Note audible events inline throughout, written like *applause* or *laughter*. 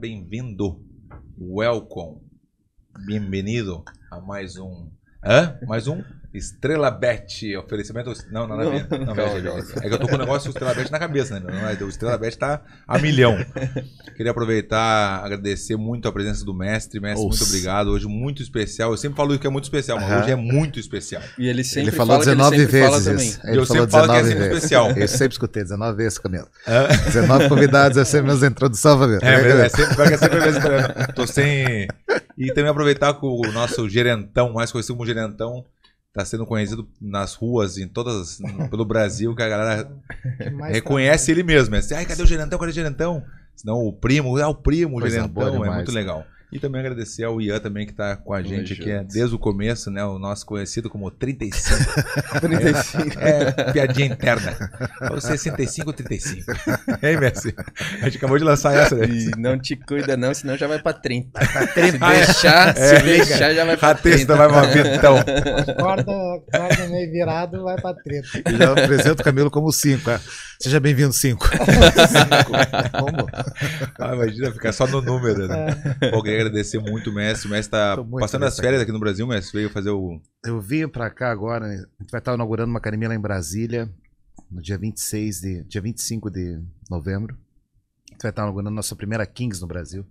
Bem-vindo, welcome, bem-vindo a mais um Hã? Mais um? Estrela Bet, oferecimento. Não, não, não, é não, não, não, não, é, é que eu tô com o negócio Estrela Bet na cabeça, né? O é Estrela Bet tá a milhão. Queria aproveitar, agradecer muito a presença do mestre. Mestre, Ouça. muito obrigado. Hoje muito especial. Eu sempre falo isso que é muito especial, mas uhum. hoje é muito especial. E ele sempre ele falou fala 19 vezes isso. Ele eu falou sempre falo que é sempre vezes. especial. Eu sempre escutei 19 vezes, Camilo. Ah. 19 convidados, é sempre a mesma introdução, Fabiano. É, tá é, é, sempre, é sempre a mesma. Tô sem. E também aproveitar que o nosso gerentão, mais conhecido como gerentão, tá sendo conhecido nas ruas, em todas pelo Brasil, que a galera *laughs* reconhece tá, ele mesmo. É assim, ai, cadê o gerentão? Cadê o gerentão? Senão o primo, é o primo, o gerentão, é muito legal. Né? E também agradecer ao Ian também, que está com a gente aqui é, desde o começo, né? O nosso conhecido como 35. 35. *laughs* É, é piadinha interna. Ou 65 ou 35. Hein, Messi? A gente acabou de lançar essa. Né? E não te cuida não, senão já vai para 30. 30. Se deixar, ah, é, se é, deixar já vai para 30. Ratesta vai uma então. Corta, corta meio virado, vai para 30. E já apresento o Camilo como 5. É. Seja bem-vindo, 5. Como? Ah, imagina ficar só no número, né? É agradecer muito o Messi. O Messi está passando as férias aqui no Brasil, o Messi veio fazer o. Eu vim para cá agora, né? a gente vai estar inaugurando uma academia lá em Brasília, no dia 26 de. dia 25 de novembro. A gente vai estar inaugurando nossa primeira Kings no Brasil.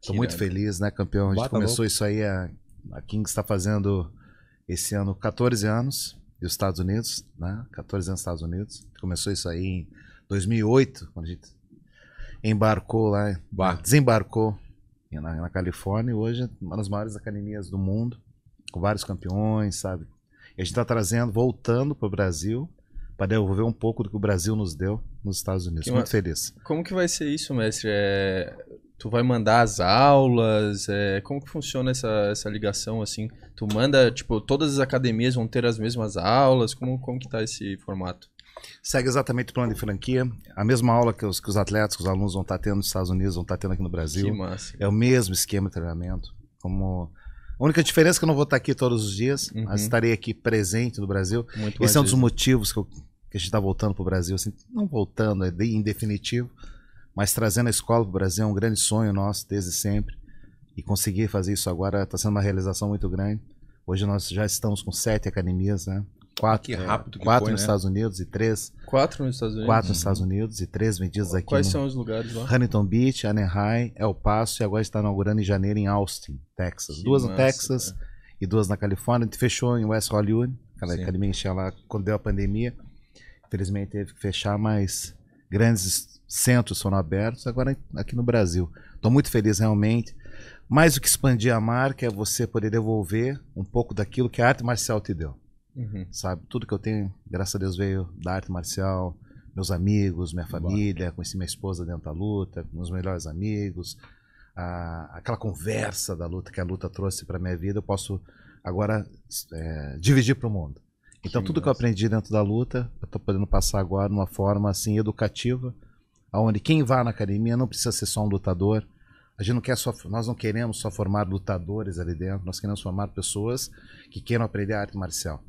Estou muito feliz, né, campeão? A gente Bata começou louco. isso aí, a, a Kings está fazendo esse ano 14 anos dos Estados Unidos, né? 14 anos dos Estados Unidos. Começou isso aí em 2008, quando a gente embarcou lá, bah. desembarcou na, na Califórnia, hoje uma das maiores academias do mundo, com vários campeões, sabe? E a gente está trazendo, voltando para o Brasil, para devolver um pouco do que o Brasil nos deu nos Estados Unidos. Que Muito feliz. Como que vai ser isso, mestre? É... Tu vai mandar as aulas? É... Como que funciona essa, essa ligação, assim? Tu manda, tipo, todas as academias vão ter as mesmas aulas? Como, como que está esse formato? segue exatamente o plano de franquia. A mesma aula que os, que os atletas, que os alunos vão estar tá tendo nos Estados Unidos, vão estar tá tendo aqui no Brasil. Que massa. É o mesmo esquema de treinamento. Como a única diferença é que eu não vou estar tá aqui todos os dias, uhum. mas estarei aqui presente no Brasil. Muito Esse é um dos motivos que, eu, que a gente está voltando para o Brasil, assim, não voltando, é em definitivo, mas trazendo a escola para o Brasil é um grande sonho nosso desde sempre. E conseguir fazer isso agora está sendo uma realização muito grande. Hoje nós já estamos com sete academias, né? Quatro, que é, rápido que Quatro foi, nos né? Estados Unidos e três. Quatro nos Estados Unidos? Quatro nos Estados Unidos e três vendidos aqui. Quais são os lugares lá? Huntington Beach, Anaheim, El Paso e agora está inaugurando em janeiro em Austin, Texas. Que duas massa, no Texas cara. e duas na Califórnia. A gente fechou em West Hollywood, aquela academia encheu lá quando deu a pandemia. Infelizmente teve que fechar, mas grandes centros foram abertos agora aqui no Brasil. Estou muito feliz realmente. Mais do que expandir a marca é você poder devolver um pouco daquilo que a arte marcial te deu. Uhum. Sabe? Tudo que eu tenho, graças a Deus, veio da arte marcial, meus amigos, minha família, conheci minha esposa dentro da luta, meus melhores amigos, a, aquela conversa da luta que a luta trouxe para minha vida, eu posso agora é, dividir para o mundo. Então, que tudo massa. que eu aprendi dentro da luta, eu estou podendo passar agora de uma forma assim educativa, aonde quem vai na academia não precisa ser só um lutador. A gente não quer só, nós não queremos só formar lutadores ali dentro, nós queremos formar pessoas que queiram aprender a arte marcial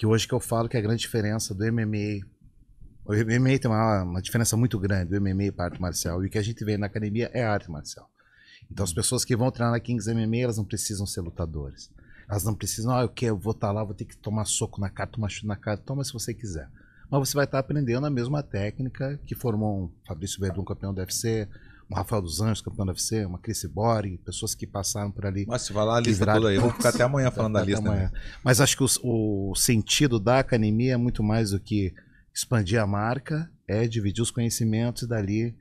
que hoje que eu falo que é a grande diferença do MMA. O MMA tem uma, uma diferença muito grande, do MMA para a arte marcial. E o que a gente vê na academia é arte marcial. Então as pessoas que vão treinar na Kings MMA, elas não precisam ser lutadores. Elas não precisam, ah, eu, quero, eu vou estar tá lá, vou ter que tomar soco na cara, tomar chute na cara, toma se você quiser. Mas você vai estar tá aprendendo a mesma técnica que formou um Fabrício Verdun, campeão do UFC, um Rafael dos Anjos, campeão da UFC, uma Chris Bore, pessoas que passaram por ali. Mas se vai lá a lista toda aí, vou ficar até amanhã falando da lista. Né? Amanhã. Mas acho que o, o sentido da academia é muito mais do que expandir a marca, é dividir os conhecimentos e dali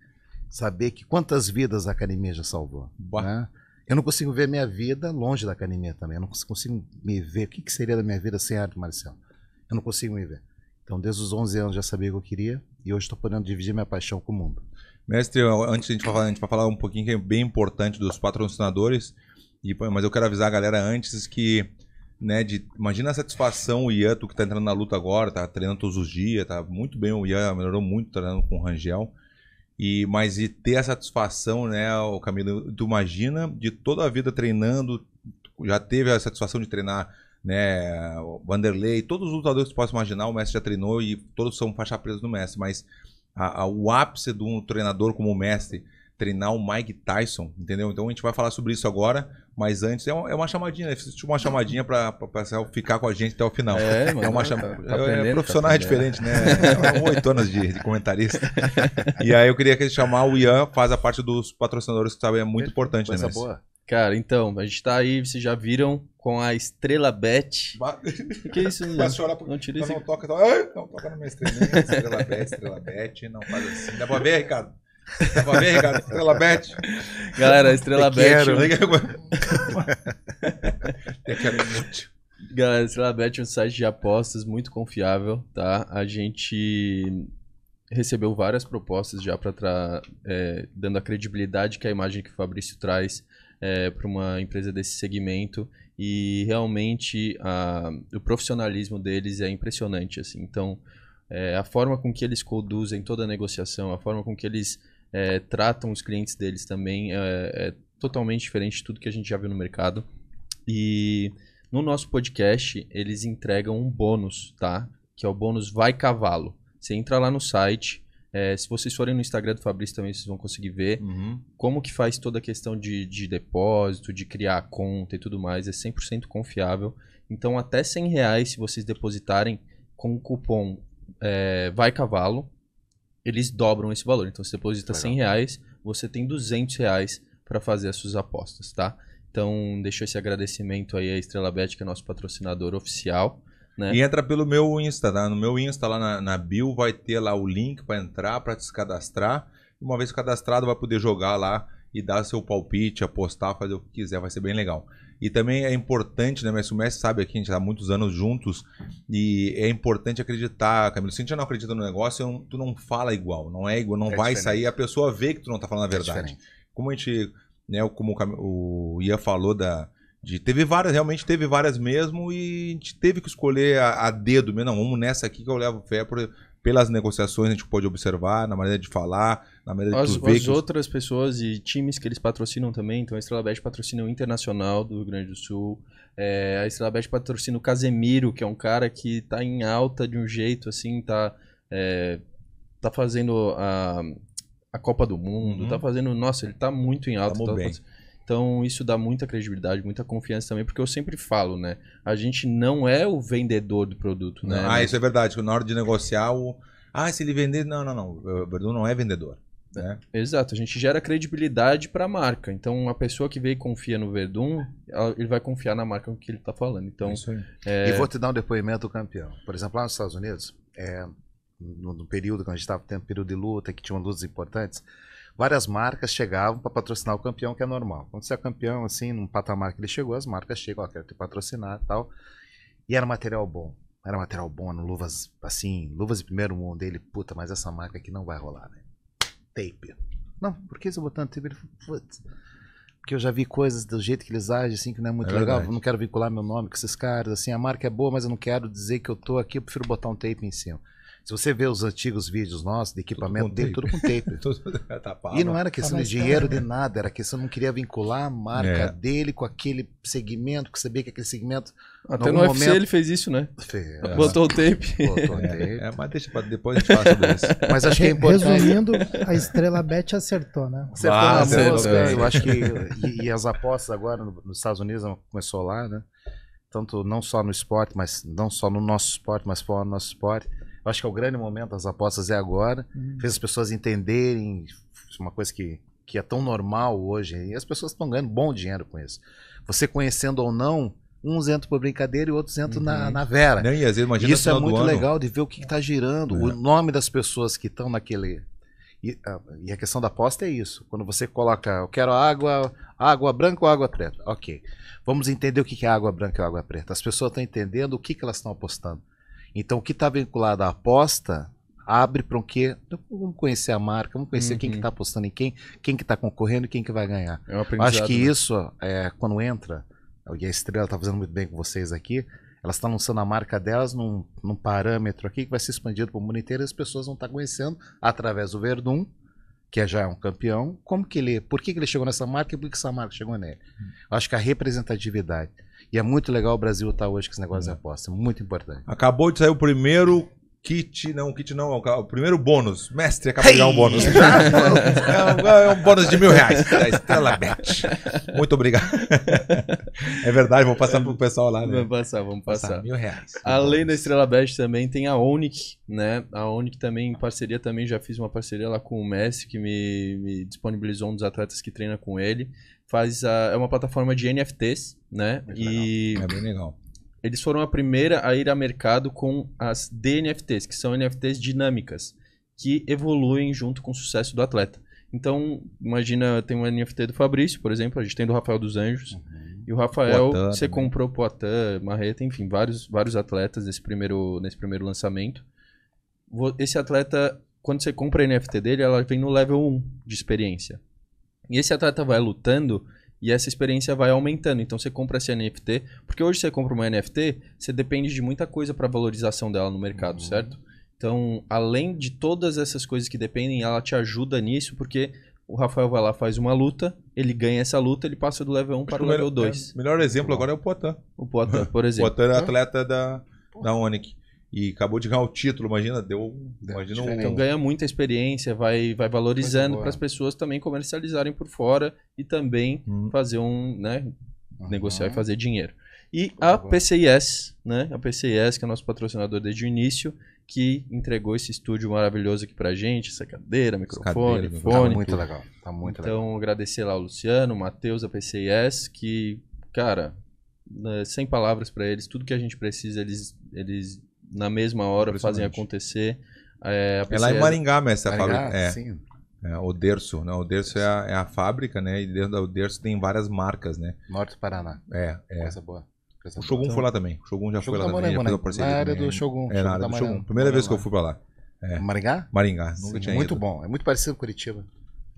saber que quantas vidas a academia já salvou. Né? Eu não consigo ver minha vida longe da academia também. Eu não consigo me ver. O que, que seria da minha vida sem arte marcial? Eu não consigo me ver. Então, desde os 11 anos já sabia o que eu queria e hoje estou podendo dividir minha paixão com o mundo. Mestre, antes a gente vai falar, a gente vai falar um pouquinho que é bem importante dos patrocinadores, e, mas eu quero avisar a galera antes que, né, de, imagina a satisfação o Ian, tu que tá entrando na luta agora, tá treinando todos os dias, tá muito bem, o Ian melhorou muito treinando com o Rangel. E, mas e ter a satisfação, né, o Camilo, tu imagina de toda a vida treinando, já teve a satisfação de treinar, né, Vanderlei, todos os lutadores que tu possa imaginar, o mestre já treinou e todos são faixa presa do mestre, mas a, a, o ápice de um treinador como mestre treinar o Mike Tyson, entendeu? Então a gente vai falar sobre isso agora, mas antes é uma, é uma chamadinha, né? Tipo uma chamadinha para ficar com a gente até o final. É, é mano, tá é uma chamada. tá, tá é, profissional né? é diferente, né? Oito anos de, de, comentarista. E aí eu queria que ele chamar o Ian, faz a parte dos patrocinadores que sabe é muito importante, né? Boa. Cara, então, a gente tá aí, vocês já viram com a estrela Bet. Ba... *laughs* Que isso, não? chorar porque não, tira não toca. Não, tá- não toca na minha estrela. Estrela Bet, estrela Bet, não faz assim. Dá pra ver, Ricardo? Dá pra ver, Ricardo? Estrela Bet. Galera, estrela Bet. Quero. *laughs* Eu quero muito. Galera, estrela Bet é um site de apostas muito confiável, tá? A gente recebeu várias propostas já para tra... é, dando a credibilidade que a imagem que o Fabrício traz é, para uma empresa desse segmento e realmente a, o profissionalismo deles é impressionante. Assim. Então, é, a forma com que eles conduzem toda a negociação, a forma com que eles é, tratam os clientes deles também é, é totalmente diferente de tudo que a gente já viu no mercado. E no nosso podcast, eles entregam um bônus, tá? Que é o bônus Vai Cavalo. Você entra lá no site, é, se vocês forem no Instagram do Fabrício também, vocês vão conseguir ver uhum. como que faz toda a questão de, de depósito, de criar conta e tudo mais. É 100% confiável. Então, até 100 reais, se vocês depositarem com o cupom é, Vai Cavalo, eles dobram esse valor. Então, se deposita Legal. 100 reais, você tem 200 reais para fazer as suas apostas, tá? Então, deixo esse agradecimento aí à Estrela Bet, que é nosso patrocinador oficial. Né? E entra pelo meu Insta, tá? No meu Insta lá na, na bio vai ter lá o link para entrar, para se cadastrar. Uma vez cadastrado, vai poder jogar lá e dar seu palpite, apostar, fazer o que quiser, vai ser bem legal. E também é importante, né, mas o Messi sabe aqui, a gente tá há muitos anos juntos, e é importante acreditar, Camilo. Se a gente não acredita no negócio, tu não fala igual, não é igual, não é vai diferente. sair, a pessoa vê que tu não tá falando a é verdade. É como a gente, né, como o, o Ia falou da, de, teve várias, realmente teve várias mesmo, e a gente teve que escolher a, a dedo mesmo. Não, vamos nessa aqui que eu levo fé por, pelas negociações, a gente pode observar, na maneira de falar, na maneira as, de ver. As que... outras pessoas e times que eles patrocinam também, então a Estrela Bet patrocina o Internacional do Rio Grande do Sul, é, a Estrela Bet patrocina o Casemiro, que é um cara que tá em alta de um jeito, assim, tá, é, tá fazendo a, a Copa do Mundo, tá uhum. tá fazendo. Nossa, ele tá muito em tá alta. tá bem. Fazendo, então isso dá muita credibilidade, muita confiança também, porque eu sempre falo, né? A gente não é o vendedor do produto, né? Ah, isso é verdade. Na hora de negociar, o... ah, se ele vender, não, não, não. O Verdun não é vendedor. Né? É, exato, a gente gera credibilidade para a marca. Então, a pessoa que veio e confia no Verdun, ele vai confiar na marca que ele está falando. Então, é... E vou te dar um depoimento do campeão. Por exemplo, lá nos Estados Unidos, é, no, período que a gente estava tendo um período de luta, que tinham lutas importantes, várias marcas chegavam para patrocinar o campeão, que é normal. Quando você é campeão, assim, num patamar que ele chegou, as marcas chegam, ó, quero te patrocinar e tal. E era material bom. Era material bom, eram luvas, assim, luvas de primeiro mundo. Ele, puta, mas essa marca aqui não vai rolar, né? Tape. Não, por que você botando tape? Ele, putz. Porque eu já vi coisas do jeito que eles agem, assim, que não é muito é legal. Eu não quero vincular meu nome com esses caras, assim. A marca é boa, mas eu não quero dizer que eu tô aqui, eu prefiro botar um tape em cima. Se você vê os antigos vídeos nossos de equipamento dele, tudo com tape. *laughs* Tá e não era questão ah, de dinheiro, cara, de né? nada, era questão de não queria vincular a marca é. dele com aquele segmento, que sabia que aquele segmento. Até no UFC momento... ele fez isso, né? Fez. Botou o tape. Botou o é, tape. É, é, mas deixa pra depois a gente fala sobre isso. *laughs* Mas acho que é importante. Resumindo, a *laughs* estrela Beth acertou, né? Acertou ah, na acertou, é. Eu acho que. E, e as apostas agora nos Estados Unidos começou lá, né? Tanto não só no esporte, mas não só no nosso esporte, mas fora do nosso esporte eu acho que é o grande momento das apostas é agora. Uhum. Fez as pessoas entenderem é uma coisa que, que é tão normal hoje. E as pessoas estão ganhando bom dinheiro com isso. Você conhecendo ou não, uns entram por brincadeira e outros entram uhum. na, na vera. Não, e às vezes, imagina isso é muito legal de ver o que está girando, é. o nome das pessoas que estão naquele. E a, ah, e a, questão da aposta é isso. Quando você coloca, eu quero água, água branca ou água preta. Ok. Vamos entender o que é água branca e água preta. As pessoas estão entendendo o que, que elas estão apostando. Então, o que está vinculado à aposta abre para o quê? Então, vamos conhecer a marca, vamos conhecer uhum. quem que está uhum. apostando em quem, quem que está concorrendo e quem que vai ganhar. É um acho que né? isso, é, quando entra, e a Estrela está fazendo muito bem com vocês aqui, elas estão lançando a marca delas num, num parâmetro aqui que vai ser expandido para o mundo inteiro e as pessoas vão estar tá conhecendo através do Verdun, que já é um campeão, como que ele, por que, que ele chegou nessa marca e por que essa marca chegou nele. Uhum. Acho que a representatividade. E é muito legal o Brasil estar tá hoje com esse negócio de é. aposta. Muito importante. Acabou de sair o primeiro kit, não, kit não, é o primeiro bônus. Mestre, acabou de dar um bônus. *laughs* é, um, é, um, bônus de mil reais da Estrela Bet. Muito obrigado. *laughs* É verdade, vou passar pro pessoal lá, né? Vamos passar, vamos passar. passar mil reais. Além da Estrela Bet também tem a Onic, né? A Onic também, em parceria também, já fiz uma parceria lá com o Messi, que me, me disponibilizou um dos atletas que treina com ele. Faz a, é uma plataforma de NFTs, né? Muito e legal. é bem legal. Eles foram a primeira a ir a mercado com as DNFTs, que são NFTs dinâmicas, que evoluem junto com o sucesso do atleta. Então, imagina, tem um NFT do Fabrício, por exemplo, a gente tem do Rafael dos Anjos. Uhum. E o Rafael, você também. comprou Poitin, Marreta, enfim, vários, vários atletas nesse primeiro, nesse primeiro lançamento. Esse atleta, quando você compra a NFT dele, ela vem no level 1 de experiência. E esse atleta vai lutando e essa experiência vai aumentando. Então você compra esse NFT, porque hoje você compra uma NFT, você depende de muita coisa para valorização dela no mercado, uhum. certo? Então, além de todas essas coisas que dependem, ela te ajuda nisso, porque o Rafael vai lá, faz uma luta, ele ganha essa luta, ele passa do level 1 Acho para o level melhor, 2. É, melhor exemplo tá agora é o Poitin. O Poitin, por *laughs* exemplo. O Poitin é atleta da, da Onic e acabou de ganhar o título, imagina, deu, deu imagina um... Então ganha muita experiência, vai, vai valorizando para as pessoas também comercializarem por fora e também hum. fazer um, né, uhum. negociar e fazer dinheiro. E a PCIS, né, a PCIS que é nosso patrocinador desde o início, que entregou esse estúdio maravilhoso aqui pra gente, essa cadeira, microfone, cadeira, fone. Tá muito legal, tá muito então, legal. Então agradecer lá o Luciano, o Matheus, a PCIS, que, cara, né, sem palavras para eles, tudo que a gente precisa eles, eles na mesma hora, fazem acontecer. É, é lá em Maringá, mestre, tá Maringá, a fábrica. É, sim. É, o Derso, né? O Derso é a, é a fábrica, né? E dentro do Derso tem várias marcas, né? Norte do Paraná. É, é. Coisa boa. o Shogun então, foi lá também. O Shogun já Shogun foi lá tá também. Morango, já né? fez a na área também. do Shogun. É, na área tá do Shogun. Primeira Maringá. vez que eu fui pra lá. É. Maringá? Maringá. Sim, muito bom. É muito parecido com Curitiba.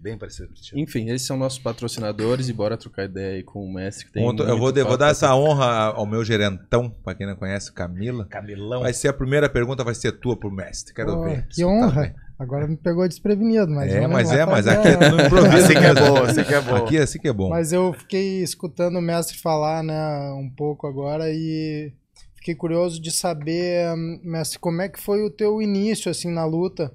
Bem parecido com o Cristiano. Enfim, esses são nossos patrocinadores e bora trocar ideia aí com o Messi que tem. eu vou, vou dar essa honra ao meu gerentão, para quem não conhece, Camila. Camilão. Vai ser a primeira pergunta, vai ser tua pro mestre. Quero ver. Que honra. Agora me pegou desprevenido, mas. É, mas é, mas aqui é tudo *laughs* é improviso. assim que é né? bom, assim que é bom. Aqui é assim que é bom. Mas eu fiquei escutando o mestre falar, né, um pouco agora e fiquei curioso de saber, hum, mestre, como é que foi o teu início, assim, na luta?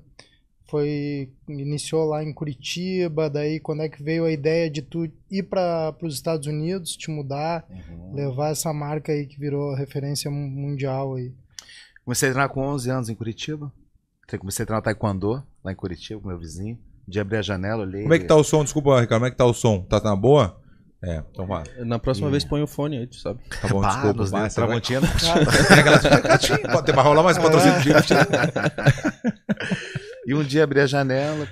foi iniciou lá em Curitiba, daí quando é que veio a ideia de tu ir para os Estados Unidos, te mudar, uhum. levar essa marca aí que virou referência mundial aí? Comecei a treinar com 11 anos em Curitiba. Comecei a treinar taekwondo lá em Curitiba com meu vizinho. De abrir a janela, olhei. Como é que tá o som? Desculpa, Ricardo, como é que tá o som? Tá, na tá boa? É, então vai. Na próxima e... vez põe o fone aí, tu sabe. Tá bom, bah, *laughs* desculpa. Nos bah, Tramontina. Tá né? *laughs* Pode ter mais rolar mais patrocínio. *laughs* Né? E um dia abri a janela,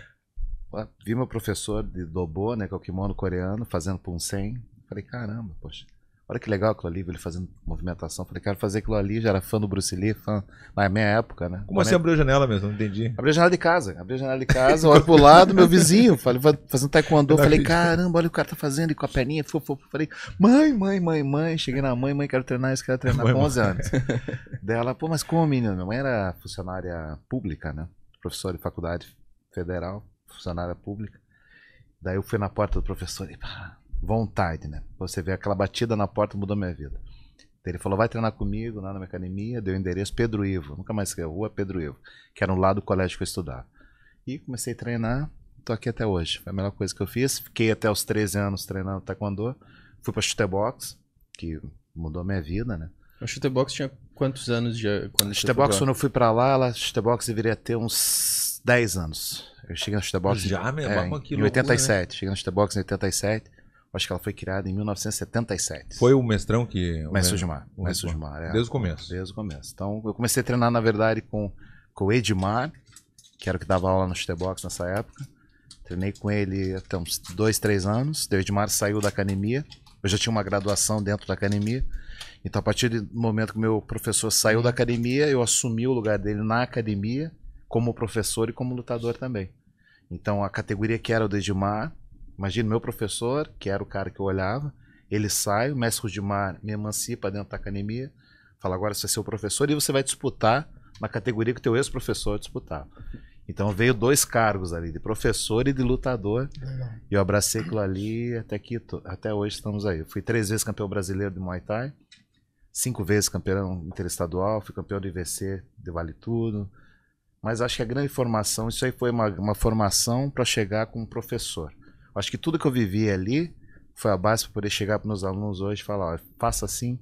vi meu professor de dobô, né, que é o kimono coreano, fazendo punsen. Falei, caramba, poxa, olha que legal aquilo ali, ele fazendo movimentação. Falei, quero fazer aquilo ali, já era fã do Bruce Lee, fã na minha época, né? Como assim você abriu a janela mesmo? Não entendi. Abri a janela de casa, abri a janela de casa, olho pro lado, meu vizinho, falei, fazendo taekwondo. *laughs* Falei, caramba, olha o que o cara tá fazendo, e com a perninha, fofo. Falei, mãe, mãe, mãe, mãe, cheguei na mãe, mãe, quero treinar isso, quero treinar mãe, com 11 anos. *laughs* Daí ela, pô, mas como, menino? Minha mãe era funcionária pública, né? professor de faculdade federal, funcionária pública. Daí eu fui na porta do professor e pá, vontade, né? Você vê aquela batida na porta mudou minha vida. ele falou, vai treinar comigo lá na minha academia, deu o endereço Pedro Ivo, nunca mais esqueci, rua Pedro Ivo, que era no lado do colégio que eu estudava. E comecei a treinar, tô aqui até hoje. Foi a melhor coisa que eu fiz. Fiquei até os 13 anos treinando taekwondo. Fui para chutebox, que mudou minha vida, né? O chutebox tinha quantos anos já. Quando a Starbucks, quando eu fui para lá, ela, a deveria ter uns 10 anos. Eu cheguei na Starbucks. Já, mesmo é, em, em 87. Loucura, né? Cheguei na Starbucks em 87. Acho que ela foi criada em 1977. Foi o mestrão que. O Mestre Gilmar. O Mestre Gilmar, é. Desde o começo. Desde o começo. Então, eu comecei a treinar, na verdade, com, com o Edmar, que era o que dava aula no Shutterbox nessa época. Treinei com ele até uns dois, três anos. O Edmar saiu da academia. Eu já tinha uma graduação dentro da academia. Então, a partir do momento que meu professor saiu da uhum. academia, eu assumi o lugar dele na academia, como professor e como lutador também. Então, a categoria que era o Dedimar, imagina, meu professor, que era o cara que eu olhava, ele sai, o mestre Rudimar me emancipa dentro da academia, fala, agora você é seu o professor e você vai disputar na categoria que o teu ex-professor disputava. Então veio dois cargos ali, de professor e de lutador. E eu abracei aquilo ali até aqui até hoje estamos aí. Eu fui três vezes campeão brasileiro de Muay Thai, cinco vezes campeão interestadual, fui campeão do IVC, de vale tudo. Mas acho que a grande formação, isso aí foi uma, uma formação para chegar como professor. Acho que tudo que eu vivi ali foi a base para poder chegar para meus alunos hoje e falar: ó, faça assim,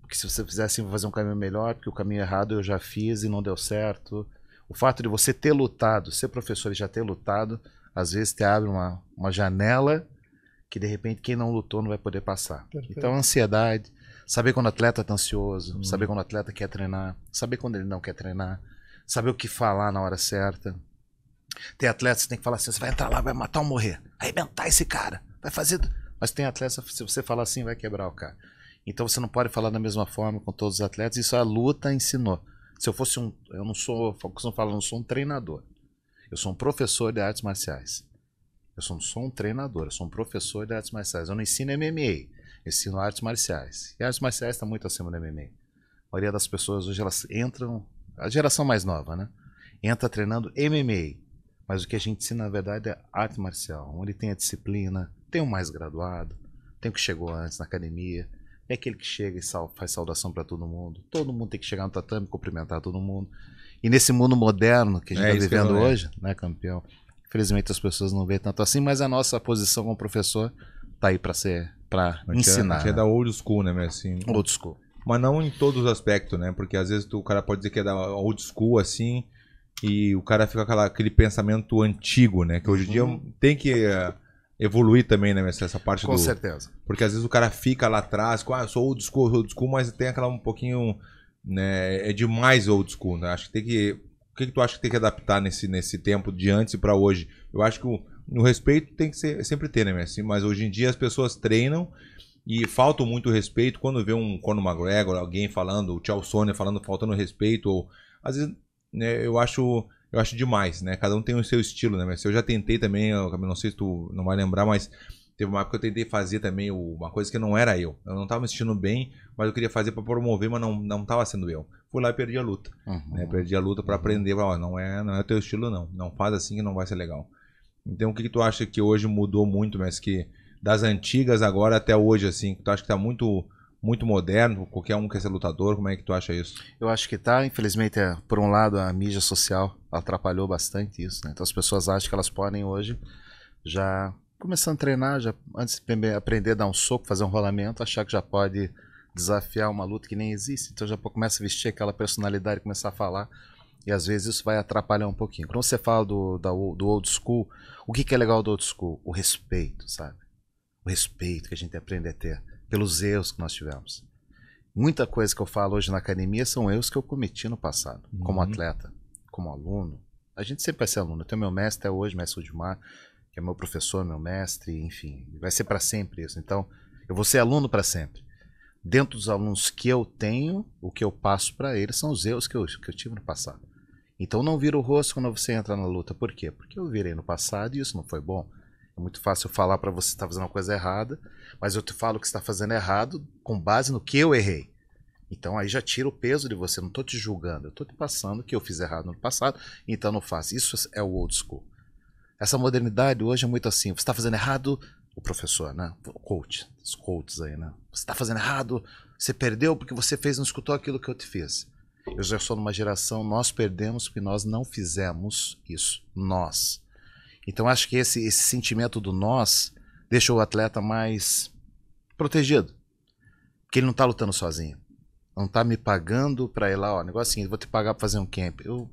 porque se você fizer assim, vou fazer um caminho melhor, porque o caminho errado eu já fiz e não deu certo. O fato de você ter lutado, ser professor e já ter lutado, às vezes te abre uma, uma janela que de repente quem não lutou não vai poder passar. Perfeito. Então, ansiedade, Saber quando o atleta tá ansioso, uhum. saber quando o atleta quer treinar, saber quando ele não quer treinar, saber o que falar na hora certa. Tem atleta que tem que falar assim: você vai entrar lá, vai matar ou morrer, arrebentar esse cara, vai fazer. Mas tem atleta, se você falar assim, vai quebrar o cara. Então você não pode falar da mesma forma com todos os atletas, isso a luta ensinou. Se eu fosse um. Eu não sou. Como fala, eu não sou um treinador. Eu sou um professor de artes marciais. Eu não sou um treinador, eu sou um professor de artes marciais. Eu não ensino MMA ensino artes marciais. E artes marciais está muito acima do MMA. A maioria das pessoas hoje elas entram, a geração mais nova, né? Entra treinando MMA. Mas o que a gente ensina, na verdade, é arte marcial, onde tem a disciplina, tem o mais graduado, tem o que chegou antes na academia, é aquele que chega e sal, faz saudação para todo mundo. Todo mundo tem que chegar no tatame, cumprimentar todo mundo. E nesse mundo moderno que a gente está é, tá vivendo hoje, né, campeão? Infelizmente as pessoas não veem tanto assim, mas a nossa posição como professor tá aí para ser para é- ensinar. Que é, né? da old school, né? Mas, assim, old school. Mas não em todos os aspectos, né? Porque às vezes tu, o cara pode dizer que é da old school, assim, e o cara fica aquela, aquele pensamento antigo, né? Que hoje em uhum. dia tem que uh, evoluir também, né? Essa parte Com do... certeza. Porque às vezes o cara fica lá atrás, com, ah, eu sou old school, old school, mas tem aquela um pouquinho... Né? É demais old school, né? Acho que tem que... O que, que tu acha que tem que adaptar nesse, nesse tempo de antes e para hoje? Eu acho que o, no respeito tem que ser, sempre ter, né, Messi? Mas hoje em dia as pessoas treinam e falta muito respeito quando vê um Conor McGregor, alguém falando, o Tchau Sônia falando, faltando respeito, ou às vezes né, eu acho eu acho demais, né? Cada um tem o seu estilo, né? Mas eu já tentei também, eu não sei se tu não vai lembrar, mas teve uma época que eu tentei fazer também uma coisa que não era eu. Eu não estava me sentindo bem, mas eu queria fazer para promover, mas não não tava sendo eu. Fui lá e perdi a luta, uhum. né? Perdi a luta para aprender, ó, não é não é teu estilo não, não faz assim que não vai ser legal. Então, o que, que tu acha que hoje mudou muito, mas que das antigas agora até hoje, assim, tu acha que tá muito muito moderno, qualquer um quer ser lutador, como é que tu acha isso? Eu acho que tá, infelizmente, é, por um lado, a mídia social atrapalhou bastante isso, né? Então as pessoas acham que elas podem hoje já começando a treinar, já antes de aprender a dar um soco, fazer um rolamento, achar que já pode desafiar uma luta que nem existe, então já começa a vestir aquela personalidade, começar a falar e às vezes isso vai atrapalhar um pouquinho. Quando você fala do, da, do old school, o que, que é legal do old school? O respeito, sabe? O respeito que a gente aprende a ter pelos erros que nós tivemos. Muita coisa que eu falo hoje na academia são erros que eu cometi no passado, uhum. como atleta, como aluno. A gente sempre vai ser aluno. Eu tenho meu mestre até hoje, mestre Udimar, que é meu professor, meu mestre, enfim. Vai ser para sempre isso. Então, eu vou ser aluno para sempre. Dentro dos alunos que eu tenho, o que eu passo para eles são os erros que eu, que eu tive no passado. Então não vira o rosto quando você entra na luta. Por quê? Porque eu virei no passado e isso não foi bom. É muito fácil falar para você que está fazendo uma coisa errada, mas eu te falo que está fazendo errado com base no que eu errei. Então aí já tira o peso de você. Não estou te julgando, eu estou te passando que eu fiz errado no passado, então não faça. Isso é o old school. Essa modernidade hoje é muito assim. Você está fazendo errado, o professor, né? O coach, os coaches aí, né? Você está fazendo errado, você perdeu porque você fez, não escutou aquilo que eu te fiz. Eu já sou numa geração, nós perdemos porque nós não fizemos isso. Nós. Então acho que esse, esse sentimento do nós deixa o atleta mais protegido. Porque ele não está lutando sozinho. Não está me pagando para ir lá, ó, negócio assim, vou te pagar para fazer um camp. Eu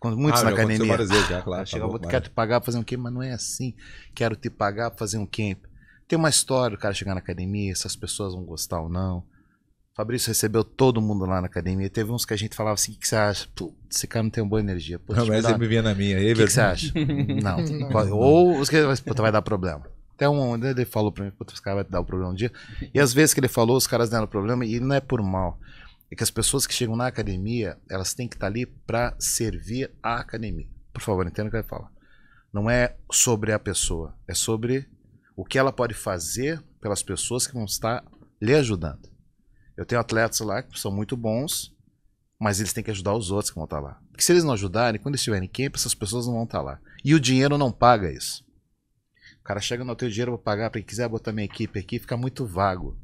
ah, muitos ah, na academia. Vezes, já, *laughs* claro, Chega, tá vou, quero te pagar para fazer um camp, mas não é assim. Quero te pagar para fazer um camp. Tem uma história, do cara chegar na academia, se as pessoas vão gostar ou não. Fabrício recebeu todo mundo lá na academia. Teve uns que a gente falava assim: o que, que você acha? Pô, esse cara não tem uma boa energia. Pô, não, mas ele vinha na minha. O que, que, você acha? *laughs* não. não. Ou os que vai dar problema. Até um né, ele falou pra mim: putz, esse cara vai dar um problema um dia. E às vezes que ele falou, os caras deram problema e não é por mal. É que as pessoas que chegam na academia, elas têm que estar tá ali para servir a academia. Por favor, entenda o que ele fala. Não é sobre a pessoa, é sobre o que ela pode fazer pelas pessoas que vão estar lhe ajudando. Eu tenho atletas lá que são muito bons, mas eles têm que ajudar os outros que vão estar lá. Porque se eles não ajudarem, quando eles estiverem em camp, essas pessoas não vão estar lá. E o dinheiro não paga isso. O cara chega, no eu dinheiro para pagar, para quem quiser botar minha equipe aqui, fica muito vago.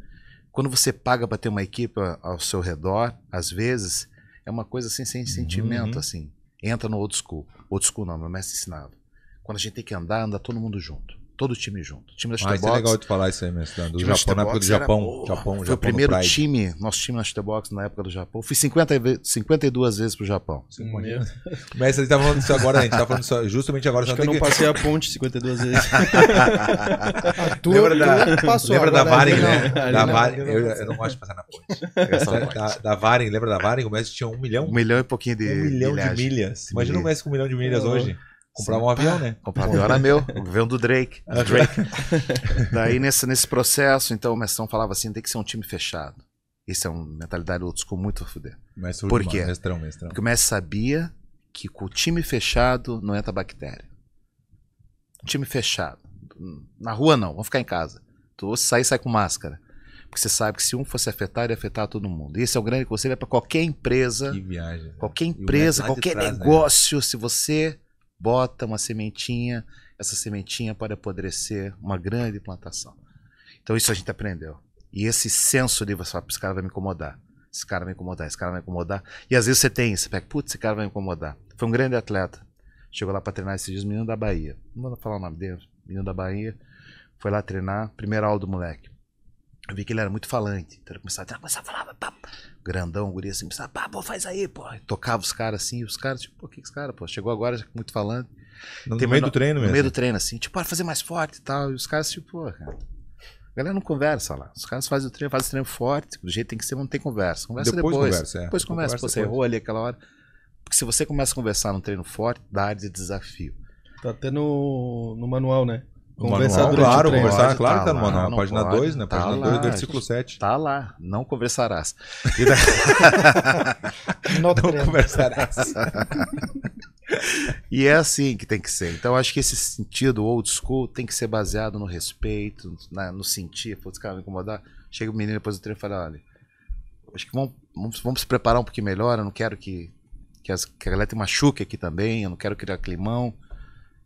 Quando você paga para ter uma equipe ah, ao seu redor, às vezes, é uma coisa assim, sem uhum. sentimento, assim. Entra no old school. Old school não, meu mestre ensinava. Quando a gente tem que andar, anda todo mundo junto todo o time junto. O time da te Ah, é legal de falar isso aí mestre. do Japão, na época do Japão. Japão, Japão Foi o primeiro time, nosso time na Shooterbox na época do Japão. Eu fui 50, 52 vezes pro Japão. Sim, né? a gente tá falando isso agora, a gente tá falando isso justamente agora. Acho que eu não que... passei a ponte 52 vezes. *laughs* tu, lembra da, tu passou, lembra da né? Varing, né? Da eu, eu, não gosto de passar na ponte. É é da, da lembra da Varing? O Messi tinha um milhão? Um milhão e pouquinho de Um milhão de milhas. Imagina o Messi com um milhão de milhas hoje. Comprar um avião, né? Comprar um avião era meu, o avião do Drake. *laughs* Do Drake. Daí, nesse, nesse processo, então, o mestrão falava assim: tem que ser um time fechado. Isso é uma mentalidade do com muito a fuder. Mas Por quê? Mestrão, mestrão. Porque o mestre sabia que com o time fechado não entra bactéria. Time fechado. Na rua não, vamos ficar em casa. Tu sai, sai com máscara. Porque você sabe que se um fosse afetar, ia afetar todo mundo. Esse é o grande conselho, é para qualquer empresa. Que viagem. Né? Qualquer empresa, qualquer né? negócio, né? se você bota uma sementinha, essa sementinha pode apodrecer uma grande plantação. Então isso a gente aprendeu. E esse senso de você falar, esse cara vai me incomodar, esse cara vai me incomodar, esse cara vai me incomodar. E às vezes você tem, você pega, putz, esse cara vai me incomodar. Foi um grande atleta. Chegou lá para treinar esses dias, menino da Bahia. Não vou falar o nome dele, menino da Bahia. Foi lá treinar, primeira aula do moleque. Eu vi que ele era muito falante. Então ele começava, ele começava a falar, pá, grandão, guria assim, começava, pá, pô, faz aí, pô. E tocava os caras assim, e os caras, tipo, pô, que os cara, pô, chegou agora já muito falante. No, Tem meio no, do treino no mesmo. No meio do treino, assim, tipo, para fazer mais forte e tal. E os caras, tipo, pô, cara. A galera não conversa lá. Os caras fazem o treino, fazem o treino forte, tipo, do jeito que tem que ser, não tem conversa. Conversa depois. Depois conversa, é. depois conversa, conversa você errou ali aquela hora. Porque se você começa a conversar num treino forte, dá área de desafio. Tá até no, no manual, né? Conversar claro, conversar, claro tá que tá no manual. Não, página 2, né? Tá página 2 do versículo 7. Tá lá, não conversarás. *laughs* *laughs* não conversarás. *laughs* e é assim que tem que ser. Então, acho que esse sentido old school tem que ser baseado no respeito, na, no sentir. Putz, cara, me incomodar. Chega o menino depois do treino e fala: olha, acho que vamos, vamos, vamos se preparar um pouquinho melhor. Eu não quero que, que, as, que a galera te machuque aqui também. Eu não quero criar climão.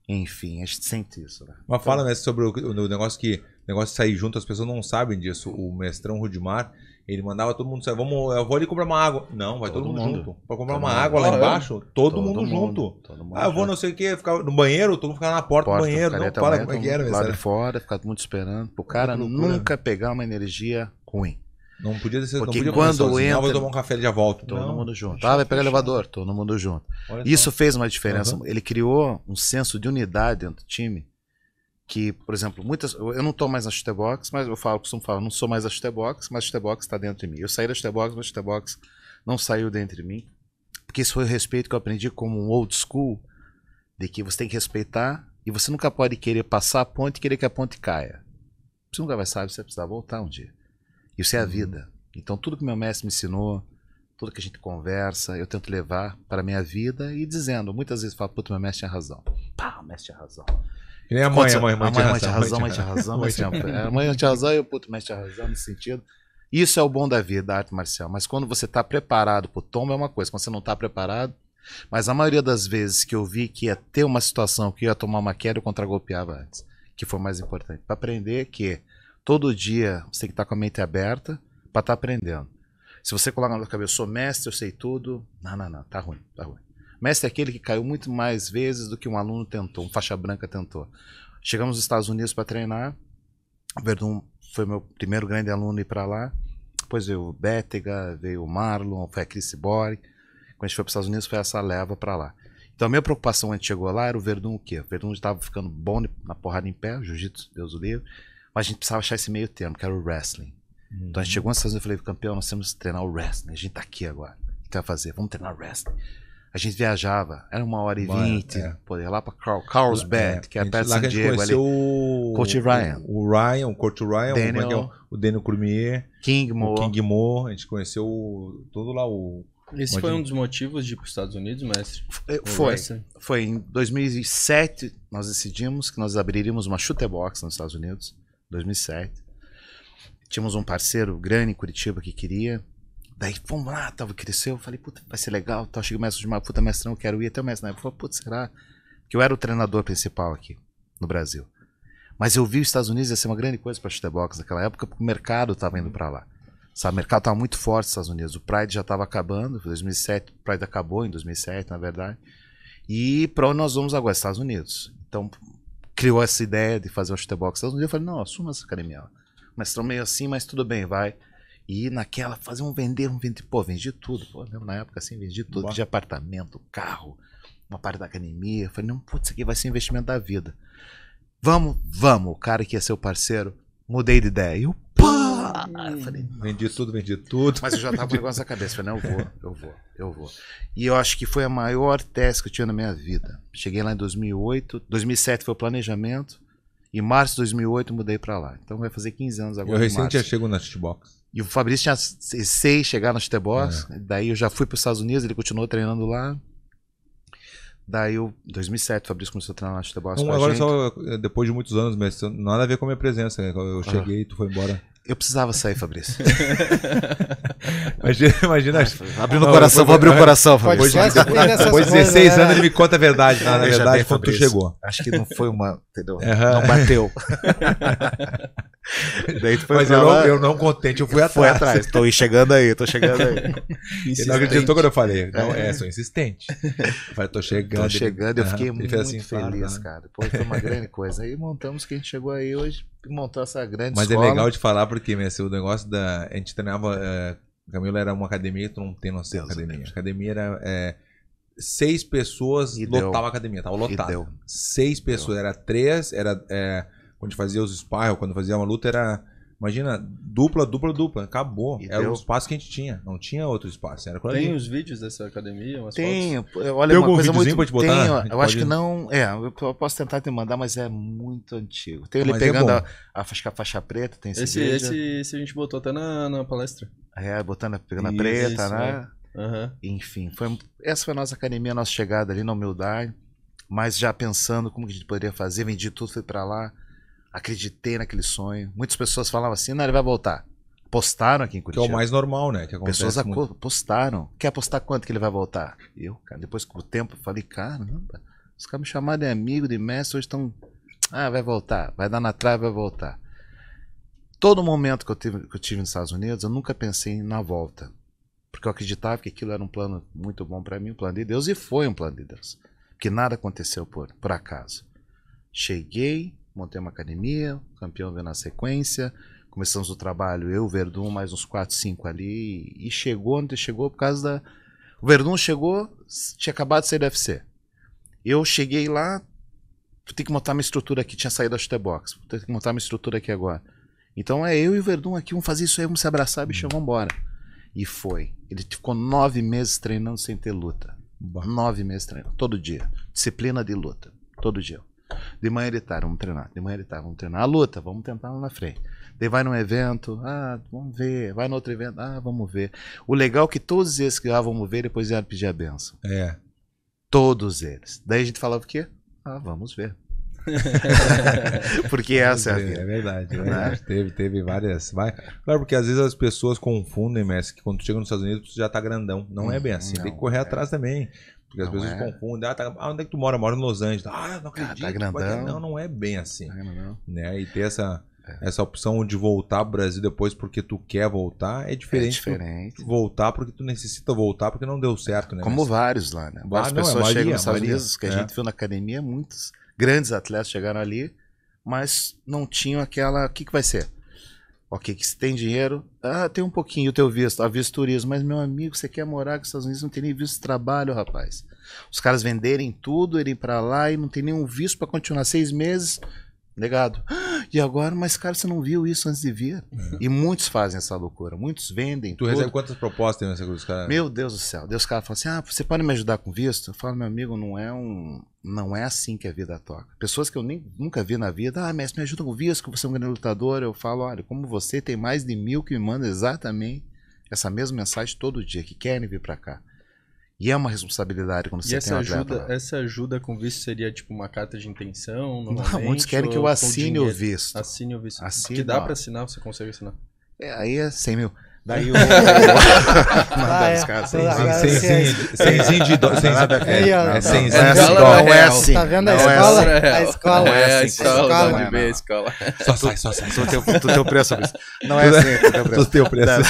Enfim, a é gente sente isso. Né? Uma então fala né, sobre o, o, negócio que negócio de sair junto, as pessoas não sabem disso. O mestrão Rudimar, ele mandava todo mundo sair. Vamos, eu vou ali comprar uma água. Não, vai todo, todo mundo, mundo, junto. Para comprar todo uma mundo. água lá é. embaixo, todo, todo mundo, mundo, junto. Todo mundo ah, eu vou não sei o que, ficar no banheiro, todo mundo ficar na porta, porta do banheiro. Não fala como é que era, Lá de fora, ficar muito esperando. O cara nunca pegar uma energia ruim. Não podia ter Porque não podia quando entra, vou tomar um café e já volto. Todo não, mundo junto. Tá, vai pegar o elevador, todo mundo junto. Olha Isso só. fez uma diferença. Uhum. Ele criou um senso de unidade dentro do time. Que, por exemplo, muitas. Eu não estou mais na chutebox, mas eu falo, costumo falar, não sou mais na chutebox, mas a chutebox está dentro de mim. Eu saí da chutebox, mas a chutebox não saiu dentro de mim. Porque isso foi o respeito que eu aprendi como um old school, de que você tem que respeitar e você nunca pode querer passar a ponte e querer que a ponte caia. Você nunca vai saber se você precisar voltar um dia. Isso é a uhum. vida. Então, tudo que meu mestre me ensinou, tudo que a gente conversa, eu tento levar para a minha vida e dizendo. Muitas vezes eu falo, puta, meu mestre tinha razão. Pá, o mestre tinha razão. E nem a mãe, a mãe, *laughs* é, a mãe, tinha razão, a mãe tinha razão, a mãe tinha razão. A mãe tinha razão e eu, puto, mestre tinha razão nesse sentido. Isso é o bom da vida, da arte marcial. Mas quando você está preparado para o tombo é uma coisa. Quando você não está preparado, mas a maioria das vezes que eu vi que ia ter uma situação que ia tomar uma queda, eu contragolpeava antes, que foi mais importante. Para aprender que Todo dia você tem que estar tá com a mente aberta para estar tá aprendendo. Se você colocar na cabeça, sou mestre, eu sei tudo. Não, não, não, tá ruim, tá ruim. Mestre é aquele que caiu muito mais vezes do que um aluno tentou, um faixa branca tentou. Chegamos nos Estados Unidos para treinar. O Verdun foi meu primeiro grande aluno ir para lá. Depois veio o Bétega, veio o Marlon, foi a Chris Bore. Quando a gente foi para os Estados Unidos, foi essa leva para lá. Então a minha preocupação quando a gente chegou lá era o Verdun o quê? O Verdun estava ficando bom na porrada em pé, jiu-jitsu, Deus o livre. Mas a gente precisava achar esse meio termo, que era o wrestling. Uhum. Então a gente uhum. chegou nos Estados Unidos e falei, campeão, nós temos que treinar o wrestling. A gente tá aqui agora. O que vai fazer? Vamos treinar o wrestling. A gente viajava, era uma hora e vinte, é. pô, ia lá pra Carl, Carlsbad, é, que é perto de San Diego ali. O Coach Ryan. O Ryan, o Coach Ryan, é é Daniel, o, é o Daniel Cormier, King Mo. King Mo, a gente conheceu o, todo lá o. Esse Imagina. É foi um dos motivos de ir para os Estados Unidos, mestre? Eh, foi. Foi em 2007 nós decidimos que nós abriríamos uma shooter box nos Estados Unidos. 2007. Tínhamos um parceiro grande em Curitiba que queria. Daí fomos lá, tava, cresceu. Falei, puta, vai ser legal. Tal. Cheguei o mestre de uma puta mestrão, eu quero ir até o mestre. Na né? época, falei, puta, será? Que eu era o treinador principal aqui no Brasil. Mas eu vi os Estados Unidos ia ser uma grande coisa para chutebox naquela época, porque o mercado tava indo para lá. Sabe, o mercado tava muito forte nos Estados Unidos. O Pride já tava acabando, 2007, o Pride acabou em 2007, na verdade. E para onde nós vamos agora? Estados Unidos. Então, criou essa ideia de fazer um chutebox. Um dia eu falei, não, assuma essa academia. Mas estão meio assim, mas tudo bem, vai. E naquela, fazer um vender, um vender. Pô, vendi tudo. Pô, na época assim, vendi tudo. Boa. De apartamento, carro, uma parte da academia. Eu falei, não, putz, isso aqui vai ser investimento da vida. Vamos, vamos. O cara que ia é ser o parceiro, mudei de ideia. E o ah, falei, Vendi tudo, vendi tudo. Mas eu já tava com o negócio na cabeça. Falei, não, eu vou, eu vou, eu vou. E eu acho que foi a maior tese que eu tinha na minha vida. Cheguei lá em 2008, 2007 foi o planejamento. Em março de 2008 mudei para lá. Então vai fazer 15 anos agora. Eu recente já chegou na Shootbox. E o Fabrício tinha seis chegar na Shootbox. É. Daí eu já fui para os Estados Unidos, ele continuou treinando lá. Daí, em 2007, o Fabrício começou a treinar na Chute então, agora, gente. só eh, depois de muitos anos, mas nada a ver com a minha presença. Né? Eu cheguei, ah. tu foi embora. Eu precisava sair, Fabrício. *laughs* imagina, imagina. abrindo o coração, vou abrir o coração, Fabrício. Hoje, depois de 16 né? anos ele me conta a verdade, na, verdade, quando tu chegou. Acho que não foi uma, entendeu? Não bateu. *laughs* *laughs* Daí tu foi Mas eu não, eu não, contente, eu fui atrás. Foi atrás. Tô chegando aí, tô chegando aí. *laughs* Ele não acreditou quando eu falei. Não, é. é, sou insistente. Eu falei, tô chegando. Tô chegando, ele, eu fiquei assim, muito assim, feliz, fala, cara. Pô, foi uma grande coisa. Aí montamos que a gente chegou aí hoje, montou essa grande Mas é escola. é legal de falar, porque, meu, assim, o negócio da... A gente treinava... Uh, eh, Camilo era uma academia, tu não tem noção da academia. Deus. Academia era... É, seis pessoas lotavam lotava a academia, tava lotada. Seis pessoas, deu. era três, era... É, quando fazia os sparring, quando fazia uma luta, era. Imagina, dupla, dupla, dupla. Acabou. E era deu. o espaço que a gente tinha. Não tinha outro espaço. Era Tem ali. os vídeos dessa academia? Umas Tenho. Fotos. Olha, Tem algum coisa muito... pra te botar? Tenho, eu pode... acho que não. É, eu posso tentar te mandar, mas é muito antigo. Tem ele mas é pegando é a, a, faixa, a, faixa, preta, tem esse esse, esse, esse, a gente botou até na, na palestra. É, botando pegando a preta, isso, né? É. Uhum. Enfim, foi, essa foi a nossa academia, a nossa chegada ali na humildade. Mas já pensando como que a gente poderia fazer, vendi tudo, fui para lá acreditei naquele sonho. Muitas pessoas falavam assim, não, ele vai voltar. Postaram aqui em Curitiba. Que é o mais normal, né? Que acontece pessoas muito. postaram. Quer apostar quanto que ele vai voltar? Eu, cara, depois com o tempo, falei, caramba, os caras me chamaram de amigo, de mestre, hoje estão. Ah, vai voltar, vai dar na trave, vai voltar. Todo momento que eu, tive, que eu tive nos Estados Unidos, eu nunca pensei na volta. Porque eu acreditava que aquilo era um plano muito bom para mim, um plano de Deus, e foi um plano de Deus. Porque nada aconteceu por, por acaso. Cheguei, montei uma academia, o campeão veio na sequência. Começamos o trabalho, eu, Verdun, mais uns 4, 5 ali. E chegou onde chegou por causa da. O Verdun chegou, tinha acabado de sair da UFC. Eu cheguei lá, tem que montar minha estrutura aqui, tinha saído da Shooterbox. Tem que montar minha estrutura aqui agora. Então é eu e o Verdun aqui, vamos fazer isso aí, vamos se abraçar, bicho, hum. vamos embora. E foi. Ele ficou nove meses treinando sem ter luta. Bah. Nove meses treinando, todo dia. Disciplina de luta, todo dia. De manhã ele tá, vamos treinar. De manhã ele tá, vamos treinar. A luta, vamos tentar lá na frente. Daí vai num evento, ah, vamos ver. Vai no outro evento, ah, vamos ver. O legal é que todos esses que ah, vamos ver, depois vieram pedir a benção. É. Todos eles. Daí a gente falava o quê? Ah, vamos ver. *laughs* porque essa é a vida. É verdade, é verdade. Né? teve, teve várias. Vai. Claro, porque às vezes as pessoas confundem, mestre, que quando tu chega nos Estados Unidos, tu já tá grandão. Não hum, é bem assim. Não, tem que correr é. atrás também. Porque as pessoas é. confundem. Ah, tá, ah, onde é que tu mora? mora em Los Angeles. Ah, não acredito. Ah, tá grandão. Não, não é bem assim. Tá né? E ter essa, é. essa opção de voltar pro Brasil depois porque tu quer voltar é diferente. É diferente. voltar porque tu necessita voltar porque não deu certo. Né? Como vários lá, né? Várias ah, é pessoas não, maioria, chegam nos Estados Unidos, que a é. gente viu na academia, muitos grandes atletas chegaram ali mas não tinham aquela. O que, que vai ser? Ok, que se tem dinheiro, ah, tem um pouquinho o teu visto, a visto turismo, mas meu amigo, você quer morar com os Estados Unidos, não tem nem visto de trabalho, rapaz. Os caras venderem tudo, irem para lá e não tem nenhum visto para continuar seis meses, Negado. *gasps* e agora, mas cara, você não viu isso antes de vir? É. E muitos fazem essa loucura, muitos vendem. Tu tudo. recebe quantas propostas nessa dos caras? Meu Deus do céu. Deus, cara fala assim: ah, você pode me ajudar com visto? Eu falo, meu amigo, não é um. Não é assim que a vida toca. Pessoas que eu nem, nunca vi na vida, ah, mestre, me ajuda com visto, que você é um grande lutador. Eu falo, olha, como você, tem mais de mil que me mandam exatamente essa mesma mensagem todo dia, que querem vir para cá. E é uma responsabilidade quando e você essa tem um atleta. Ajuda, né? Essa ajuda com visto seria tipo uma carta de intenção? Não, muitos querem que eu assine o visto. Assine o visto. Assine, que dá para assinar, você consegue assinar. É, aí é 100 mil. Daí o. *laughs* Ah, é. Mandar os ah, caras. É. Senzinho de dó. É senzinho de dó. Não é assim. Tá vendo a escola? A escola. é a escola. Não é assim, a escola. Só sai, só sai. Tu tem *laughs* o preço, Não é assim. Tu tem o preço.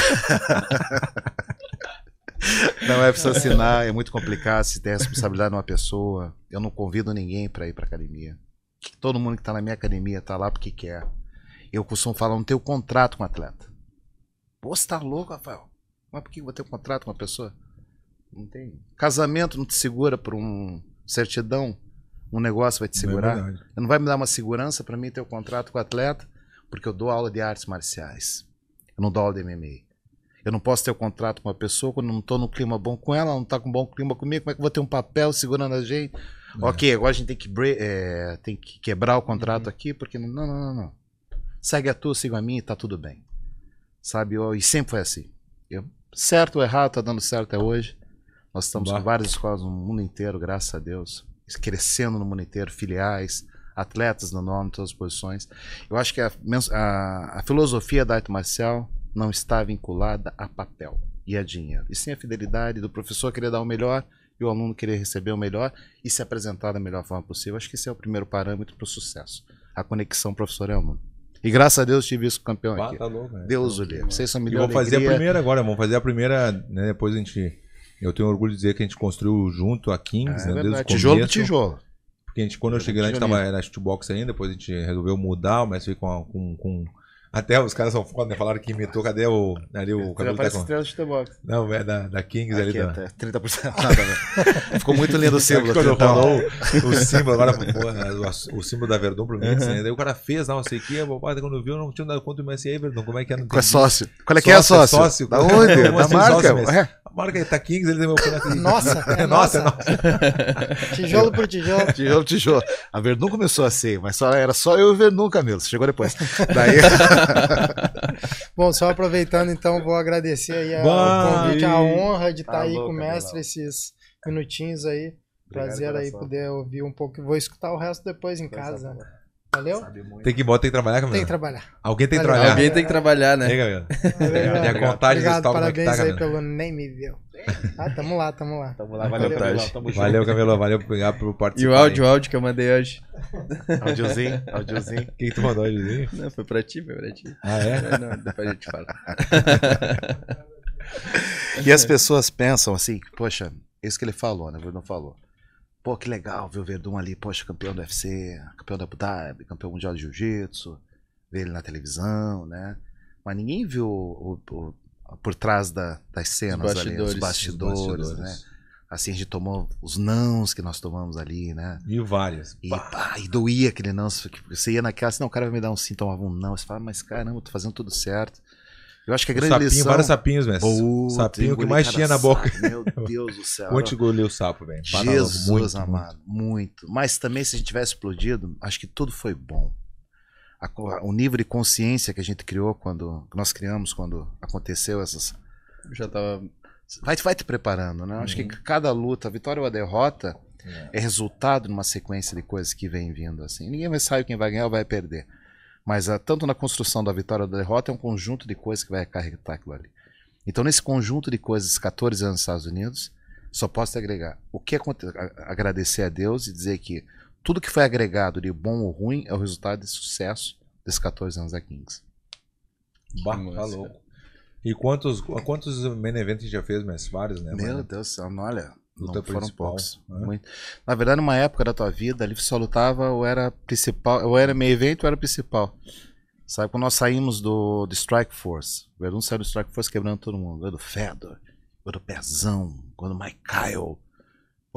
Não é preciso assinar, é muito complicado se tem responsabilidade numa pessoa. Eu não convido ninguém para ir para academia. Todo mundo que está na minha academia está lá porque quer. Eu costumo falar, não tenho contrato com atleta. Pô, você tá louco, Rafael? Mas por que eu vou ter um contrato com uma pessoa? Não tem. Casamento não te segura por um certidão. Um negócio vai te é segurar. É não vai me dar uma segurança para mim ter um contrato com o atleta, porque eu dou aula de artes marciais. Eu não dou aula de MMA. Eu não posso ter um contrato com uma pessoa quando não estou num clima bom com ela, não está com bom clima comigo. Como é que eu vou ter um papel segurando a gente? É. Ok, agora a gente tem que, é, tem que quebrar o contrato uhum. aqui, porque não, não, não, não. Segue a tua, siga a minha e está tudo bem. Sabe? Eu, e sempre foi assim. Eu, certo ou errado, está dando certo até hoje. Nós estamos Boa. com várias escolas no mundo inteiro, graças a Deus. Crescendo no mundo inteiro, filiais, atletas no nome, todas as posições. Eu acho que a, a, a filosofia da arte marcial não está vinculada a papel e a dinheiro, e sim a fidelidade do professor querer dar o melhor e o aluno querer receber o melhor e se apresentar da melhor forma possível. Acho que esse é o primeiro parâmetro para o sucesso, a conexão professor e aluno. É e graças a Deus tive isso campeão ah, aqui. Tá louco, né? Deus o livre. Vocês são melhores. Vamos fazer a primeira agora, vamos fazer a primeira, né? Depois a gente. Eu tenho orgulho de dizer que a gente construiu junto a Kings, ah, é né? Desde tijolo por tijolo. Porque a gente, quando eu, eu cheguei lá, a gente estava na shootbox ainda, depois a gente resolveu mudar, mas foi com, com, com até os caras são foda, né? Falaram que imitou, cadê o. Ali o cabelo tá com... estrelas de Não, é da, da Kings Aqui, ali. Da... 30% né? Ficou muito lindo o *laughs* é símbolo. Então. o símbolo, agora né? o, símbolo da Verdun pro Mix, uhum. né? Daí o cara fez, não sei o que, quando viu, não tinha dado conta do MSI aí, Verdun. Como é que é? Não É sócio. Qual é que é sócio? É sócio. Da onde? Da assim, marca. Ué? A marca é tá Kings, ele deu meu pé Nossa, é *laughs* nossa, nossa. *laughs* tijolo por tijolo. Tijolo por tijolo. A Verdun começou assim, mas só, era só eu e o Verdun, Camilo. Chegou depois. Daí. *laughs* Bom, só aproveitando, então, vou agradecer aí a, o convite, a honra de estar tá, tá aí com o mestre esses minutinhos aí. Prazer Obrigado, aí poder ouvir um pouco. Vou escutar o resto depois em casa. Tá né? Valeu? Tem que embora, tem que trabalhar, Camila? Tem que trabalhar. Alguém tem que trabalhar. Alguém tem que trabalhar, né? Tem, Camila. É a contagem Obrigado, tá é parabéns tá, aí Camila. pelo Nem Me Viu. Ah, tamo lá, tamo lá. Tamo lá, valeu, Camelô. Tamo junto. Valeu, Camelô. Valeu, obrigado por participar. E o áudio, o áudio que eu mandei hoje. Áudiozinho, *laughs* áudiozinho. O que, tu mandou, áudiozinho? Não, foi pra ti, foi pra ti. Ah, é? Não, depois a gente fala. *laughs* e as pessoas pensam assim, poxa, isso que ele falou, né? O Verdun falou. Pô, que legal ver o Verdun ali, poxa, campeão do UFC, campeão da Abu Dhabi, campeão mundial de jiu-jitsu, ver ele na televisão, né? Mas ninguém viu o, o por trás da, das cenas os ali, os bastidores, os bastidores, né? Assim, a gente tomou os nãos que nós tomamos ali, né? Mil várias. E, pá, e doía aquele não. Você ia naquela, assim, não, o cara vai me dar um sim, tomava um não. Você fala, mas caramba, tô fazendo tudo certo. Eu acho que a grande sapinho, lição... Vários sapinhos, velho. Oh, sapinho que mais tinha na boca. meu Deus do céu. *laughs* Onde engoliu o sapo, velho? Jesus muito, amado, muito. muito. Mas também, se a gente tivesse explodido, acho que tudo foi bom a, o nível de consciência que a gente criou quando nós criamos quando aconteceu essas já tava vai vai te preparando né uhum. acho que uhum. cada luta a vitória ou a derrota é. é resultado de uma sequência de coisas que vem vindo assim ninguém vai saber quem vai ganhar ou vai perder mas ah, tanto na construção da vitória ou da derrota é um conjunto de coisas que vai acarretar aquilo ali então nesse conjunto de coisas 14 anos nos Estados Unidos só posso te agregar o que aconteceu agradecer a Deus e dizer que tudo que foi agregado de bom ou ruim é o resultado de sucesso desses 14 anos da Kings. Bah, tá louco. E quantos, quantos main events a gente já fez, mas vários, né? Meu mano? Deus do céu, olha, Luta não foram poucos. Né? Na verdade, numa época da tua vida, ali só lutava ou era principal, ou era meio evento ou era principal. Sabe, quando nós saímos do, do Strike Force, o Verdun saiu do Strike Force quebrando todo mundo. Eu do Fedor, eu do Pezão, quando o Mike Kyle,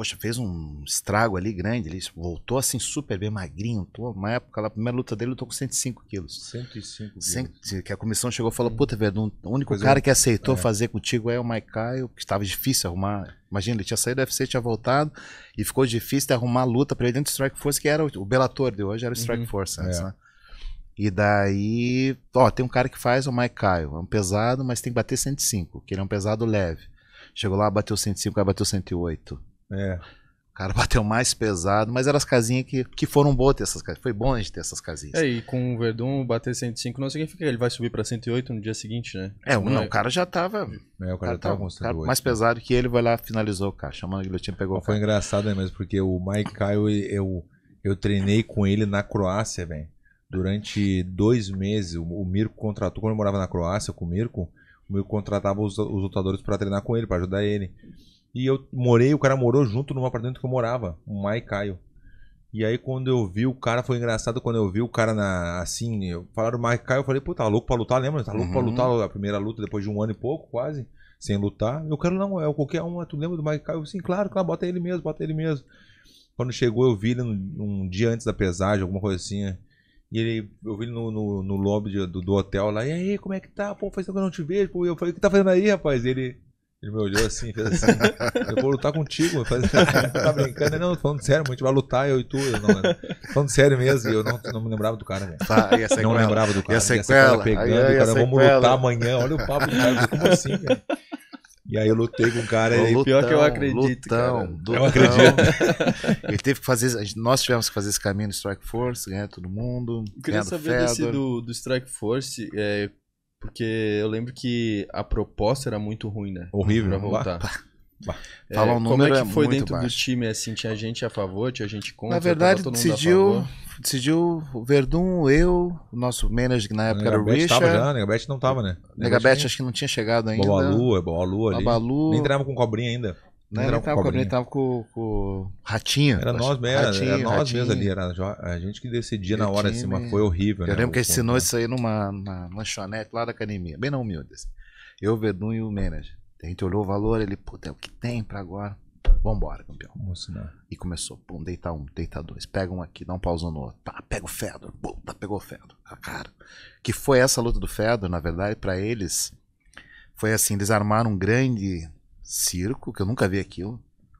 poxa, fez um estrago ali grande. Ele voltou assim super bem magrinho. Tô, uma época, lá, a primeira luta dele, lutou com 105 quilos. 105 quilos. que a comissão chegou e falou: puta, velho, o único pois cara é. que aceitou é. fazer contigo é o Mike Caio, que estava difícil arrumar. Imagina, ele tinha saído do UFC, tinha voltado e ficou difícil de arrumar luta para ele dentro do Strike Force, que era o, o Bellator de hoje, era o Strike uhum. Force antes, é. né? E daí, ó, tem um cara que faz o Mike Caio, é um pesado, mas tem que bater 105, que ele é um pesado leve. Chegou lá, bateu 105, aí bateu 108. É. O cara *laughs* bateu mais pesado, mas eram as casinhas que, que foram boas ter essas casinhas. Foi bom a gente ter essas casinhas. É, e com o Verdun bater 105 não significa que ele vai subir para 108 no dia seguinte, né? É, tipo, não, não é... o cara já tava. É, o cara, cara já tava mais né? pesado que ele, vai lá, finalizou o cara. Chamando a guilhotina, pegou Foi engraçado, aí, né, Mas porque o Mike Kyle, eu, eu treinei com ele na Croácia, velho. Durante dois meses, o, o Mirko contratou, quando eu morava na Croácia com o Mirko, o Mirko contratava os, os lutadores para treinar com ele, para ajudar ele. E eu morei, o cara morou junto no apartamento que eu morava, o Mai Caio. E aí quando eu vi o cara, foi engraçado quando eu vi o cara na, assim, eu, falaram o Mike Caio, eu falei, pô, tá louco pra lutar, lembra? Tá louco uhum. pra lutar a primeira luta depois de um ano e pouco, quase, sem lutar. Eu quero não, é qualquer um, é, tu lembra do Mike Caio? Sim, claro, claro, bota ele mesmo, bota ele mesmo. Quando chegou, eu vi ele um, um dia antes da pesagem, alguma coisa assim, né? e ele, eu vi ele no, no, no lobby de, do, do, hotel lá, e aí, como é que tá? Pô, faz tempo que eu não te vejo, pô. Eu falei, o que tá fazendo aí, rapaz? Ele, ele me olhou assim, fez assim: né? Eu vou lutar contigo. Falei, *laughs* tá brincando? Não, falando sério, a gente vai lutar, eu e tu. Eu não, falando sério mesmo, eu não, não me lembrava do cara, velho. Tá, não lembrava do cara. E a sequela? pegando, aí, aí, cara, vamos lutar amanhã. Olha o papo do cara, como assim, velho? E aí eu lutei com o cara e lutão, pior que eu acredito. Lutão, lutão. Eu acredito. *laughs* Ele teve que fazer. Nós tivemos que fazer esse caminho no Strike Force, ganhar todo mundo. Eu queria saber desse do, do Strike Force. É, porque eu lembro que a proposta era muito ruim, né? Horrível. Pra voltar. Bah, bah. É, Falar um número como é que é foi é dentro baixo. do time, assim, tinha gente a favor, tinha gente contra? Na verdade, decidiu, decidiu o Verdun, eu, o nosso manager que na época era o Richard. já, Negabete não tava, né? Negabete acho que não tinha chegado ainda. Boa Lua, Boa Lua ali. Nem entrava com cobrinha ainda. Não, não tava com o tava com, com... Ratinho. Era nós mesmo, era nós mesmo ali, era a gente que decidia na hora, assim, mas foi horrível. Né, Eu né, lembro que ensinou isso aí numa, lanchonete lá da academia, bem na humilde. Assim. Eu, Vedun e o manager. A gente olhou o valor, ele, puta, é o que tem pra agora. Vambora, campeão. Vamos assim, né? E começou, pum, deita um, deita dois, pega um aqui, dá um pausão no outro. Tá, pega o Fedor, pum, tá, pegou o Fedor. Ah, cara. Que foi essa luta do Fedor, na verdade, para eles, foi assim, eles armaram um grande circo, que eu nunca vi aquilo.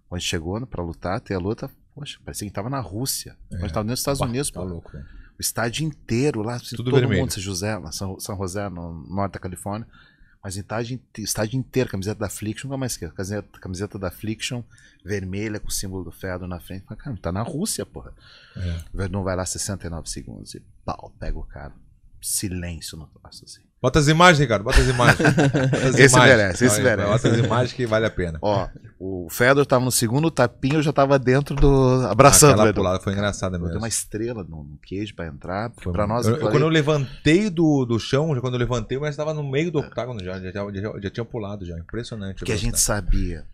Quando chegou para lutar, ter a luta, poxa, parecia que tava na Rússia. É. Mas tava nos Estados Unidos, tá pô. louco, O estádio inteiro lá, assim, Tudo todo vermelho. mundo, São José, São, São José, no norte da Califórnia. Mas estádio, estádio inteiro, camiseta da Affliction, nunca mais esqueço. Camiseta, camiseta da Affliction, vermelha, com o símbolo do Fedor na frente. Mas, cara, tá na Rússia, porra. É. Não vai lá 69 segundos e pau, pega o cara. Silêncio no troço, assim. Bota as imagens, Ricardo, bota as imagens. *laughs* Bota as esse imagens. merece, esse merece. Bota as imagens que vale a pena. Ó, o Fedor tava no segundo tapinho, eu já tava dentro do. abraçando. Aquela pulada foi engraçada mesmo. Deu uma estrela no, queijo pra entrar. Foi pra nós. Eu, eu, Quando eu levantei do, do chão, já quando eu levantei, mas tava no meio do octágono já, já, já, já, já tinha pulado já. Impressionante. Que a gente sabia.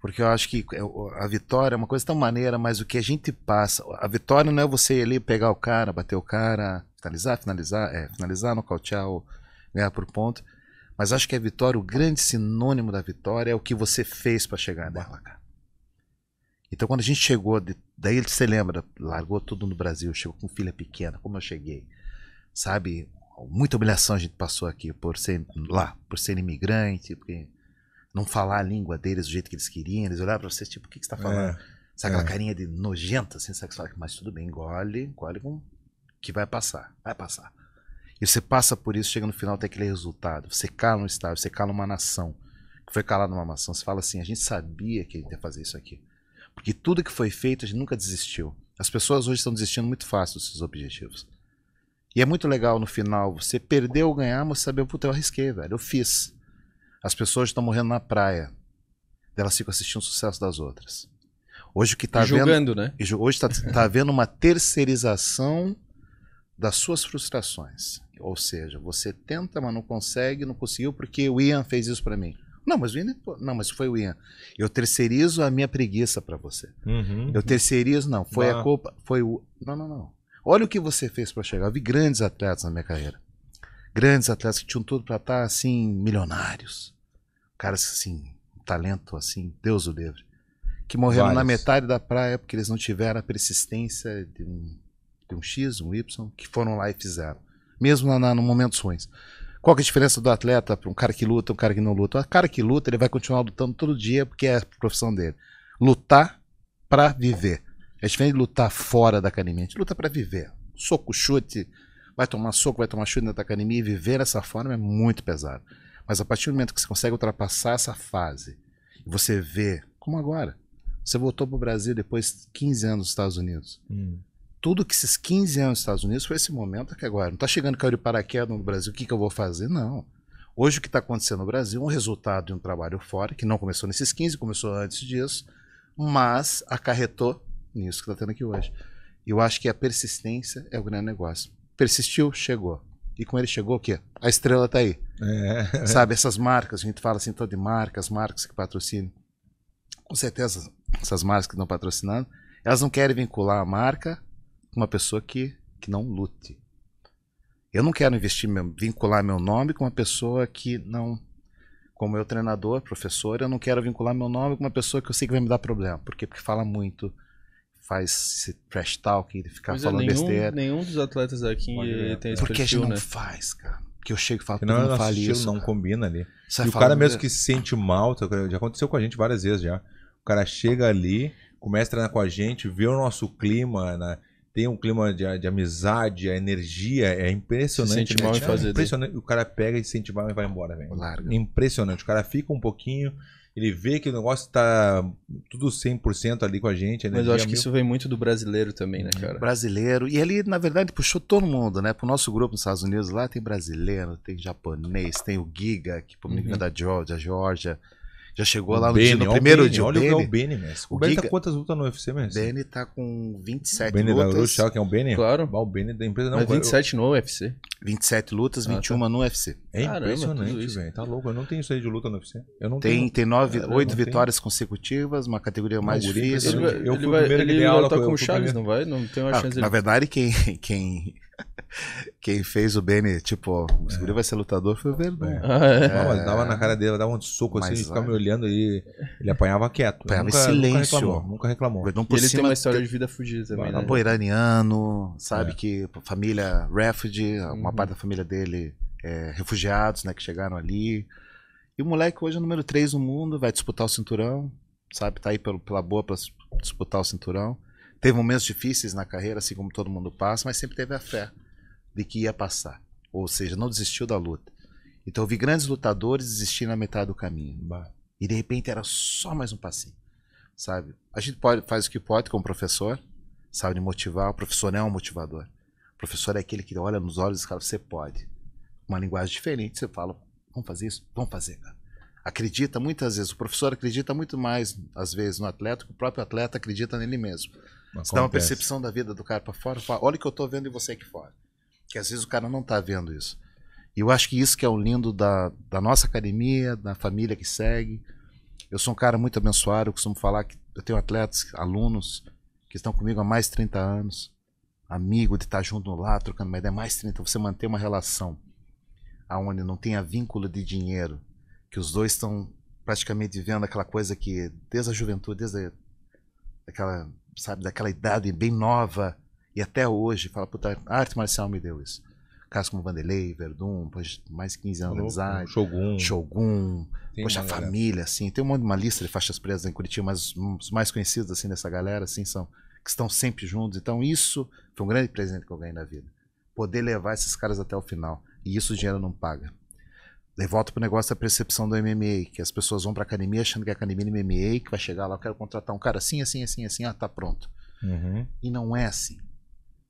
Porque eu acho que é a vitória é uma coisa tão maneira, mas o que a gente passa. A vitória não é você ir ali pegar o cara, bater o cara, finalizar, finalizar, é, finalizar, nocautear o ganhar por ponto. Mas acho que a vitória, o grande sinônimo da vitória é o que você fez para chegar nela, cara. Então, quando a gente chegou, daí você lembra, largou tudo no Brasil, chegou com filha pequena, como eu cheguei, sabe? Muita humilhação a gente passou aqui por ser lá, por ser imigrante, porque não falar a língua deles do jeito que eles queriam, eles olhavam para você, tipo, o que, que você tá é, falando? É, sabe aquela é. carinha de nojenta, assim, sabe? Mas tudo bem, engole, engole com. que vai passar, vai passar. E você passa por isso, chega no final, tem aquele resultado. Você cala um Estado, você cala uma nação. Que foi calada uma nação. Você fala assim: a gente sabia que a gente ia fazer isso aqui. Porque tudo que foi feito, a gente nunca desistiu. As pessoas hoje estão desistindo muito fácil dos seus objetivos. E é muito legal no final você perder ou ganhar, mas saber, puta, eu arrisquei, velho. Eu fiz. As pessoas estão morrendo na praia. Elas ficam assistindo o sucesso das outras. Hoje o que está vendo. Né? Hoje está tá vendo uma terceirização das suas frustrações. Ou seja, você tenta, mas não consegue, não conseguiu porque o Ian fez isso para mim. Não, mas o Ian, é não, mas foi o Ian. Eu terceirizo a minha preguiça para você. Uhum, eu terceirizo, não, foi ah. a culpa, foi o Não, não, não. Olha o que você fez para chegar. Eu vi grandes atletas na minha carreira. Grandes atletas que tinham tudo para estar tá, assim milionários. Caras assim, talento assim, Deus o livre. Que morreram Vários. na metade da praia porque eles não tiveram a persistência de um, de um X, um Y, que foram lá e fizeram mesmo na, na, no momentos ruins. Qual que é a diferença do atleta para um cara que luta, um cara que não luta? O cara que luta, ele vai continuar lutando todo dia porque é a profissão dele. Lutar para viver. É diferente de lutar fora da academia. A gente luta para viver. Soco, chute, vai tomar soco, vai tomar chute na academia e viver dessa forma é muito pesado. Mas a partir do momento que você consegue ultrapassar essa fase, você vê, como agora, você voltou para o Brasil depois de 15 anos nos Estados Unidos. Hum tudo que esses 15 anos nos Estados Unidos foi esse momento que agora. Não está chegando caiu de paraquedas no Brasil, o que, que eu vou fazer? Não. Hoje o que está acontecendo no Brasil é um resultado de um trabalho fora, que não começou nesses 15, começou antes disso, mas acarretou nisso que está tendo aqui hoje. Eu acho que a persistência é o grande negócio. Persistiu, chegou. E com ele chegou o quê? A estrela está aí. É. *laughs* Sabe, essas marcas, a gente fala assim, todo então, de marcas, marcas que patrocinam. Com certeza, essas marcas que estão patrocinando, elas não querem vincular a marca uma pessoa que, que não lute. Eu não quero investir, meu, vincular meu nome com uma pessoa que não. Como eu, treinador, professor, eu não quero vincular meu nome com uma pessoa que eu sei que vai me dar problema. Por quê? Porque fala muito, faz esse trash talking, ficar é falando é, nenhum, besteira. Nenhum dos atletas aqui tem é. esse Porque perfil, a gente né? não faz, cara. Que eu chego e falo, não, não é fale isso. Não cara. combina ali. Você e o cara mesmo que se sente mal, tá, já aconteceu com a gente várias vezes já. O cara chega ali, começa a treinar com a gente, vê o nosso clima, né? tem um clima de, de amizade, a energia é impressionante. Se né? fazer impressionante. Dele. O cara pega, e incentivar e vai embora, velho. Impressionante. O cara fica um pouquinho, ele vê que o negócio tá tudo 100% ali com a gente. A Mas eu acho que mil... isso vem muito do brasileiro também, né, uhum. cara? Brasileiro. E ele, na verdade, puxou todo mundo, né? Pro nosso grupo nos Estados Unidos, lá tem brasileiro, tem japonês, tem o Giga, que é uhum. da Georgia, Georgia. Já chegou o lá no, Bene, dia, no primeiro Bene, dia. Olha Bene. o é Beni, O, o Beni tá quantas lutas no UFC, mesmo? O Bene tá com 27 Beni lutas. Bene da Uruxá, que é um Bene? Claro. Ah, o Bene da empresa não. Mas 27 eu... no UFC. 27 lutas, ah, 21 tá. no UFC. É impressionante, velho. Tá louco. Eu não tenho isso aí de luta no UFC. Eu não tem, tenho. Tem nove, é, oito vitórias tenho. consecutivas, uma categoria mais não, difícil. Ele, eu ele fui vai, o primeiro ele que deu aula com o Chaves, não vai? Não tem uma ah, chance. Na verdade, quem quem fez o Benny, tipo, ó, o seguro é. vai ser lutador foi o Verdun. É. Ah, é. dava é. na cara dele, dava um soco assim, ficava me olhando e ele apanhava quieto. Apanhava nunca, em silêncio. Nunca reclamou. Nunca reclamou. e ele cima, tem uma história de vida fugida também. Né? Pô, iraniano, sabe é. que família refugee, uma uhum. parte da família dele é, refugiados, né, que chegaram ali. E o moleque hoje é número 3 no mundo, vai disputar o cinturão, sabe? Tá aí pela boa pra disputar o cinturão. Teve momentos difíceis na carreira, assim como todo mundo passa, mas sempre teve a fé de que ia passar. Ou seja, não desistiu da luta. Então eu vi grandes lutadores desistir na metade do caminho. Bah. E de repente era só mais um passinho, sabe? A gente pode, faz o que pode com o professor, sabe, de motivar. O professor não é um motivador. O professor é aquele que olha nos olhos e fala, você pode. Uma linguagem diferente, você fala, vamos fazer isso? Vamos fazer, cara. Acredita muitas vezes, o professor acredita muito mais, às vezes, no atleta, que o próprio atleta acredita nele mesmo. Você dá uma percepção da vida do cara para fora. Fala, Olha o que eu estou vendo e você aqui fora. Que às vezes o cara não está vendo isso. E eu acho que isso que é o lindo da, da nossa academia, da família que segue. Eu sou um cara muito abençoado, eu costumo falar que eu tenho atletas, alunos, que estão comigo há mais de 30 anos, amigo de estar tá junto lá, trocando uma ideia, mais 30. Você manter uma relação aonde não tenha vínculo de dinheiro, que os dois estão praticamente vivendo aquela coisa que, desde a juventude, desde aquela sabe, daquela idade bem nova e até hoje fala, puta, a arte marcial me deu isso. caras como Vanderlei, Verdun, depois mais 15 anos de amizade. Shogun. Shogun. Tem poxa, a família, assim. Tem um monte, uma lista de faixas presas em Curitiba, mas os mais conhecidos, assim, dessa galera, assim, são que estão sempre juntos. Então, isso foi um grande presente que eu ganhei na vida. Poder levar esses caras até o final. E isso o dinheiro não paga. Daí volta pro negócio da percepção do MMA, que as pessoas vão pra academia achando que é a academia é MMA, que vai chegar lá, eu quero contratar um cara assim, assim, assim, assim, ah, tá pronto. Uhum. E não é assim.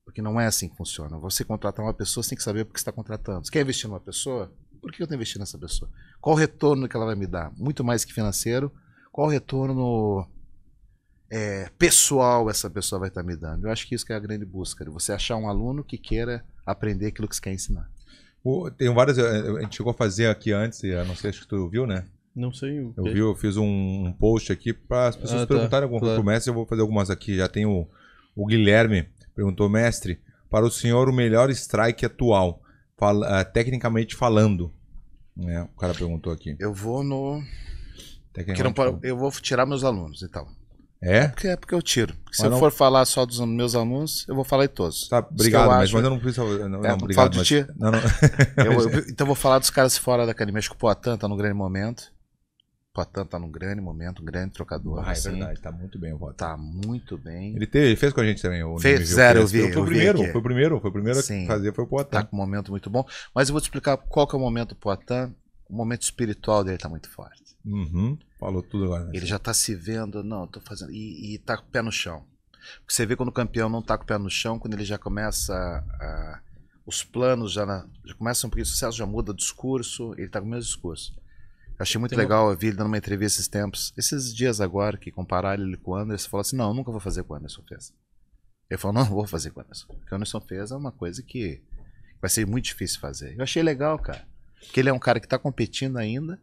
Porque não é assim que funciona. Você contratar uma pessoa, você tem que saber por que está contratando. Você quer investir numa pessoa? Por que eu tenho investindo nessa pessoa? Qual o retorno que ela vai me dar? Muito mais que financeiro. Qual o retorno é, pessoal essa pessoa vai estar tá me dando? Eu acho que isso que é a grande busca. Você achar um aluno que queira aprender aquilo que você quer ensinar tem várias. Eh, eh, a gente chegou a fazer aqui antes, não sei se tu viu, né? Não sei. Eu vi, eu fiz um, um post aqui para as pessoas ah, tá, perguntarem tá, alguma claro. coisa mestre. Eu vou fazer algumas aqui. Já tem o, o Guilherme, perguntou, mestre, para o senhor o melhor strike atual, fala, eh, tecnicamente falando. né o cara perguntou aqui. Eu vou no. eu vou tirar meus alunos, e então. É? é? Porque é porque eu tiro. Porque se eu for falar só dos meus alunos, eu vou falar de todos. Tá, obrigado, mas acho... eu não preciso. Não, é, não, não obrigado, falo mas... de ti. Não, não... *laughs* eu, eu, *laughs* então vou falar dos caras fora da academia. Acho que o Poitin tá num grande momento. Poitin tá num grande momento, um grande trocador. Ah, é assim. é verdade, tá muito bem o Poitin. Tá muito bem. Ele, teve, ele fez com a gente também o Fez, zero, né? eu vi. Foi, o primeiro, foi o primeiro, foi o primeiro Sim, a fazer, foi o Poitin. Tá com um momento muito bom. Mas eu vou te explicar qual que é o momento do Poitin. O momento espiritual dele tá muito forte. Uhum. Falou tudo agora. Né? Ele já está se vendo, não, estou fazendo. E, e tá com o pé no chão. Porque você vê quando o campeão não está com o pé no chão, quando ele já começa a, os planos já, na, já começam, porque o sucesso já muda o discurso, ele está com o mesmo discurso. Eu achei muito Tem legal ouvir ele dando uma entrevista esses tempos, esses dias agora, que compararam ele com o Anderson, falou assim, não, eu nunca vou fazer com o Anderson fez. Ele falou, não, não vou fazer com o Anderson. O que o Anderson fez é uma coisa que vai ser muito difícil fazer. Eu achei legal, cara. Porque ele é um cara que está competindo ainda,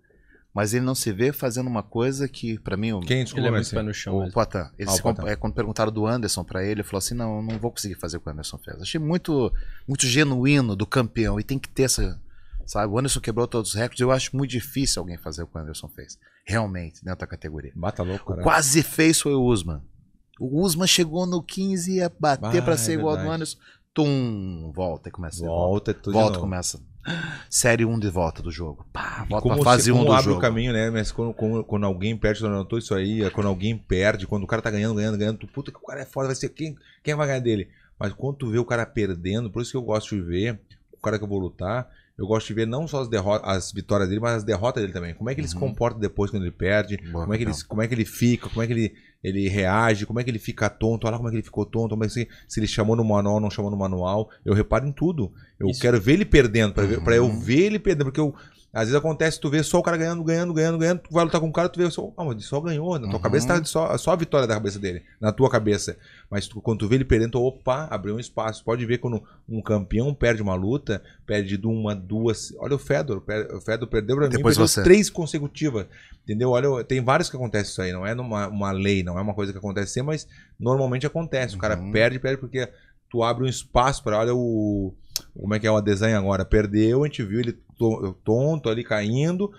mas ele não se vê fazendo uma coisa que, para mim, o, Quem desculpa, ele é assim? no chão o Poitin. Ele ah, Poitin. É, quando perguntaram do Anderson para ele, ele falou assim: não, não vou conseguir fazer o que o Anderson fez. Achei muito, muito genuíno do campeão e tem que ter essa. Sabe, o Anderson quebrou todos os recordes. Eu acho muito difícil alguém fazer o que o Anderson fez. Realmente, dentro da categoria. Bata louco, cara. Né? Quase fez foi o Usman. O Usman chegou no 15 e ia bater para ah, ser é igual ao do Anderson. Tum, volta e começa. Volta, volta, tudo volta, começa Série 1 de volta do jogo. Pá, volta como pra fase 1 do abre jogo. o caminho, né? Mas quando, quando, quando alguém perde, tu anotou isso aí, é quando alguém perde, quando o cara tá ganhando, ganhando, ganhando, tu, puta que o cara é foda, vai ser quem, quem vai ganhar dele. Mas quando tu vê o cara perdendo, por isso que eu gosto de ver o cara que eu vou lutar, eu gosto de ver não só as, as vitórias dele, mas as derrotas dele também. Como é que ele uhum. se comporta depois quando ele perde, Boa, como, é que ele, como é que ele fica, como é que ele, ele reage, como é que ele fica tonto, olha como é que ele ficou tonto, é se, assim, se ele chamou no manual, não chamou no manual. Eu reparo em tudo. Eu Isso. quero ver ele perdendo, para uhum. eu ver ele perdendo, porque eu, às vezes acontece, tu vê só o cara ganhando, ganhando, ganhando, ganhando, tu vai lutar com o cara, tu vê só, ah, mas ele só ganhou, na tua uhum. cabeça tá só, só a vitória da cabeça dele, na tua cabeça. Mas tu, quando tu vê ele perdendo, tu, opa, abriu um espaço. Pode ver quando um campeão perde uma luta, perde de uma, duas. Olha o Fedor, o Fedor perdeu pra Depois mim, perdeu três consecutivas. Entendeu? Olha, tem vários que acontece isso aí, não é numa, uma lei, não é uma coisa que acontece, mas normalmente acontece. O cara uhum. perde, perde porque tu abre um espaço para olha o como é que é o desenho agora? Perdeu, a gente viu, ele tonto ali caindo,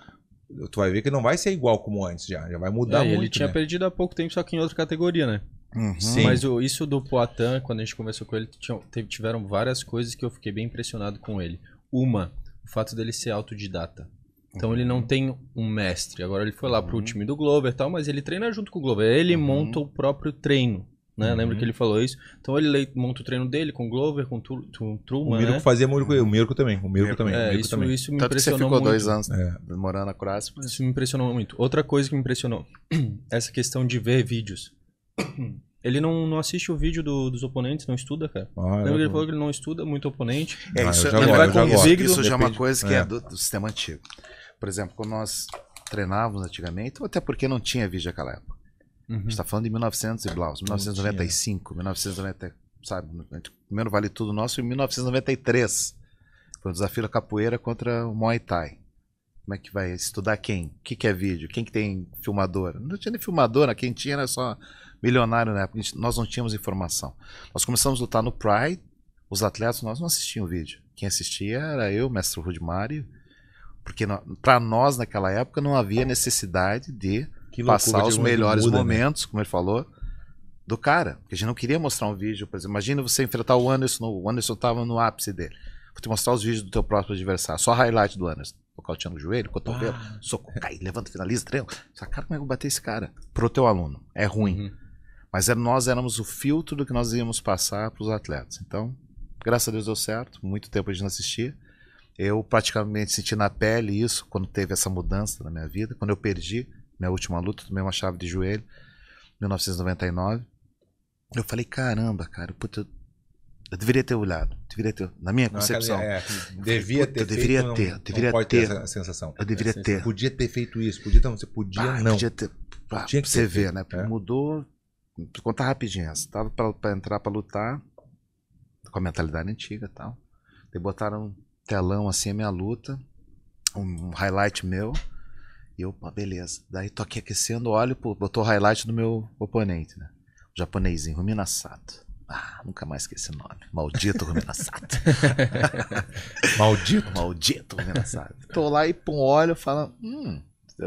tu vai ver que não vai ser igual como antes já, já vai mudar é, muito. Ele tinha né? perdido há pouco tempo, só que em outra categoria, né? Uhum. Sim. Mas o, isso do Poitin, quando a gente conversou com ele, tinha, tiveram várias coisas que eu fiquei bem impressionado com ele. Uma, o fato dele ser autodidata. Então uhum. ele não tem um mestre. Agora ele foi lá uhum. pro time do Glover e tal, mas ele treina junto com o Glover. Ele uhum. monta o próprio treino. Né? Uhum. que ele falou isso? Então ele monta o treino dele com Glover, com Tru Tru Truman. O Mirko né? fazia o Mirko também. O Mirko é, também. É, Mirko isso, também. isso me Tanto impressionou. Que você ficou muito. dois anos é. morando na Croácia. Mas... Isso me impressionou muito. Outra coisa que me impressionou: *clears throat* essa questão de ver vídeos. *clears throat* Ele não, não assiste o vídeo do, dos oponentes, não estuda, cara. Ah, Lembra que ele falou que ele não estuda muito oponente. É, ah, isso, ah, já ele é vai com isso já é uma coisa que é, é do, do sistema antigo. Por exemplo, quando nós treinávamos antigamente, ou até porque não tinha vídeo naquela época Uhum. A gente está falando de 1900 e Blaus, 1995, 1990, sabe? Primeiro Vale Tudo Nosso em 1993. Foi o desafio da capoeira contra o Muay Thai. Como é que vai estudar quem? O que, que é vídeo? Quem que tem filmadora? Não tinha nem filmadora, né? quem tinha era só milionário na época. Gente, nós não tínhamos informação. Nós começamos a lutar no Pride, os atletas nós não assistiam vídeo. Quem assistia era eu, mestre Rudimário, porque para nós naquela época não havia necessidade de loucura, passar os melhores muda, né? momentos, né? como ele falou, do cara. Porque a gente não queria mostrar um vídeo, por exemplo. Imagina você enfrentar o Anderson, o Anderson tava no ápice dele. Vou te mostrar os vídeos do teu próximo adversário, só highlight do Anderson. Nocauteando o joelho, cotovelo, ah. soco, cai, levanta, finaliza, treino. Cara, como é que eu bater esse cara? Pro teu aluno. É ruim. Uhum. Mas é, nós éramos o filtro do que nós íamos passar para os atletas. Então, graças a Deus deu certo. Muito tempo a gente não assistia. Eu praticamente senti na pele isso quando teve essa mudança na minha vida. Quando eu perdi, minha última luta, tomei uma chave de joelho, 1999. Eu falei, caramba, cara, puta, eu, eu deveria ter olhado, deveria ter, na minha concepção. Não, é, devia ter, eu deveria feito, ter, não, deveria não ter, ter sensação. Eu deveria é, ter. Podia ter feito isso, podia não, você podia ah, não. Podia ter, pra, Tinha que você ver, né? É. Mudou, vou contar rapidinho, essa tava pra, pra entrar pra lutar, com a mentalidade antiga e tal. E botaram um telão assim a minha luta, um highlight meu. E opa, beleza. Daí tô aqui aquecendo, olho, pô, botou o highlight do meu oponente, né? O japonesinho, Rumina Sato. Ah, nunca mais esqueci o nome. Maldito Rumina Sato. *laughs* Maldito. Maldito Rumina Sato. Tô lá e pum, olho, fala, hum,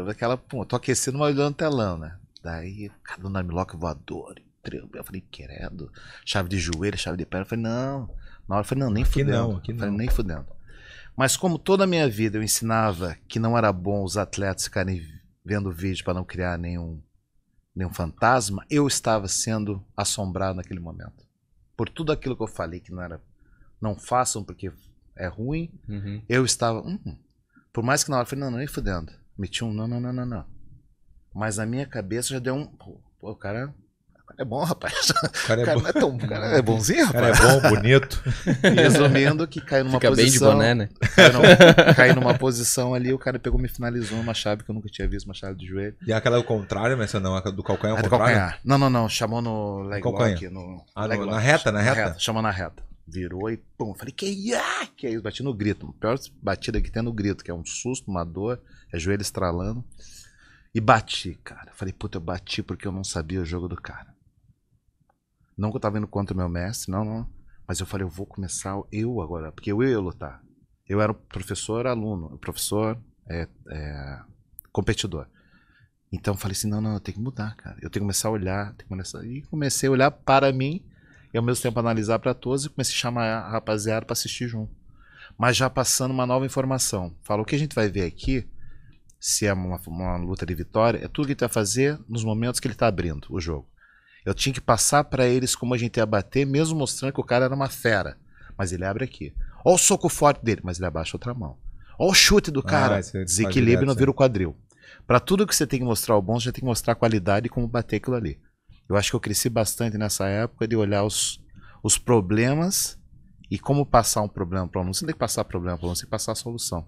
aquela, pum, tô aquecendo, mas olhando o telão, né? Daí, cara do Namiloca voador? Eu falei, querendo? Chave de joelho, chave de perna. Eu falei, não. Na hora eu falei, não, nem aqui fudendo. Não, aqui não. falei, nem fudendo. Mas como toda a minha vida eu ensinava que não era bom os atletas ficarem vendo vídeo para não criar nenhum, nenhum fantasma, eu estava sendo assombrado naquele momento. Por tudo aquilo que eu falei que não era. Não façam porque é ruim. Uhum. Eu estava. Hum, hum. por mais que na hora eu falei, não, não, nem fudendo. Meti um não, não, não, não, não. Mas na minha cabeça já deu um. Pô, o cara cara é bom, rapaz. O cara, é, o cara bom. É, tão, é o cara é bonzinho, rapaz. O cara é bom, bonito. *laughs* Resumindo que caiu numa Fica posição. Bem de boné, né? Caiu numa, caiu numa posição ali, o cara pegou me finalizou uma chave que eu nunca tinha visto, uma chave de joelho. E aquela é o contrário, mas não, a do calcanhar é o contrário? Calcanhar. Não, não, não. Chamou no leg lock. No ah, leg lock. na reta, na reta? reta? Chamou na reta. Virou e pum. Falei, que, ia? que é isso? Bati no grito. A pior batida que tem é no grito, que é um susto, uma dor, é joelho estralando. E bati, cara. Falei, puta, eu bati porque eu não sabia o jogo do cara. Não que eu estava indo contra o meu mestre, não, não. Mas eu falei, eu vou começar eu agora, porque eu ia lutar. Eu era professor, aluno, professor, é, é, competidor. Então eu falei assim, não, não, eu tenho que mudar, cara. Eu tenho que começar a olhar, tenho que começar... E comecei a olhar para mim e ao mesmo tempo analisar para todos e comecei a chamar a rapaziada para assistir junto. Mas já passando uma nova informação. falou o que a gente vai ver aqui, se é uma, uma luta de vitória, é tudo que ele vai fazer nos momentos que ele está abrindo o jogo. Eu tinha que passar para eles como a gente ia bater, mesmo mostrando que o cara era uma fera. Mas ele abre aqui. Olha o soco forte dele, mas ele abaixa outra mão. Olha o chute do ah, cara. Ah, Desequilíbrio não vira o quadril. Para tudo que você tem que mostrar o bom, você tem que mostrar a qualidade e como bater aquilo ali. Eu acho que eu cresci bastante nessa época de olhar os, os problemas e como passar um problema para um. aluno. Você não tem que passar problema para o aluno, você tem que passar a solução.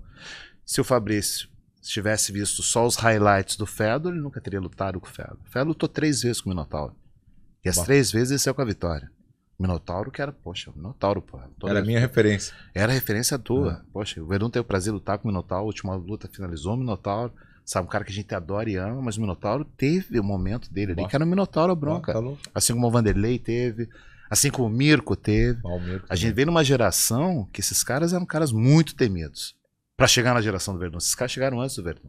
Se o Fabrício tivesse visto só os highlights do Fedor, ele nunca teria lutado com o Fedor. O Fedor lutou três vezes com o Minotauro. E as Bom. três vezes ele saiu com a vitória. Minotauro, que era, poxa, Minotauro, pô. Era a minha referência. Era a referência tua. É. Poxa, o Verdun teve o prazer de lutar com o Minotauro, a última luta finalizou o Minotauro. Sabe, um cara que a gente adora e ama, mas o Minotauro teve o momento dele ali, Bom. que era o Minotauro bronca. Bom, tá assim como o Vanderlei teve, assim como o Mirko teve. Bom, o Mirko a gente veio numa geração que esses caras eram caras muito temidos. para chegar na geração do Verdun. Esses caras chegaram antes do Verdun.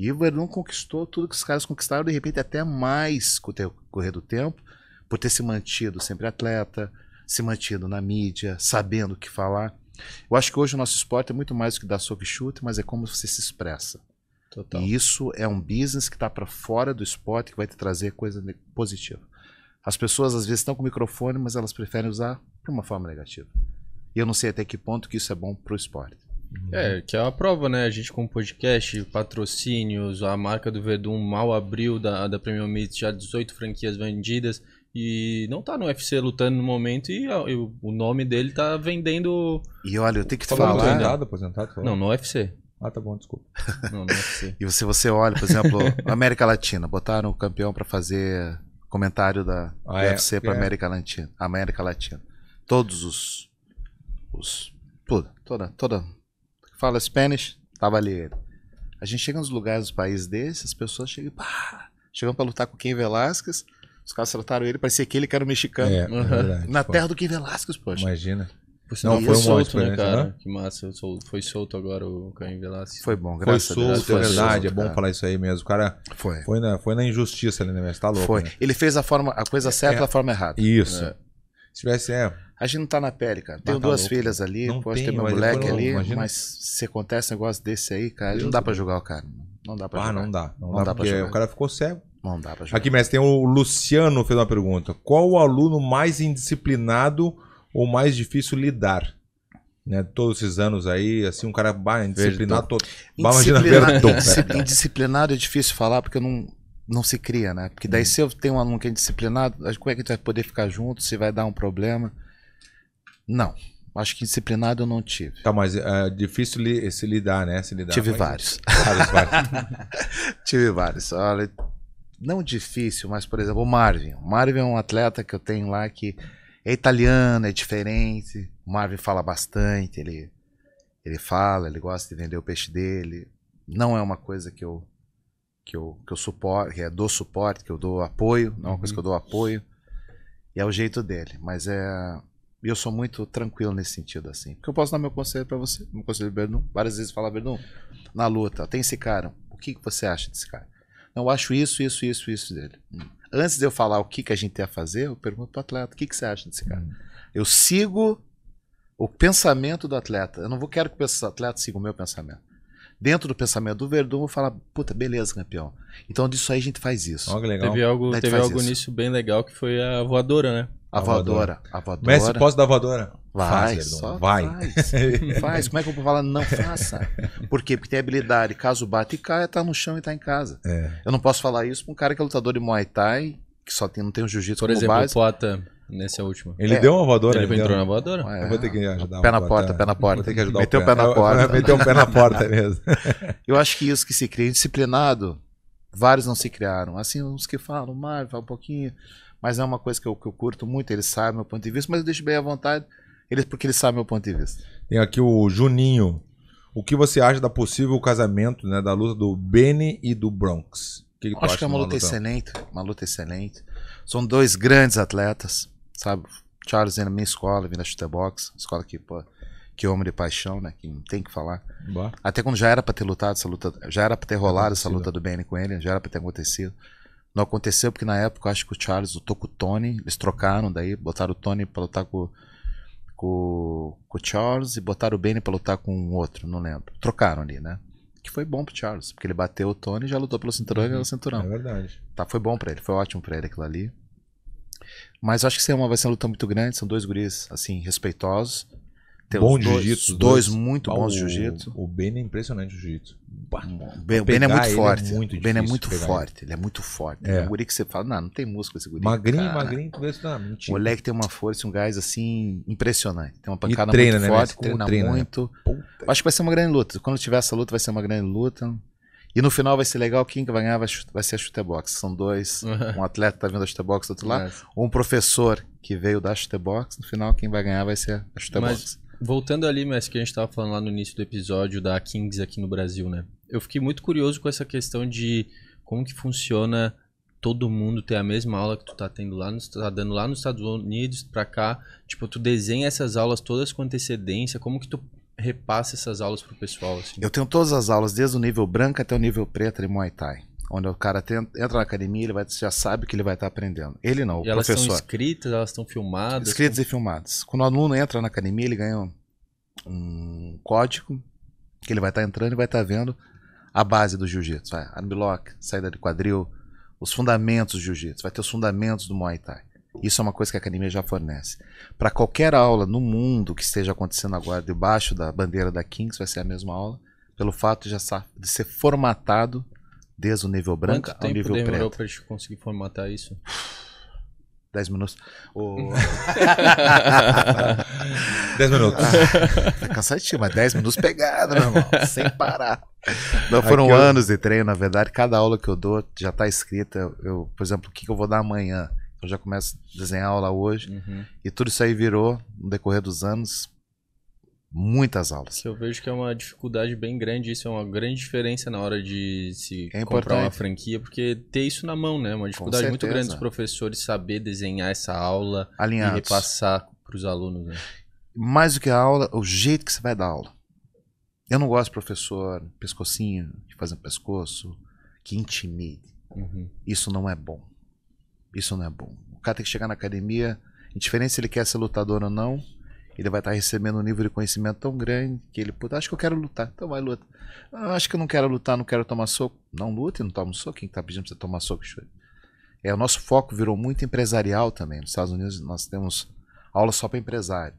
E o Verdun conquistou tudo que os caras conquistaram, de repente até mais com o decorrer do tempo, por ter se mantido sempre atleta, se mantido na mídia, sabendo o que falar. Eu acho que hoje o nosso esporte é muito mais do que dar soco e chute, mas é como você se expressa. Total. E isso é um business que está para fora do esporte, que vai te trazer coisa positiva. As pessoas às vezes estão com microfone, mas elas preferem usar de uma forma negativa. E eu não sei até que ponto que isso é bom para o esporte. É, que é uma prova, né? A gente com podcast, patrocínios, a marca do Verdun mal abriu da, da Premium Meat, já 18 franquias vendidas e não tá no UFC lutando no momento e, a, e o nome dele tá vendendo. E olha, eu tenho que te falar. Aposentado, aposentado, não, no UFC. Ah, tá bom, desculpa. *laughs* Não, no UFC. e se você olha, por exemplo, *laughs* América Latina, botaram o campeão para fazer comentário da ah, UFC é? pra para é. América Latina, América Latina. Todos os os tudo, toda toda fala Spanish, trabalheiro. A gente chega nos lugares dos países desses, as pessoas chegam, pá, chegamos para lutar com o Ken Velasquez, os caras trataram ele, parecia aquele cara mexicano. É, uhum. é verdade, Na pô. terra do Ken Velasquez, poxa. Imagina. Não, não, foi um solto, né, cara? Não? Né? Que massa, foi solto agora o Ken Velasquez. Foi bom, graças foi solto, a Deus. Foi é solto, é verdade, é bom cara. falar isso aí mesmo. O cara foi, foi, na, foi na injustiça ali, né? Mas tá louco. Foi. Né? Ele fez a, forma, a coisa é, certa é, da forma errada. Isso. É. Se tivesse, é, a gente não tá na pele, cara. Tenho ah, tá duas louco. filhas ali, não posso ter meu moleque ali, imagina. mas se acontece um negócio desse aí, cara, Deus não dá para julgar o cara. Não dá para ah, não dá. Não, não dá, dá para jogar. O cara ficou cego. Não dá para jogar. Aqui, mestre, tem o Luciano fez uma pergunta. Qual o aluno mais indisciplinado ou mais difícil lidar? Né, todos esses anos aí, assim, um cara bah, indisciplinado. Todo... Bah, imagina, *laughs* indisciplinado é difícil falar porque não, não se cria, né? Porque daí hum. se eu tenho um aluno que é indisciplinado, como é que a gente vai poder ficar junto? Se vai dar um problema? Não. Acho que disciplinado eu não tive. Tá, mas é difícil li, se lidar, né? Se lidar. Tive mas... *laughs* vários. vários, vários. *laughs* tive vários. Olha, não difícil, mas, por exemplo, o Marvin. O Marvin é um atleta que eu tenho lá que é italiano, é diferente. O Marvin fala bastante, ele, ele fala, ele gosta de vender o peixe dele. Não é uma coisa que eu que eu, que eu suporte, que é dou suporte, que eu dou apoio, não é uma uhum. coisa que eu uhum. dou apoio. E é o jeito dele, mas é e eu sou muito tranquilo nesse sentido, assim. Porque eu posso dar meu conselho para você, meu conselho Bernum, várias vezes falar, Bernum, na luta, tem esse cara, o que você acha desse cara? Não, eu acho isso, isso, isso, isso dele. Hum. Antes de eu falar o que, que a gente tem a fazer, eu pergunto pro atleta, o que, que você acha desse cara? Hum. Eu sigo o pensamento do atleta. Eu não vou quero que o atleta siga o meu pensamento. Dentro do pensamento do Verdun, eu vou falar, puta, beleza, campeão. Então disso aí a gente faz isso. legal. Teve algo, teve algo nisso bem legal que foi a voadora, né? A voadora. A voadora. Mestre, posso dar voadora? Vai, faz, só vai. Faz. *laughs* faz. Como é que eu vou falar? Não faça. Por quê? Porque tem habilidade. Caso bate e caia, tá no chão e tá em casa. É. Eu não posso falar isso pra um cara que é lutador de Muay Thai, que só tem, não tem o jiu-jitsu Por exemplo, base. o Poata, nessa última. Ele é. deu uma voadora. Ele, ele entrou deu... na voadora. É. Eu vou ter que ajudar. Pé na porta, pé na porta. Vou ter que ajudar Meteu o pé, na *laughs* porta. meteu o pé na porta *laughs* mesmo. eu acho que isso que se cria. Indisciplinado, vários não se criaram. Assim, uns que falam, Marvel, fala um pouquinho mas é uma coisa que eu, que eu curto muito, eles sabem meu ponto de vista, mas eu deixo bem à vontade, eles porque eles sabem meu ponto de vista. Tem aqui o Juninho. O que você acha da possível casamento, né, da luta do Benny e do Bronx? Que que Acho que é uma luta lutão? excelente, uma luta excelente. São dois grandes atletas, sabe? Charles vem na minha escola, vem da Chutebox, escola que, pô, que homem de paixão, né? Que não tem que falar. Boa. Até quando já era para ter lutado essa luta, já era para ter rolado essa luta do Benny com ele, já era para ter acontecido. Não aconteceu porque na época acho que o Charles lutou com o Tony, eles trocaram daí, botaram o Tony pra lutar com, com, com o Charles e botaram o Benny pra lutar com um outro, não lembro. Trocaram ali, né? Que foi bom pro Charles, porque ele bateu o Tony e já lutou pelo cinturão uhum. e ganhou o uhum. cinturão. É verdade. Tá, foi bom pra ele, foi ótimo pra ele aquilo ali. Mas acho que é uma, vai ser uma luta muito grande, são dois guris, assim, respeitosos. Tem bom jiu-jitsu. Dois, muito bons ah, jiu-jitsu. O Ben é impressionante o jiu-jitsu. O Ben, ben é, é muito forte. o Ben é muito forte. Ele. é muito forte. É. O guri que você fala, não, não tem músculo esse guri. Magrinho, cara. magrinho, tu vê isso, não, mentira. O moleque tem uma força, um gás assim impressionante. Tem uma pancada treina, muito né, forte, treina, treina, né? muito. Acho que vai ser uma grande luta. Quando tiver essa luta, vai ser uma grande luta. E no final vai ser legal, quem vai ganhar vai, vai ser a Chutebox. São dois, uhum. um atleta tá vindo da Chutebox do outro lado, ou um professor que veio da Chutebox. No final, quem vai ganhar vai ser a Chutebox. Mas, Voltando ali, mas que a gente estava falando lá no início do episódio da Kings aqui no Brasil, né? Eu fiquei muito curioso com essa questão de como que funciona todo mundo ter a mesma aula que tu tá tendo lá, nos, tá dando lá nos Estados Unidos para cá. Tipo, tu desenha essas aulas todas com antecedência, como que tu repassa essas aulas pro pessoal assim? Eu tenho todas as aulas desde o nível branco até o nível preto de Muay Thai. Onde o cara entra na academia, ele vai, já sabe que ele vai estar aprendendo. Ele não, o e elas professor. Elas são escritas, elas estão filmadas? Escritas e filmadas. Quando o aluno entra na academia, ele ganha um, um código que ele vai estar entrando e vai estar vendo a base do jiu-jitsu. Armlock, saída de quadril, os fundamentos do jiu-jitsu. Vai ter os fundamentos do Muay Thai. Isso é uma coisa que a academia já fornece. Para qualquer aula no mundo que esteja acontecendo agora debaixo da bandeira da Kings, vai ser a mesma aula, pelo fato de já de ser formatado desde o nível branco ao é nível preto. Quanto tempo demorou pra gente conseguir formatar isso? 10 *sighs* minutos. Oh. *laughs* 10 minutos. Ah, é cansativo, mas 10 minutos pegado, meu irmão. Sem parar. Não, foram Aqui anos eu... de treino, na verdade. Cada aula que eu dou já está escrita. Eu, por exemplo, o que, que eu vou dar amanhã? Eu já começo a desenhar aula hoje. Uhum. E tudo isso aí virou, no decorrer dos anos, muitas aulas. Eu vejo que é uma dificuldade bem grande, isso é uma grande diferença na hora de se é comprar uma franquia, porque ter isso na mão, né? É uma dificuldade muito grande dos professores saber desenhar essa aula Alinhados. e repassar para os alunos. Né? Mais do que a aula, o jeito que você vai dar aula. Eu não gosto de professor pescocinho, de fazer um pescoço, que intimide. Uhum. Isso não é bom. Isso não é bom. O cara tem que chegar na academia, indiferente se ele quer ser lutador ou não, ele vai estar tá recebendo um nível de conhecimento tão grande que ele, puta, acho que eu quero lutar, então vai luta. Ah, acho que eu não quero lutar, não quero tomar soco. Não lute, não toma soco. Quem está pedindo para você tomar soco? É, o nosso foco virou muito empresarial também. Nos Estados Unidos nós temos aula só para empresário.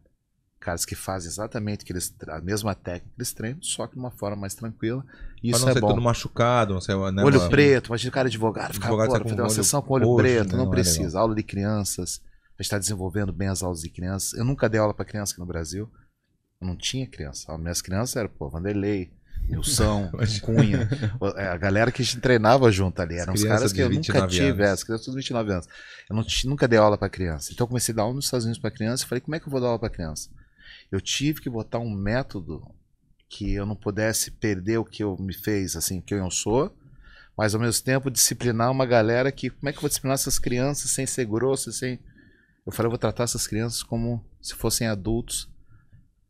Caras que fazem exatamente que eles, a mesma técnica que eles treinam, só que de uma forma mais tranquila. E isso não é ser bom. todo machucado, não ser, né, olho preto, imagina o cara advogado, ficar advogado agora, tá fazer uma olho com olho preto, né, não, não é precisa. aula de crianças, gente está desenvolvendo bem as aulas de crianças. Eu nunca dei aula para criança aqui no Brasil. Eu não tinha criança. As minhas crianças eram, pô, Vanderlei, Nilson, *laughs* Cunha. É, a galera que a gente treinava junto ali. Eram os caras que eu nunca tive. É, as crianças dos 29 anos. Eu não, nunca dei aula para criança. Então eu comecei a dar aula nos Estados Unidos para criança. e falei, como é que eu vou dar aula para criança? Eu tive que botar um método que eu não pudesse perder o que eu me fez, assim, que eu sou, mas ao mesmo tempo disciplinar uma galera que, como é que eu vou disciplinar essas crianças sem ser grosso, sem eu falei, eu vou tratar essas crianças como se fossem adultos,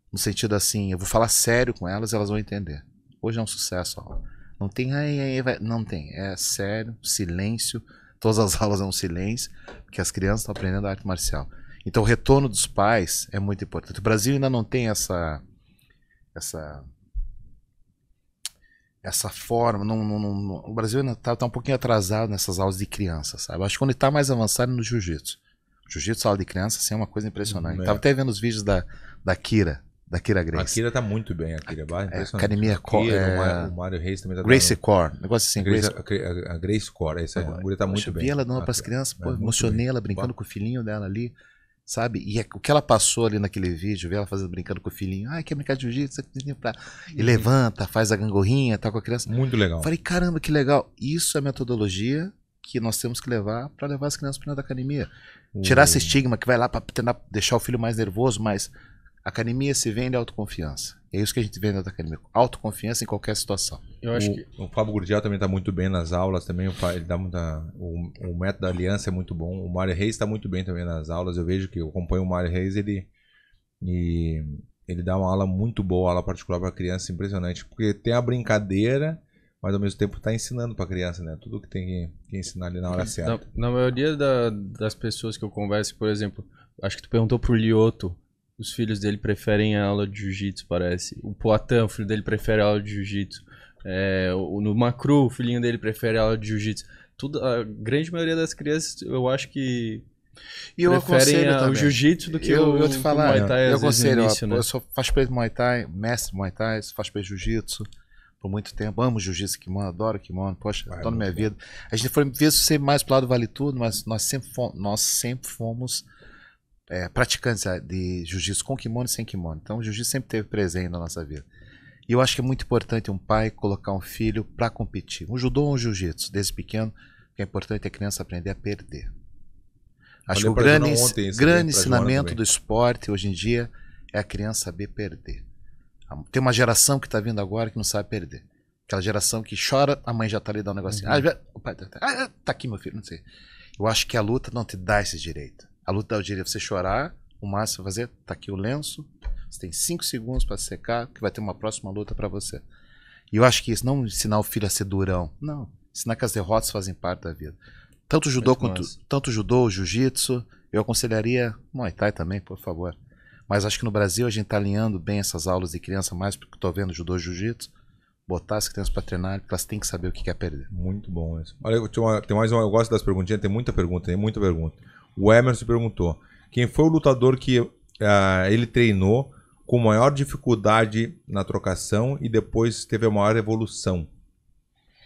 no sentido assim, eu vou falar sério com elas, elas vão entender. Hoje é um sucesso a aula. Não tem, ai, ai, vai. não tem. É sério, silêncio. Todas as *laughs* aulas é um silêncio, porque as crianças estão aprendendo a arte marcial. Então, o retorno dos pais é muito importante. O Brasil ainda não tem essa essa essa forma. Não, não, não, o Brasil ainda está tá um pouquinho atrasado nessas aulas de crianças sabe? Acho que quando está mais avançado é no jiu-jitsu jiu-jitsu, sala de crianças assim, é uma coisa impressionante. É. Tava até vendo os vídeos da, da Kira, da Kira Grace. A Kira tá muito bem, a Kira. A é, academia Core. É... O Mário Reis também tá Grace dando... Core, negócio assim. Grace... Grace... A, Grace Core, essa A mulher tá muito bem. Eu vi ela dando para as crianças, é pô, é, emocionei ela brincando com o filhinho dela ali, sabe? E é, o que ela passou ali naquele vídeo, vi ela fazendo, brincando com o filhinho, ai quer brincar de jiu-jitsu? Pra... E uhum. levanta, faz a gangorrinha, tá com a criança. Muito legal. Falei, caramba, que legal. Isso é metodologia que nós temos que levar para levar as crianças para a da academia. Tirar esse uhum. estigma que vai lá para tentar deixar o filho mais nervoso, mas academia se vende autoconfiança. É isso que a gente vende na academia. Autoconfiança em qualquer situação. Eu acho o, que o Fábio Gurdial também está muito bem nas aulas também. O, ele dá muita, o, o método da aliança é muito bom. O Mário Reis está muito bem também nas aulas. Eu vejo que eu acompanho o Mário Reis, ele e ele dá uma aula muito boa, aula particular para criança, impressionante, porque tem a brincadeira mas ao mesmo tempo está ensinando para a criança, né? Tudo que tem que, ensinar ali na hora uhum. certa. Na, na maioria da, das pessoas que eu converso, por exemplo, acho que tu perguntou pro Lioto, os filhos dele preferem a aula de jiu-jitsu, parece. O Poitin, o filho dele prefere a aula de jiu-jitsu. É, o, no Macru, o filhinho dele prefere a aula de jiu-jitsu. Tudo, a grande maioria das crianças, eu acho que e eu preferem a, o jiu-jitsu do que eu, o, eu te falar, o Muay Thai. Eu aconselho, início, eu, né? eu sou faz Muay Thai, mestre Muay Thai, faz peito jiu-jitsu por muito tempo. Amo jiu-jitsu kimono, adoro kimono, poxa, Vai, tô na minha vida. A gente foi ver ser mais pro lado vale tudo, mas nós sempre fomos, nós sempre fomos é, praticantes ah, de jiu-jitsu com kimono e sem kimono. Então o jiu-jitsu sempre teve presente na nossa vida. E eu acho que é muito importante um pai colocar um filho para competir. Um judô ou um jiu-jitsu, desde pequeno, que é importante a criança aprender a perder. Acho que o grande, ontem, grande ensinamento do esporte hoje em dia é a criança saber perder. Tem uma geração que está vindo agora que não sabe perder. Aquela geração que chora, a mãe já tá ali dando um negocinho. Uhum. Ah, o pai tá, tá, ah, ah, tá, aqui, meu filho, não sei. Eu acho que a luta não te dá esse direito. A luta dá o direito de você chorar, o máximo fazer, tá aqui o lenço, você tem cinco segundos para secar, que vai ter uma próxima luta para você. E eu acho que isso não ensinar o filho a ser durão. Não. Ensinar que as derrotas fazem parte da vida. Tanto judô quanto. Tanto judô, jiu-jitsu. Eu aconselharia Muay Thai também, por favor. Mas acho que no Brasil a gente está alinhando bem essas aulas de criança mais, porque estou vendo judô jiu-jitsu, botar as crianças para treinar, porque elas têm que saber o que é perder. Muito bom isso. Olha, tem mais uma, eu gosto das perguntinhas, tem muita pergunta, tem muita pergunta. O Emerson perguntou, quem foi o lutador que uh, ele treinou com maior dificuldade na trocação e depois teve a maior evolução?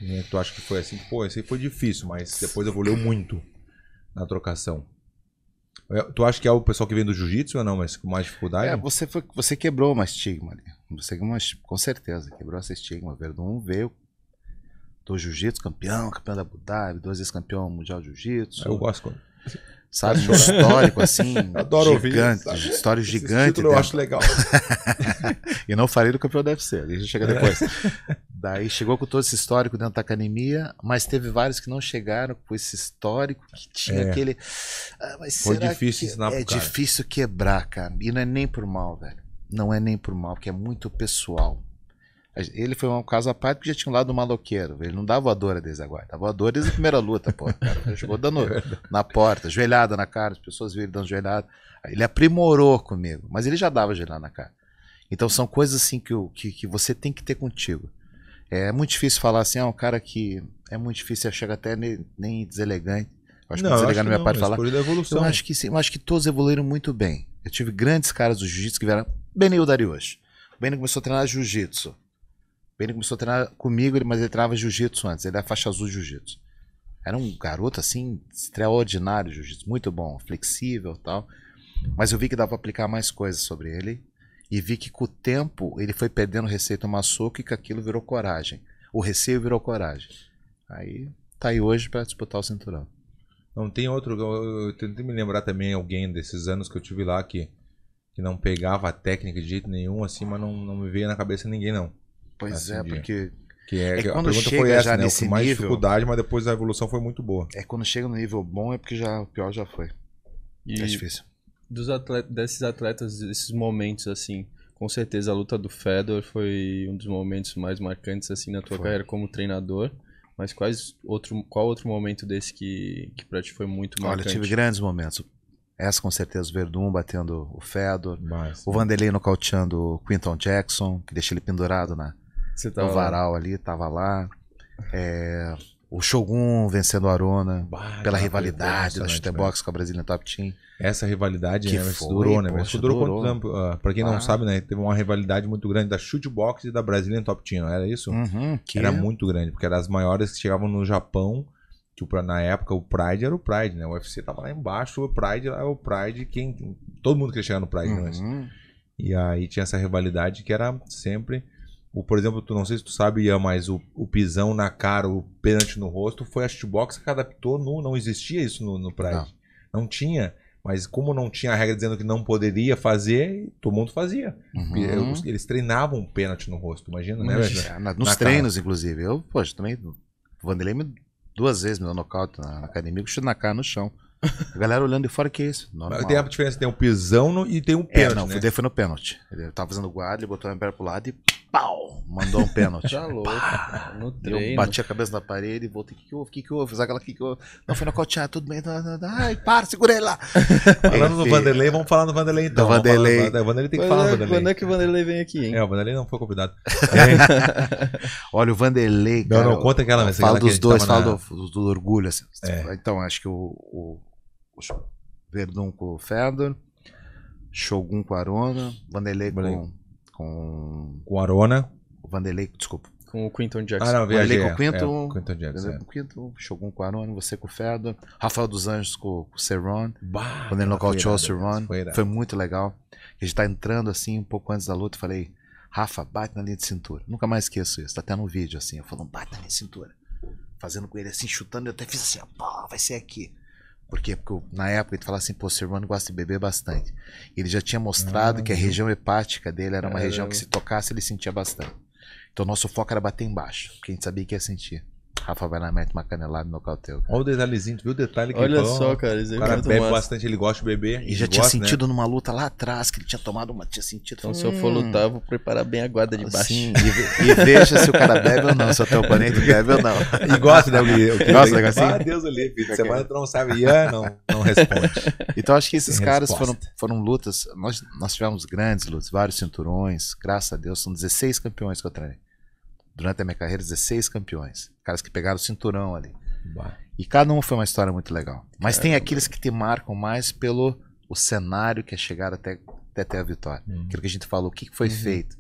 Né, tu acha que foi assim? Pô, esse foi difícil, mas depois evoluiu muito na trocação. É, tu acha que é o pessoal que vem do jiu-jitsu ou não, mas com mais dificuldade? É, você, foi, você quebrou uma estigma ali. Você, com certeza, quebrou essa estigma. Verdun veio do jiu-jitsu, campeão, campeão da Abu Dhabi, duas vezes campeão mundial de jiu-jitsu. Eu gosto sabe? Histórico, assim. *laughs* Adoro gigante, ouvir. História gigante. Título eu acho legal. *laughs* e não falei do campeão deve ser a gente chega é. depois. Daí chegou com todo esse histórico dentro da academia, mas teve vários que não chegaram com esse histórico que tinha é. aquele. Ah, mas Foi difícil que... ensinar pro É cara. difícil quebrar, cara. E não é nem por mal, velho. Não é nem por mal, porque é muito pessoal. Ele foi um caso à parte que já tinha um lado maloqueiro. Ele não dava voadora desde agora. Dava voadora desde a primeira luta, pô. chegou dando *laughs* é na porta, joelhada na cara, as pessoas viram ele dando joelhada. Ele aprimorou comigo, mas ele já dava joelhada na cara. Então são coisas assim que, que, que você tem que ter contigo. É muito difícil falar assim, é um cara que é muito difícil, chega até nem, nem deselegante. Eu acho não, é que deselegante minha parte falar. Eu acho que sim, eu acho que todos evoluíram muito bem. Eu tive grandes caras do jiu-jitsu que vieram. Benil Dariush. O Benil começou a treinar jiu-jitsu. Ele começou a treinar comigo, mas ele treinava jiu-jitsu antes. Ele era é faixa azul de jiu-jitsu. Era um garoto assim, extraordinário jiu-jitsu, muito bom, flexível tal. Mas eu vi que dava para aplicar mais coisas sobre ele e vi que com o tempo ele foi perdendo receita maçoco e que aquilo virou coragem. O receio virou coragem. Aí tá aí hoje para disputar o cinturão. Não tem outro. Eu tentei me lembrar também alguém desses anos que eu tive lá que, que não pegava a técnica de jeito nenhum, assim, mas não, não me veio na cabeça ninguém, não. Pois assim, é, porque. Que é, é quando a pergunta foi essa, já né? Nesse mais nível, dificuldade, mas depois a evolução foi muito boa. É quando chega no nível bom, é porque já o pior já foi. E é difícil. Dos atleta, desses atletas, esses momentos, assim, com certeza a luta do Fedor foi um dos momentos mais marcantes, assim, na tua foi. carreira como treinador. Mas quais outro, qual outro momento desse que, que pra ti foi muito marcante? Olha, eu tive grandes momentos. Essa com certeza, o Verdun batendo o Fedor. Mas, o Vanderlei nocauteando o Quinton Jackson, que deixa ele pendurado na, você tava... O Varal ali tava lá. É, o Shogun vencendo o Arona bah, pela rivalidade da Shootbox com a Brasília Top Team. Essa rivalidade que né, foi, durou, né? Poxa, durou, durou quanto tempo? Uh, pra quem ah. não sabe, né? Teve uma rivalidade muito grande da Shootbox e da Brasília Top Team, não era isso? Uhum, que... Era muito grande, porque eram as maiores que chegavam no Japão. na época o Pride era o Pride, né? O UFC tava lá embaixo, o Pride era o Pride, quem, todo mundo queria chegar no Pride né, uhum. E aí tinha essa rivalidade que era sempre o, por exemplo, tu não sei se tu sabe, Ian, mas o, o pisão na cara, o pênalti no rosto, foi a shootbox que adaptou no. Não existia isso no, no Pride. Não. não tinha. Mas como não tinha a regra dizendo que não poderia fazer, todo mundo fazia. Uhum. Eles treinavam um pênalti no rosto, imagina, né? Imagina. Na, nos na treinos, cara. inclusive. Eu, poxa, também. O Vanderlei me, duas vezes me deu nocaute na, academia, com chute na cara no chão. A galera olhando de fora, que é isso? Normal. Tem a diferença, tem um pisão no, e tem um é, pênalti. É, não, né? foi, foi no pênalti. Ele tava fazendo guarda, ele botou a minha perna pro lado e pau, mandou um pênalti. Tá louco. no treino. Eu bati a cabeça na parede e voltei. O que, que houve? O que, que houve? Zaga, que, que houve? Não, foi nocauteado, tudo bem. Tá, tá, tá. Ai, para, segurei lá. *laughs* Falando do Vanderlei, vamos falar do Vanderlei então. Do Vanderlei. Falar, é, o Vanderlei tem que falar do é- Vanderlei. Quando é que o Vanderlei vem aqui, hein? É, o Vanderlei não foi convidado. *laughs* É. Olha, o Vanderlei. Cara, não, não, conta aquela mensagem. Fala dos dois, fala na... do, do, orgulho. Assim. É. Então, acho que o, o, o Verdun com o Fedor, Shogun com a Arona, Vanderlei com com. Com Arona. O Vanderlei, desculpa. Com o Quinton Jackson. Ah, não, viajei, Vanderlei é, é, com o Quinton. É, Quinton Jackson. o Quinton, Shogun com o Arona, você com o Fedor. Rafael dos Anjos com, com o Cerrone. quando ele nocauteou o Cerrone. Foi, muito legal. A gente tá entrando assim, um pouco antes da luta, falei. Rafa, bate na linha de cintura. Nunca mais esqueço isso. Tá até no vídeo, assim. Eu falando, bate na linha de cintura. Fazendo com ele assim, chutando. Eu até fiz assim, pô, vai ser aqui. Porque na época ele falava assim, pô, o irmão gosta de beber bastante. Ele já tinha mostrado ah, que a ah. região hepática dele era uma é, região que se tocasse ele sentia bastante. Então nosso foco era bater embaixo, porque a gente sabia que ia sentir. Rafa vai lá mete uma canelada no nocauteio. Olha o detalhezinho, tu viu o detalhe que Olha ele só, cara. o cara é bebe massa. bastante, ele gosta de beber. E já gosta, tinha né? sentido né? numa luta lá atrás, que ele tinha tomado uma. Tinha sentido. Então, hum, se eu for hum. lutar, eu vou preparar bem a guarda de baixo. Sim, e, e veja se o cara bebe ou não, se o teu oponente bebe ou não. *laughs* E gosta, né, Gui? Gosta do negocinho? Ah, Deus ali, filho. Semana tu não sabe, Ian ah, não, não responde. *laughs* Então, acho que esses caras foram, foram lutas. Nós, nós tivemos grandes lutas, vários cinturões, graças a Deus. São 16 campeões que eu treinei durante a minha carreira, 16 campeões. Caras que pegaram o cinturão ali. Bah. E cada um foi uma história muito legal. Mas é, tem é aqueles que te marcam mais pelo o cenário que é chegar até, até, a vitória. Hum. Aquilo que a gente falou, o que foi uhum. feito.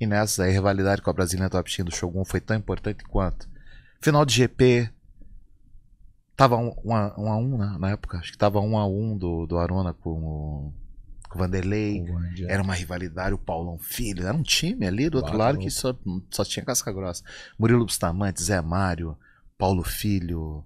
E nessa, a rivalidade com a Brasília Top Team do Shogun foi tão importante quanto. Final de GP. Tava 1 um, um a 1 um, um né, na época. Acho que tava 1 um a 1 um do, do Arona com o com o Vanderlei. era uma rivalidade, o Paulão Filho. Era um time ali do outro lado que só, só tinha casca grossa. Murilo Bustamante, Zé Mário, Paulo Filho.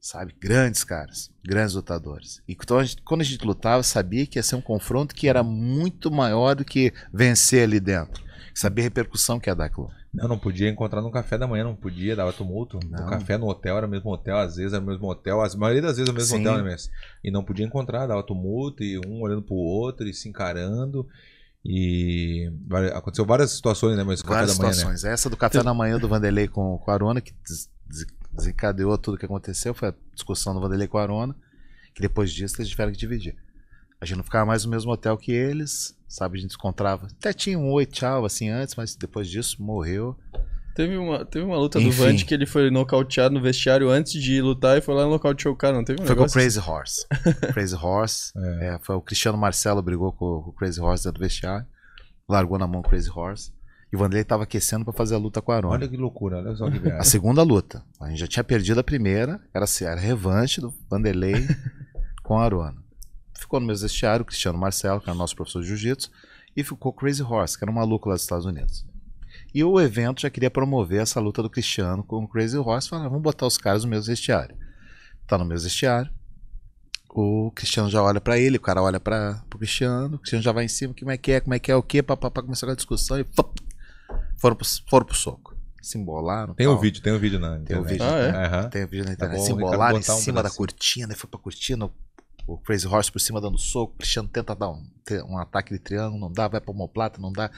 Sabe? Grandes caras, grandes lutadores. E então, a gente, quando a gente lutava, sabia que ia ser um confronto que era muito maior do que vencer ali dentro. Sabia a repercussão que ia dar aquilo. Não, não podia encontrar no café da manhã, não podia, dava tumulto. Não. O café no hotel era o mesmo hotel, às vezes era o mesmo hotel, a maioria das vezes era o mesmo Sim. hotel, né, mesmo? E não podia encontrar, dava tumulto, e um olhando pro outro e se encarando. E aconteceu várias situações, né, mas várias café da manhã, né? situações. Né? Essa do café da manhã do Vanderlei com, com a Arona, que desencadeou tudo o que aconteceu, foi a discussão do Vanderlei com a Arona, que depois disso eles tiveram que dividir. A gente não ficava mais no mesmo hotel que eles, sabe? A gente se encontrava. Até tinha um oi, tchau, assim, antes, mas depois disso morreu. Teve uma, teve uma luta Enfim. do Vant que ele foi nocauteado no vestiário antes de lutar e foi lá no nocauteou o cara, não teve um Foi com o Crazy Horse. *laughs* Crazy Horse. É. É, foi o Cristiano Marcelo brigou com, com, o Crazy Horse dentro do vestiário. Largou na mão o Crazy Horse. E o Vanderlei estava aquecendo para fazer a luta com a Arona. Olha que loucura, olha só que é. A segunda luta. A gente já tinha perdido a primeira, era, era revanche do Vanderlei *laughs* com a Arona. Ficou no mesmo vestiário o Cristiano Marcelo, que era é nosso professor de jiu-jitsu, e ficou Crazy Horse, que era um maluco lá dos Estados Unidos. E o evento já queria promover essa luta do Cristiano com o Crazy Horse, falando, vamos botar os caras no mesmo vestiário. Tá no mesmo vestiário. O Cristiano já olha para ele, o cara olha para o Cristiano, o Cristiano já vai em cima, como é que é, como é que é, o quê, papapá, começou a discussão e pop, foram, pro, foram pro soco. Se embolaram. Tem o um vídeo, tem um vídeo na internet. Tem um vídeo, ah, é? tem, um vídeo na tá internet. Tá bom, se embolaram em cima um da cortina, e foi pra cortina, o tipo, Crazy Horse por cima dando soco, o Cristiano tenta dar um, um ataque de triângulo, não dá, vai o homoplata, não dá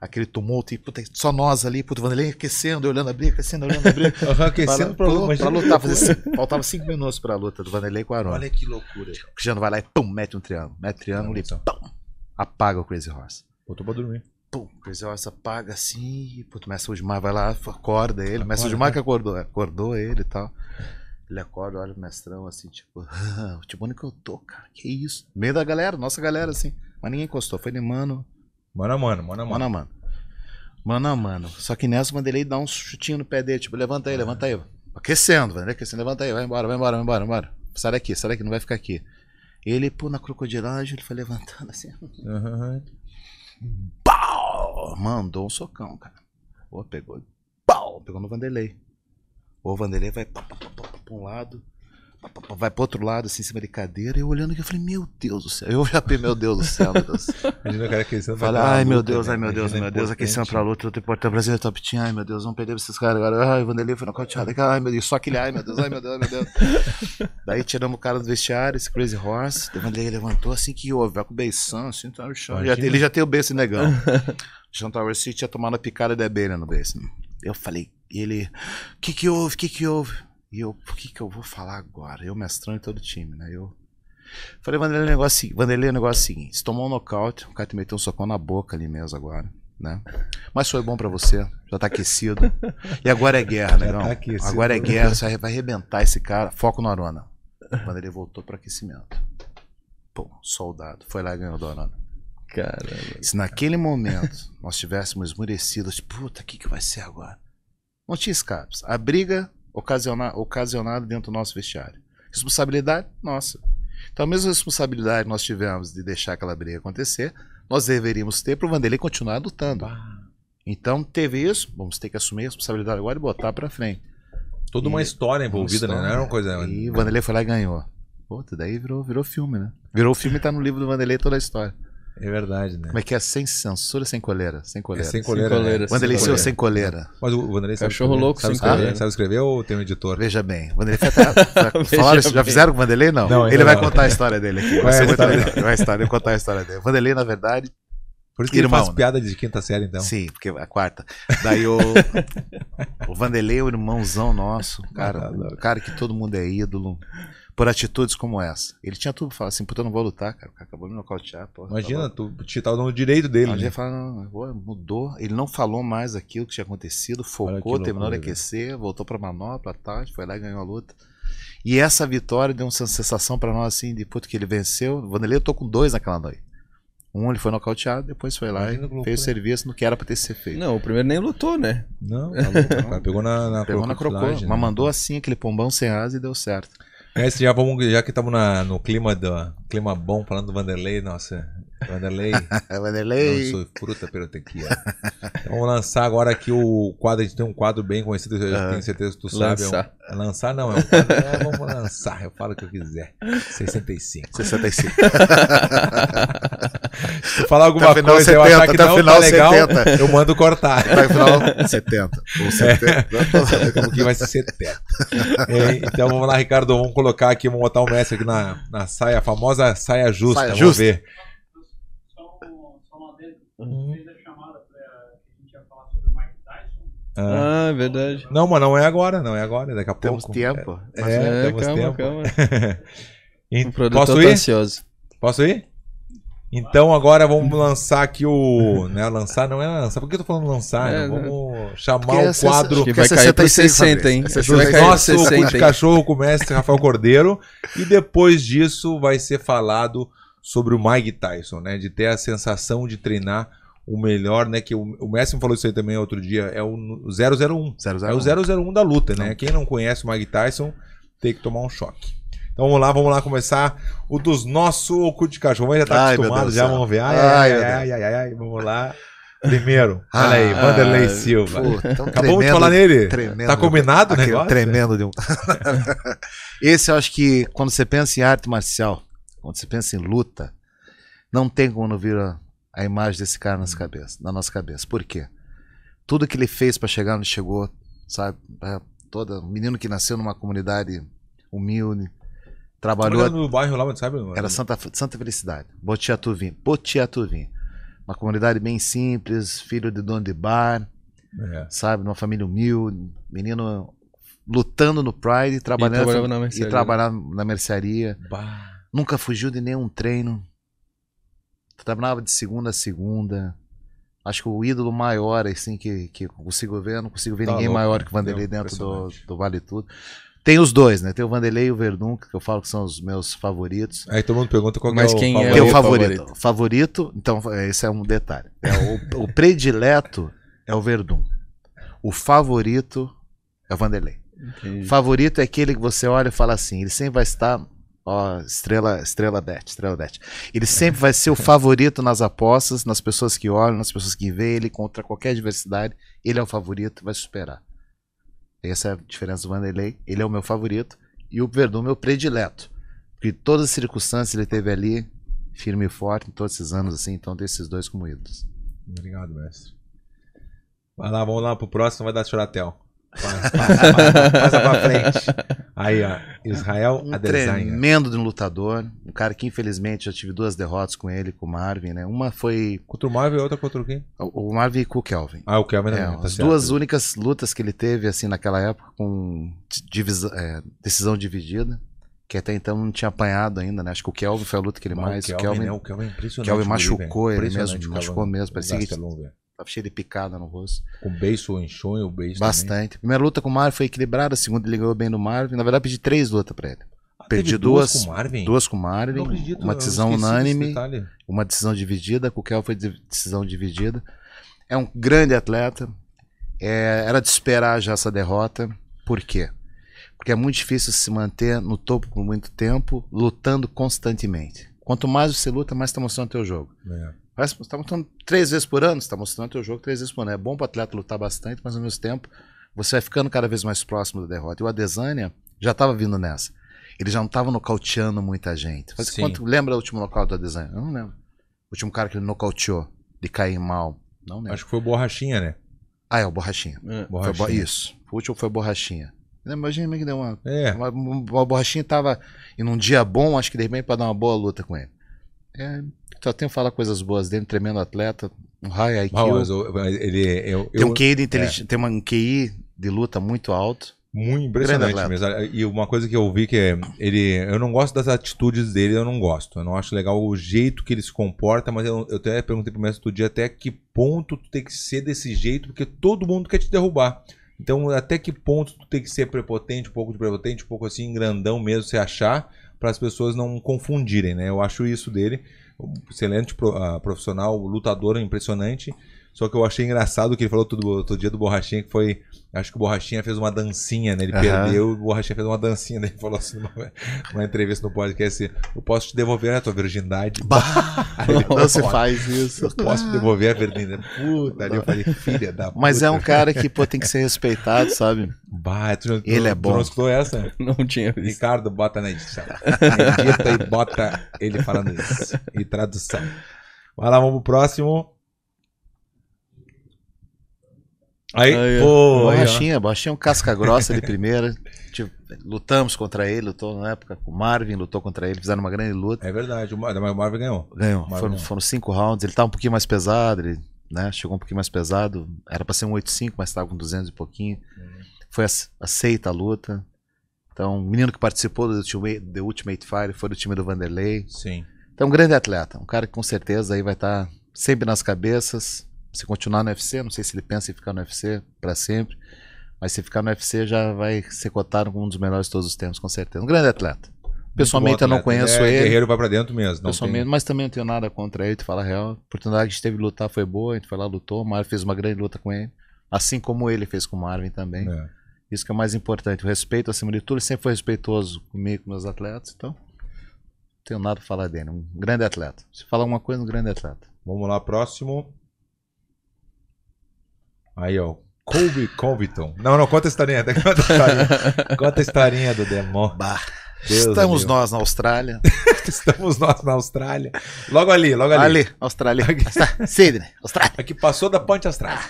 aquele tumulto, e puta, só nós ali, puta, Vanderlei aquecendo, olhando a briga, aquecendo, olhando a briga. *laughs* aquecendo pra, pra, pra lutar. *laughs* faltava cinco minutos pra luta do Vanderlei com o Aron, Olha que loucura. O Cristiano vai lá e pum, mete um triângulo. Mete triângulo Não, e pum, apaga o Crazy Horse. Botou pra dormir. Pum, o Crazy Horse apaga assim, e o Mestre Osmar vai lá, acorda ele, o Mestre Osmar que acordou, acordou ele e tal. Ele acorda, olha o mestrão, assim, tipo, ah, tipo, onde que eu tô, cara? Que isso? meio da galera, nossa galera, assim. Mas ninguém encostou. Foi de mano. Mano a mano, mano a mano. Mano a mano. Mano a mano. Só que nessa, Vanderlei dá um chutinho no pé dele, tipo, levanta aí, levanta aí. Aquecendo, velho né, aquecendo, levanta aí, vai embora, vai embora, vai embora, vai embora. Sai daqui, sai daqui, não vai ficar aqui. Ele, pô, na crocodilagem, ele foi levantando assim. Uhum. Pau! Mandou um socão, cara. Pô, pegou. Pau! Pegou no Vanderlei. O Vanderlei vai. Pá, pá, pá, pá, para um lado, vai para outro lado, assim, em cima de cadeira. Eu olhando aqui, eu falei, meu Deus do céu. Eu já meu Deus do céu, meu Deus. Imagina o cara aquecendo pra ai meu Deus, ai meu Deus, meu Deus, aquecendo pra luta, eu tenho Brasil, brasileiro top team, ai meu Deus, vamos perder pra esses caras agora. Ai, Vanderlei foi nocauteado, ai meu Deus, só aquele, ai meu Deus, ai meu Deus, meu Deus. *laughs* Daí tiramos o cara do vestiário, esse Crazy Horse, o Vanderlei levantou assim que houve, vai com o beição, assim, tá, ele já tem o beijo negão. Né, *laughs* John Tower City tinha tomado a picada da abelha no beijo. Né? Eu falei, ele, o que que houve, o que que houve? E eu, o que que eu vou falar agora? Eu, mestrão e todo time, né? Eu falei, Vanderlei, o negócio, é Vanderlei, o negócio é o seguinte: você tomou um nocaute, o cara te meteu um socão na boca ali mesmo agora. Né? Mas foi bom para você, já tá aquecido. E agora é guerra, né Tá aquecido. agora é guerra, você vai arrebentar esse cara. Foco no Arona. Quando ele voltou para aquecimento. Pô, soldado. Foi lá e ganhou do Arona. Caramba. Se naquele momento nós tivéssemos esmurecido, tipo, puta, o que, que vai ser agora? Não tinha escapes. A briga ocasionado dentro do nosso vestiário. Responsabilidade nossa. Então, a mesma responsabilidade que nós tivemos de deixar aquela briga acontecer, nós deveríamos ter para o Vanderlei continuar lutando. Ah. Então, teve isso, vamos ter que assumir a responsabilidade agora e botar para frente. Toda e, uma história envolvida, uma história, né? Não era uma coisa. E o Vanderlei foi lá e ganhou. Puta, daí virou, virou filme, né? Virou filme e tá no livro do Vanderlei toda a história. É verdade, né? Como é que é? Sem censura, sem coleira. Sem coleira. É, sem coleira. Sem é. coleira né? Wanderlei Silva sem coleira. Mas o Wanderlei sabe Cachorro escrever. louco sabe sem coleira. Sabe escrever ou tem um editor? Veja bem. Wanderlei foi isso? Já fizeram com o Wanderlei? Não. não ele vai não. contar a história dele aqui. Vai, Vai eu contar a história dele. Wanderlei, na verdade. Por isso que irmão, ele faz né? piada de quinta série, então. Sim, porque é a quarta. Daí o, o Vanderlei é o irmãozão nosso, cara, o cara que todo mundo é ídolo por atitudes como essa. Ele tinha tudo pra falar assim, puta, eu não vou lutar, cara. O cara acabou de me nocautear. Porra, Imagina, tu te no dando o direito dele. Ele né? fala, não, não, mudou. Ele não falou mais aquilo que tinha acontecido, focou, terminou de aquecer, voltou pra manopla, tarde, tá, foi lá e ganhou a luta. E essa vitória deu uma sensação para nós assim, de puto que ele venceu. O Vanderlei eu tô com dois naquela noite. Um ele foi nocauteado, depois foi lá Imagina e fez o serviço no que era pra ter sido feito. Não, o primeiro nem lutou, né? Não, tá louco, não. pegou na, na Pegou na crocô, né? mas mandou assim aquele pombão sem asa e deu certo. É, já, vamos, já que estamos no clima, do, clima bom, falando do Vanderlei, nossa, Vanderlei. *laughs* Vanderlei. Não sou fruta perotequia. então, vamos lançar agora aqui o quadro. A gente tem um quadro bem conhecido, eu tenho ah, certeza que tu sabe. Lançar. É um, lançar não, é um quadro. É, vamos lançar, eu falo o que eu quiser. 65. *laughs* 65. *laughs* Se falar alguma tá coisa eu achar que tá não final tá legal, eu mando cortar. Até tá final 70. *laughs* É. Ou 70. É, Como que vai ser 70. É, então vamos lá, Ricardo. Vamos colocar aqui, vamos botar o um mestre aqui na, na saia, a famosa saia justa. Saia vamos justa. ver. Uhum. Ah, ah, é verdade. Não, mas não é agora, não é agora, é daqui a temos pouco. Temos tempo. É, é, é temos calma, tempo. Calma. *laughs* o produtor posso tá ir? Tá ansioso. Posso ir? Então agora vamos lançar aqui o. Né, lançar não é lançar. Por que eu tô falando lançar? Né? É, vamos é. chamar o quadro. Que vai cair 60, hein? cair nosso 60, de cachorro com o mestre Rafael Cordeiro. e depois disso vai ser falado sobre o Mike Tyson, né? De ter a sensação de treinar o melhor, né? Que o, o Messi falou isso aí também outro dia. É o 001. 001. É o 001 da luta, né? Não. Quem não conhece o Mike Tyson tem que tomar um choque. Então vamos lá, vamos lá começar o dos nossos o cu de cachorro. Vamos já tá acostumado, já vamos ver. Ai, ai, ai, ai, ai, ai, ai, vamos lá. Primeiro, ah, *laughs* olha aí, ah, Vanderlei ah, Silva. Pô, tá Acabamos tremendo, de falar nele. Tremendo, tá combinado né Tremendo de um. *laughs* Esse eu acho que quando você pensa em arte marcial, quando você pensa em luta, não tem como não vir a, a imagem desse cara nas cabeças na nossa cabeça. Por quê? Tudo que ele fez para chegar onde chegou, sabe? Toda menino que nasceu numa comunidade humilde, Trabalhou. Era no bairro lá, mas sabe? Era Santa, Santa Felicidade, Botiatuvim. Botiatuvim. Uma comunidade bem simples, filho de dono de bar, é. sabe? Numa família humilde, menino lutando no Pride, trabalhando assim, e trabalhava na mercearia. Trabalhava na mercearia. Nunca fugiu de nenhum treino. Trabalhava de segunda a segunda. Acho que o ídolo maior, assim, que, que consigo ver, eu não consigo ver tá ninguém louco, maior que o né? Vanderlei dentro do, do Vale Tudo. Tem os dois, né? Tem o Vanderlei e o Verdun, que eu falo que são os meus favoritos. Aí todo mundo pergunta qual Mas é quem é é o favorito. É o favorito. favorito. então é, esse é um detalhe. É o, o predileto é o Verdun. O favorito é o Vanderlei. Entendi. Favorito é aquele que você olha e fala assim, ele sempre vai estar Ó, estrela, estrela bet, estrela bet. Ele sempre vai ser o favorito nas apostas, nas pessoas que olham, nas pessoas que veem ele contra qualquer adversidade. Ele é o favorito, vai superar. Essa é a diferença do Vanderlei. Ele é o meu favorito e o Verdun meu predileto. Porque todas as circunstâncias ele teve ali, firme e forte, em todos esses anos, assim, então tem esses dois como ídolos. Obrigado, mestre. Vai lá, vamos lá pro próximo, vai dar choratel. Passa, passa, passa, passa pra frente. Aí, ó. Israel um Adesanya. Tremendo de um lutador. Um cara que, infelizmente, já tive duas derrotas com ele, com o Marvin, né? Uma foi. Contra o Marvin e outra contra quem? O, o Marvin com o Kelvin. Ah, o Kelvin é, não, tá As duas únicas lutas que ele teve, assim, naquela época, com divisa, é, decisão dividida. Que até então não tinha apanhado ainda, né? Acho que o Kelvin foi a luta que ele Mas mais. O Kelvin, o Kelvin, né? o Kelvin, é impressionante Kelvin machucou ele, ele mesmo, machucou mesmo. Parecia que Tava tá cheio de picada no rosto. Com beijo ou enxonho, beijo Bastante. Também. Primeira luta com o Marvin foi equilibrada, a segunda ele ganhou bem no Marvin. Na verdade, pedi três lutas pra ele. Ah, Perdi duas, duas com o Marvin, duas com Marvin acredito, uma decisão unânime, uma decisão dividida, com o Kel foi decisão dividida. É um grande atleta. É, era de esperar já essa derrota. Por quê? Porque é muito difícil se manter no topo por muito tempo, lutando constantemente. Quanto mais você luta, mais está mostrando o teu jogo. É. Parece que você está lutando três vezes por ano, você está mostrando teu jogo três vezes por ano. É bom para o atleta lutar bastante, mas ao mesmo tempo você vai ficando cada vez mais próximo da derrota. E o Adesanya já estava vindo nessa. Ele já não estava nocauteando muita gente. Faz quanto, lembra o último nocaute do Adesanya? Eu não lembro. O último cara que ele nocauteou de cair mal. Não lembro. Acho que foi o Borrachinha, né? Ah, é, o Borrachinha. É. borrachinha. Foi, isso. O último foi o Borrachinha. Imagina como é que deu uma. É. Uma, uma, uma borrachinha tava. em um dia bom, acho que de repente para dar uma boa luta com ele. É, só tenho falar coisas boas dele, tremendo atleta, um high IQ. Mas, ele, é, eu, tem um QI, de, é. tem um QI de luta muito alto. Muito impressionante mesmo. E uma coisa que eu vi que é, ele, eu não gosto das atitudes dele, eu não gosto. Eu não acho legal o jeito que ele se comporta, mas eu, eu até perguntei pro mestre do dia até que ponto tu tem que ser desse jeito, porque todo mundo quer te derrubar. Então, até que ponto tu tem que ser prepotente, um pouco de prepotente, um pouco assim, grandão mesmo, se achar, para as pessoas não confundirem, né? Eu acho isso dele, excelente ah, profissional, lutador impressionante, só que eu achei engraçado que ele falou todo, outro dia do Borrachinha, que foi. Acho que o Borrachinha fez uma dancinha, né? Ele uhum. perdeu, o Borrachinha fez uma dancinha. Né? Ele falou assim numa, numa entrevista no podcast: assim, Eu posso te devolver a tua virgindade. Bah, *laughs* ele, não, você faz isso. Eu posso te devolver a virgindade. Puta, ali eu falei, filha da puta. Mas é um cara que pô, tem que ser respeitado, sabe? Bah, tu, ele é tu, é bom. Tu não escutou essa? *laughs* Não tinha visto. Ricardo, bota na edição. Edita e bota ele falando isso. E tradução. Vai lá, vamos pro próximo. Aí, aí pô, borrachinha, borrachinha, é um casca grossa de primeira. *laughs* tipo, lutamos contra ele, lutou na época com o Marvin, lutou contra ele, fizeram uma grande luta. É verdade, o Marvin, o Marvin ganhou. Ganhou. Marvin foram, ganhou. foram, cinco rounds, ele tava um pouquinho mais pesado, ele né, chegou um pouquinho mais pesado. Era pra ser um 8-5, mas tava com 200 e pouquinho. Uhum. Foi aceita a luta. Então, um menino que participou do Ultimate, The Ultimate Fire foi do time do Vanderlei. Sim. Então, um grande atleta, um cara que com certeza aí vai estar tá sempre nas cabeças se continuar no UFC, não sei se ele pensa em ficar no UFC para sempre, mas se ficar no UFC já vai ser cotado como um dos melhores de todos os tempos, com certeza. Um grande atleta. Pessoalmente eu não conheço é, ele. Guerreiro vai para dentro mesmo. Não Pessoalmente, tem... mas também não tenho nada contra ele, tu fala a real. A oportunidade que a gente teve de lutar foi boa, a gente foi lá, lutou. O Marvin fez uma grande luta com ele, assim como ele fez com o Marvin também. É. Isso que é mais importante. O respeito, acima de tudo, ele sempre foi respeitoso comigo, com meus atletas, então não tenho nada a falar dele. Um grande atleta. Se falar alguma coisa, um grande atleta. Vamos lá, próximo. Aí, ó. Colby Colviton. Não, não, conta a historinha. *laughs* Conta a historinha, conta a historinha do demônio. Estamos nós na Austrália. *laughs* Estamos nós na Austrália. Logo ali, logo ali. Ali, Austrália. Aqui. Sydney, Austrália. Aqui passou da Ponte Austrália.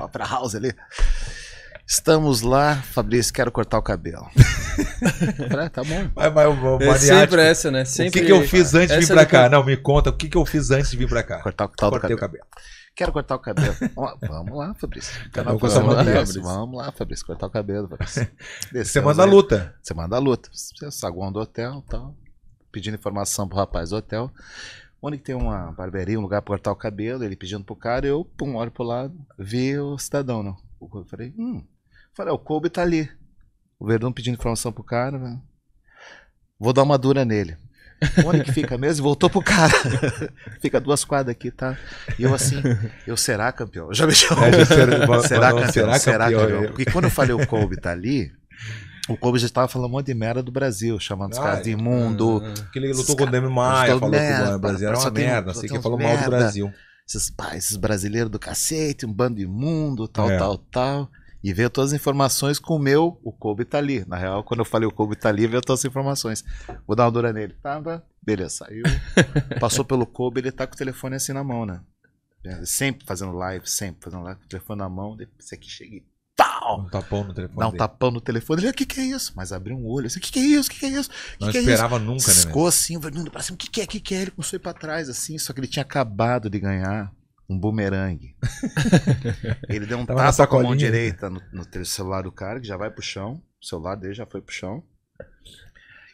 Ah, pra House ali. Estamos lá, Fabrício, quero cortar o cabelo. *laughs* Tá, tá bom. Mas, mas, o é sempre essa, né? Sempre... O que, que eu fiz antes de vir pra cá? Não, me conta, o que, que eu fiz antes de vir pra cá? Cortar o, cortar o cabelo. cabelo. Quero cortar o cabelo. *laughs* vamos lá, Fabrício. vamos, lá, Fabrício. vamos lá, Fabrício, cortar o cabelo. *laughs* Você Semana da luta. Semana da luta. Saguão do hotel tal. Então, pedindo informação pro rapaz do hotel. Onde tem uma barbearia, um lugar pra cortar o cabelo, ele pedindo pro cara, eu, pum, olho pro lado, vi o cidadão, não. Né? Eu falei, hum. Falei, é, o Kobe tá ali. O Verdão pedindo informação pro cara, né? Vou dar uma dura nele. Onde que fica mesmo? Voltou pro cara. *laughs* fica duas quadras aqui, tá? E eu assim, eu será campeão? Já me chamou. É, *laughs* será, será, campeão, será, será campeão, campeão. Porque quando eu falei o Kobe tá ali, o Kobe já estava falando um monte de merda do Brasil, chamando os ah, caras de imundo. É. Ah, ah, que ele lutou com o Demi Maia, falou é merda, que o Brasil era uma merda, sei que falou mal do Brasil. Esses, esses brasileiros do cacete, um bando imundo, tal, é. tal, tal. E veio todas as informações com o meu, o Kobe tá ali. Na real, quando eu falei o Kobe tá ali, veio todas as informações. Vou dar uma dura nele. Tava, tá, tá. beleza, saiu. *laughs* Passou pelo Kobe, ele tá com o telefone assim na mão, né? Sempre fazendo live, sempre fazendo live, com o telefone na mão. Esse aqui chega e pau! Um tapão no telefone. Dá um dele. tapão no telefone. Ele, o que que é isso? Mas abriu um olho. Assim, o que que é isso? O que que é isso? Que Não que esperava é isso? nunca, né? Ficou assim, olhando pra cima. O que que é? O que que é? Ele começou a ir pra trás, assim. Só que ele tinha acabado de ganhar um bumerangue. *laughs* ele deu um Tava tapa com a mão direita no, no celular do cara, que já vai pro chão. O celular dele já foi pro chão.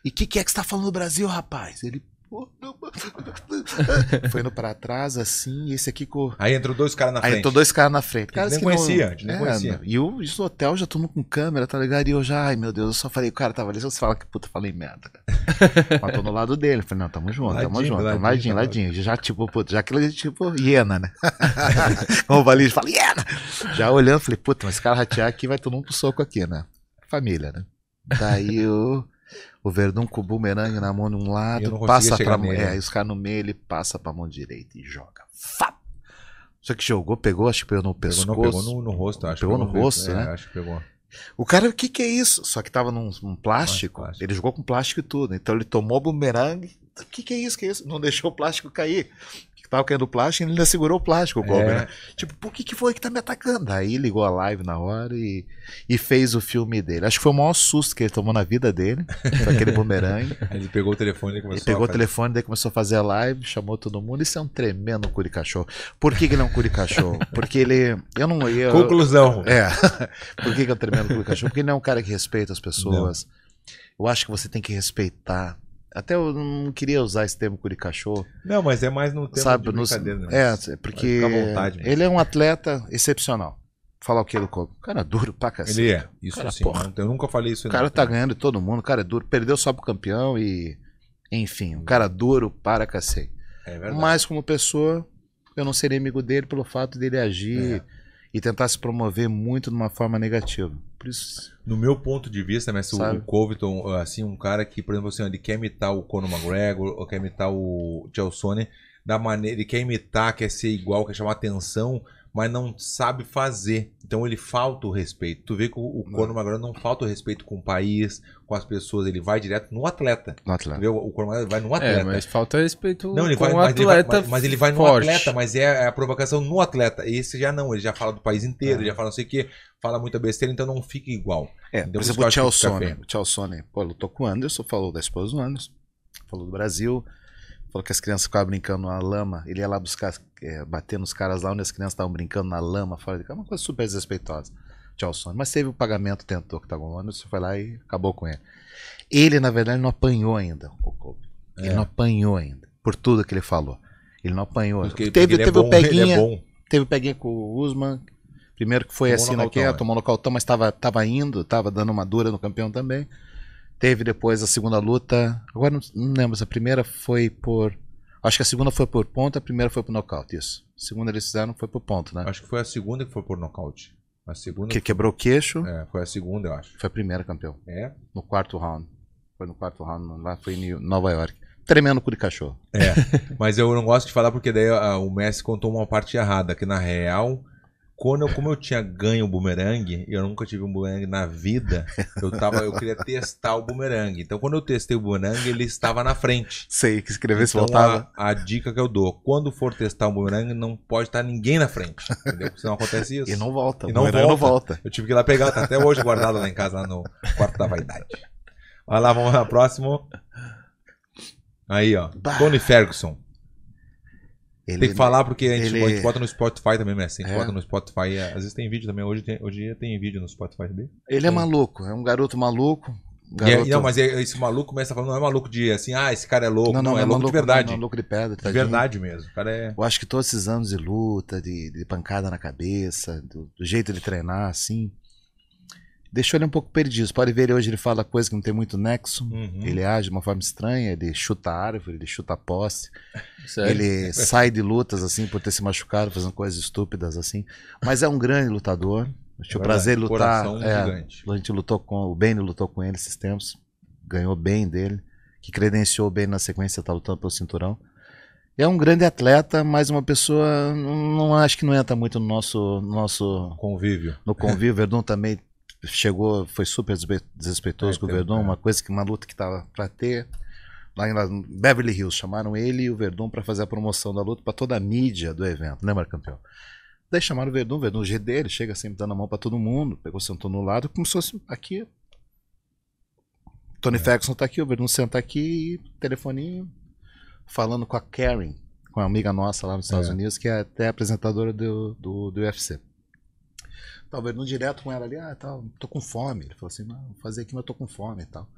E o que, que é que você tá falando do Brasil, rapaz? Ele *laughs* Foi indo pra trás, assim, e esse aqui com. Aí entrou dois caras na frente. Aí entrou dois caras na frente. Caras nem conhecia, não... antes, nem é, conhecia. E o isso hotel, já tomou com câmera, tá ligado? E eu já, ai meu Deus, eu só falei, o cara tava ali, você fala que puta, falei merda, *laughs* Mas tô no lado dele. Falei, não, tamo junto, ladinho, tamo junto, ladinho, ladinho, ladinho. Já tipo, puta, já aquilo tipo, hiena, né? *laughs* Como o Valide fala, hiena! Já olhando, falei, puta, mas esse cara ratear aqui vai todo mundo pro soco aqui, né? Família, né? Daí eu o Verdun com o bumerangue na mão de um lado, passa pra mão. É, aí os caras no meio, ele passa pra mão direita e joga. Fá! Só que jogou, pegou, acho que pegou no pescoço. Pegou, pegou no, rosto, acho. Pegou, pegou no, no rosto, é, né? acho que pegou. O cara, o que que é isso? Só que tava num, num plástico, plástico, ele jogou com plástico e tudo. Então ele tomou o bumerangue. O que que é isso? que é isso? Não deixou o plástico cair tava caindo plástico e ele ainda segurou o plástico, o Goblin, é. né? Tipo, por que, que foi que tá me atacando? Aí ligou a live na hora e, e fez o filme dele. Acho que foi o maior susto que ele tomou na vida dele, foi aquele bumerangue. *laughs* ele pegou o telefone e começou ele pegou a o telefone, daí começou a fazer a live, chamou todo mundo. Isso é um tremendo cachorro. Por que, que ele é um cachorro? *laughs* Porque ele. Eu não. Eu, Conclusão. É. *laughs* por que, que é um tremendo cachorro? Porque ele não é um cara que respeita as pessoas. Não. Eu acho que você tem que respeitar até eu não queria usar esse termo curicacho. Não, mas é mais no termo sabe, de brincadeira. Nos, né? é, é, porque vontade, ele é um atleta excepcional. Falar o que ele come. O cara é duro pra cacete. Ele é. Isso cara, sim. Porra. Eu nunca falei isso. O cara tá né? ganhando de todo mundo. O cara é duro. Perdeu só pro campeão e... Enfim, um cara duro para cacete. É verdade. Mas como pessoa, eu não seria amigo dele pelo fato dele agir é. e tentar se promover muito de uma forma negativa. Por isso. No meu ponto de vista, mas o Covington, assim, um cara que, por exemplo, assim, ele quer imitar o Conor McGregor, ou quer imitar o Chael Sonnen, da maneira, ele quer imitar, quer ser igual, quer chamar atenção mas não sabe fazer. Então ele falta o respeito. Tu vê que o, o Conor McGregor não falta o respeito com o país, com as pessoas, ele vai direto no atleta. No atleta. O Conor McGregor vai no é, atleta. É, mas falta respeito não, ele com vai, o atleta ele vai, mas, mas, ele vai no forte. atleta, mas é, é a provocação no atleta. Esse já não, ele já fala do país inteiro, é. ele já fala não sei o quê, fala muita besteira, então não fica igual. É, então, por exemplo, o Chael Sonnen. O Chael Sonnen, pô, lutou com o Anderson, falou da esposa do Anderson, falou do Brasil, Falou que as crianças ficavam brincando na lama. Ele ia lá buscar, é, bater nos caras lá onde as crianças estavam brincando na lama, fora de casa. Uma coisa super desrespeitosa. Tchau, Sônia. Mas teve o pagamento, tentou que estava rolando, você foi lá e acabou com ele. Ele, na verdade, não apanhou ainda, o Kobe. Ele não é. apanhou ainda, por tudo que ele falou. Ele não apanhou. Porque, teve porque é teve *laughs* é bom, o peguinha. É teve o peguinha com o Usman. Primeiro que foi tomou assim naquela, é. tomou no cautão, mas estava tava indo, estava dando uma dura no campeão também. Teve depois a segunda luta. Agora não, não lembro se a primeira foi por. Acho que a segunda foi por ponto, a primeira foi por nocaute, isso. A segunda eles fizeram foi por ponto, né? Acho que foi a segunda que foi por nocaute. A segunda. Que quebrou o queixo. É, foi a segunda, eu acho. Foi a primeira, campeão. É? No quarto round. Foi no quarto round, lá foi em Nova York. Tremendo cu de cachorro. É, mas eu não gosto de falar porque daí ah, o Messi contou uma parte errada, que na real quando eu, como eu tinha ganho o bumerangue, eu nunca tive um bumerangue na vida, eu, tava, eu queria testar o bumerangue. Então, quando eu testei o bumerangue, ele estava na frente. Sei, que escrever se então, voltava. A, a, dica que eu dou, quando for testar um bumerangue, não pode estar ninguém na frente. Entendeu? Porque senão acontece isso. E não volta. E não volta. não volta. Eu tive que ir lá pegar, tá até hoje guardado lá em casa, lá no quarto da vaidade. Vai lá, vamos lá, próximo. Aí, ó. Bah. Tony Ferguson. Ele, tem que né, falar porque a gente, ele... a gente bota no Spotify também, né? A gente é. bota no Spotify. É, às vezes tem vídeo também. Hoje, tem, hoje tem vídeo no Spotify também. Ele é, é maluco, é um garoto maluco. É, garoto... E, não, mas é, esse maluco começa falando, não é maluco de assim, ah, esse cara é louco. Não, não, não é, é, louco, de verdade. Não, é louco de pedra, tadinho. De verdade mesmo. cara é... Eu acho que todos esses anos de luta, de, de pancada na cabeça, do, do jeito de treinar, assim deixou ele um pouco perdido. Você pode ver ele hoje, ele fala coisa que não tem muito nexo. Uhum. Ele age de uma forma estranha, ele chuta árvore, ele chuta posse. *laughs* Sério? Ele *laughs* sai de lutas, assim, por ter se machucado, fazendo coisas estúpidas, assim. Mas é um grande lutador. Eu tive é o prazer de lutar. É, a gente lutou com. O Ben lutou com ele esses tempos. Ganhou bem dele. Que credenciou bem na sequência, tá lutando pelo cinturão. É um grande atleta, mas uma pessoa não, não acho que não entra muito no nosso nosso convívio. No convívio, *laughs* Verdun também chegou, foi super desrespeitoso é, com o então, Verdun, é. uma coisa que uma luta que estava para ter lá em Beverly Hills, chamaram ele e o Verdun para fazer a promoção da luta para toda a mídia do evento, lembra, campeão? Daí chamaram o Verdun, o Verdun, o G dele, chega sempre dando a mão para todo mundo, pegou, sentou no lado, como se fosse aqui. Tony é. Ferguson tá aqui, o Verdun senta tá aqui e telefoninho falando com a Karen, com a amiga nossa lá nos Estados é. Unidos, que é até apresentadora do, do, do UFC. Tava indo direto com ela ali, ah, tal, tô com fome. Ele falou assim, não, vou fazer aqui, mas tô com fome e tal.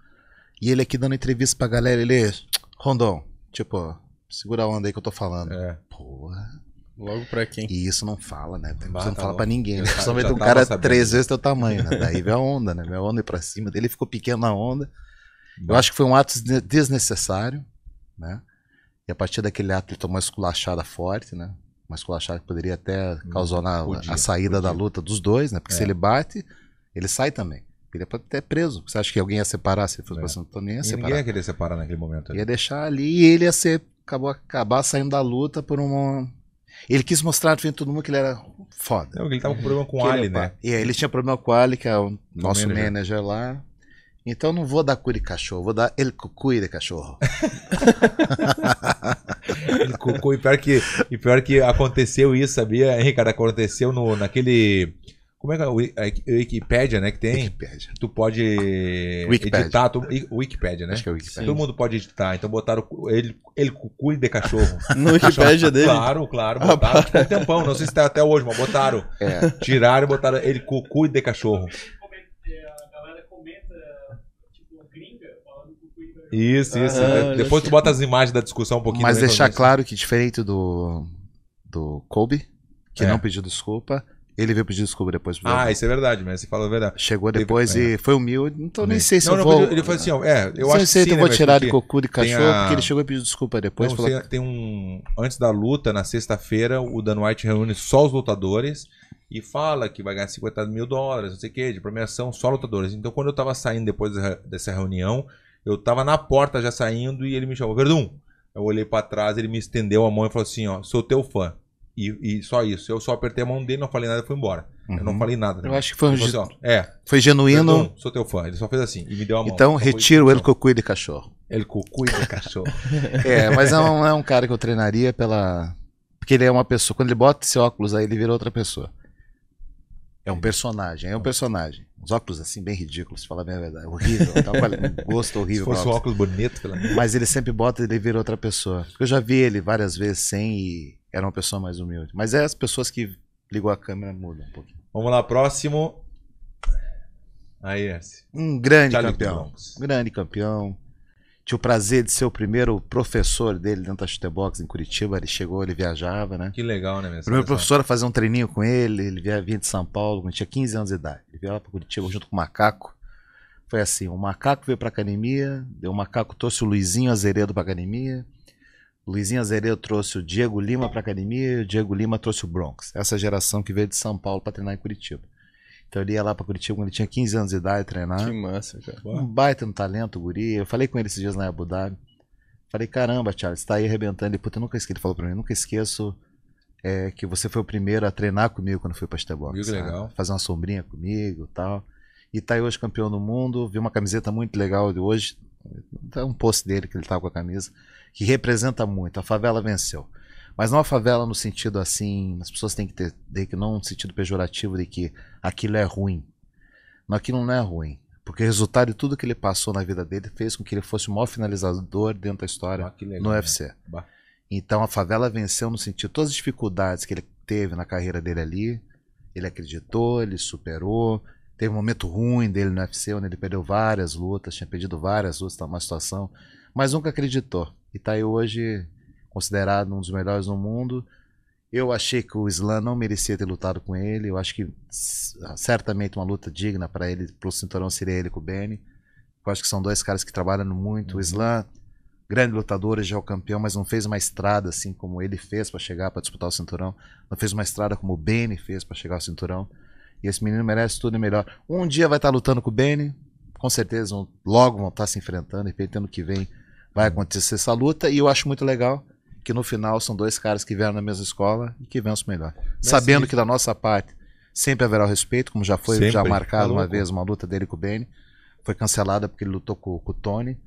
E ele aqui dando entrevista pra galera, ele, Rondon, tipo, segura a onda aí que eu tô falando. É. Porra. Logo pra quem? E isso não fala, né? Você não tá fala pra ninguém. Né? *laughs* Principalmente tá um cara sabendo. três vezes teu tamanho, né? Daí vem a onda, né? Vem a onda ir pra cima dele, ficou pequeno na onda. Eu acho que foi um ato desnecessário, né? E a partir daquele ato ele tomou uma esculachada forte, né? mas que eu achava que poderia até hum, causar a saída podia. da luta dos dois, né? Porque é. se ele bate, ele sai também. Ele pode até preso. Você acha que alguém ia separar se ele fosse é. para Ia separar. Ninguém ia querer separar naquele momento. Ali. Ia deixar ali e ele ia ser, acabou, acabar saindo da luta por uma. Ele quis mostrar no fim de todo mundo que ele era foda. Não, ele tava com uhum. problema com o Ali, é né? E ele tinha problema com o Ali, que é o nosso manager, manager lá. Então não vou dar cu de cachorro, vou dar el cucuy de cachorro. *laughs* el cucuy, pior que, e pior que aconteceu isso, sabia, Ricardo? Aconteceu no, naquele. Como é que é? Wikipedia, né? Que tem. Wikipedia. Tu pode Wikipedia. editar. Tu, Wikipedia, né? Acho que é Wikipedia. Sim. Todo mundo pode editar. Então botaram ele, ele cucuí de cachorro. *laughs* No Wikipedia dele? Claro, claro. Botaram tipo, um tempão. Não sei se tá até hoje, mas botaram. É. Tiraram e botaram ele cucuí de cachorro. Isso, isso. Aham, é, Depois tu bota as imagens da discussão um pouquinho. Mas deixar claro que diferente do, do Kobe, que É. não pediu desculpa, ele veio pedir desculpa depois. Ah, isso é verdade, mas você falou a verdade. Chegou depois é. e foi humilde, então nem sei se Não, eu não, vou... ele falou assim, ó, é, eu acho que sim, eu vou né, tirar de cocô de cachorro, a- porque ele chegou e pediu desculpa depois. Não, falou, tem- tem um. Antes da luta, na sexta-feira, o Dan White reúne só os lutadores e fala que vai ganhar 50 mil dólares, não sei o que, de premiação, só lutadores. Então, quando eu tava saindo depois dessa reunião, eu tava na porta já saindo e ele me chamou, Verdun. Eu olhei para trás, ele me estendeu a mão e falou assim, ó, sou teu fã. E, e, só isso. Eu só apertei a mão dele, não falei nada e fui embora. Uhum. Eu não uhum. falei nada. Né? Eu acho que foi um assim, ó, É. Foi genuíno. Perdão, sou teu fã. Ele só fez assim e me deu a mão. Então, então retiro ele que então. eu cuide cachorro. Ele que cuide cachorro. *laughs* é, mas não é, é um cara que eu treinaria pela. Porque ele é uma pessoa. Quando ele bota esse óculos aí, ele vira outra pessoa. É um é. personagem, é um é. personagem. Os óculos assim, bem ridículos, se falar bem a verdade. Horrível, tal, um *laughs* gosto horrível. Se fosse um óculos bonito, pelo menos. Mas ele sempre bota e ele vira outra pessoa. Eu já vi ele várias vezes sem e era uma pessoa mais humilde. Mas é as pessoas que ligou a câmera mudam um pouquinho. Vamos lá, próximo. Aí, esse. Um grande campeão. Um Grande campeão. Tinha o prazer de ser o primeiro professor dele dentro da Chutebox em Curitiba. Ele chegou, ele viajava, né? Que legal, né? Mesmo? Primeiro professor a fazer um treininho com ele. Ele via vinha de São Paulo, quando tinha 15 anos de idade. Ele veio lá para Curitiba junto com o Macaco. Foi assim, o Macaco veio para academia, o Macaco trouxe o Luizinho Azeredo para academia. O Luizinho Azeredo trouxe o Diego Lima para academia, o Diego Lima trouxe o Bronx. Essa geração que veio de São Paulo para treinar em Curitiba. Então ele ia lá pra Curitiba quando ele tinha 15 anos de idade treinar. Que massa, cara. Um baita um talento, guri. Eu falei com ele esses dias na Abu Dhabi. Falei, caramba, Charles, tá aí arrebentando. Ele, puta, eu nunca esqueci. Ele falou pra mim, nunca esqueço é, que você foi o primeiro a treinar comigo quando fui pra Starbucks. que legal. Fazer uma sombrinha comigo e tal. E tá aí hoje campeão do mundo. Vi uma camiseta muito legal de hoje. Tá um post dele que ele tá com a camisa. Que representa muito. A favela venceu. Mas não a favela no sentido assim, as pessoas têm que ter, não no sentido pejorativo de que aquilo é ruim. mas aquilo não é ruim. Porque o resultado de tudo que ele passou na vida dele fez com que ele fosse o maior finalizador dentro da história ah, legal, no UFC. Né? Então a favela venceu no sentido todas as dificuldades que ele teve na carreira dele ali, ele acreditou, ele superou. Teve um momento ruim dele no UFC, onde ele perdeu várias lutas, tinha perdido várias lutas, estava tá numa situação, mas nunca acreditou. E está aí hoje considerado um dos melhores no mundo. Eu achei que o Islam não merecia ter lutado com ele. Eu acho que certamente uma luta digna para ele, para o cinturão, seria ele com o Benny. Eu acho que são dois caras que trabalham muito. Uhum. O Islam, grande lutador, já é o campeão, mas não fez uma estrada assim como ele fez para chegar, para disputar o cinturão. Não fez uma estrada como o Benny fez para chegar ao cinturão. E esse menino merece tudo e melhor. Um dia vai estar tá lutando com o Benny. Com certeza, logo vão estar tá se enfrentando. E repente, ano que vem vai uhum. acontecer essa luta. E eu acho muito legal que no final são dois caras que vieram na mesma escola e que vencem melhor. Mas Sabendo sim. que da nossa parte sempre haverá o respeito, como já foi sempre. já marcado tá uma vez uma luta dele com o Benny, foi cancelada porque ele lutou com, com o Tony.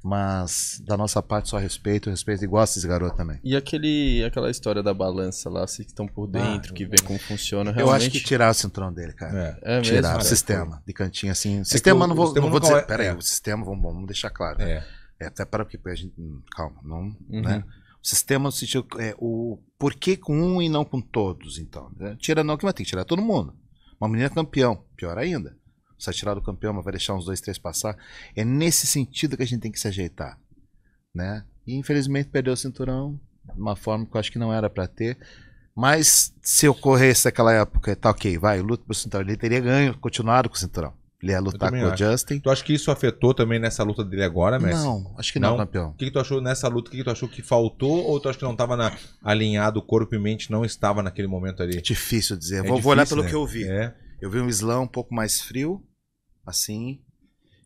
Mas da nossa parte só respeito, respeito e é gosto desse garoto também. E aquele, aquela história da balança lá, se assim, que estão por ah, dentro, ah, que vê como funciona realmente. Eu acho que tirar o cinturão dele, cara. É, é mesmo, tirar o é. sistema foi. de cantinho assim. É sistema não vou, sistema não vou dizer. É... Pera aí, o sistema, vamos, vamos deixar claro. Né? É. até para que a gente. Hum, calma, não. Uhum. Né? sistema no sentido é, o por que com um e não com todos então né? tira não que vai que tirar todo mundo uma menina é campeão pior ainda vai tirar do campeão mas vai deixar uns dois três passar é nesse sentido que a gente tem que se ajeitar né e infelizmente perdeu o cinturão de uma forma que eu acho que não era para ter mas se ocorresse naquela época tá ok vai luta pro cinturão ele teria ganho continuado com o cinturão ele ia lutar com o Justin. Tu acha que isso afetou também nessa luta dele agora, Messi? Não, acho que não, não? campeão. O que, que, tu achou nessa luta? O que, que, tu achou que faltou? Ou tu acha que não estava alinhado, corpo e mente não estava naquele momento ali? É difícil dizer. É vou, difícil, vou, olhar pelo né? que eu vi. É. Eu vi um slam um pouco mais frio, assim.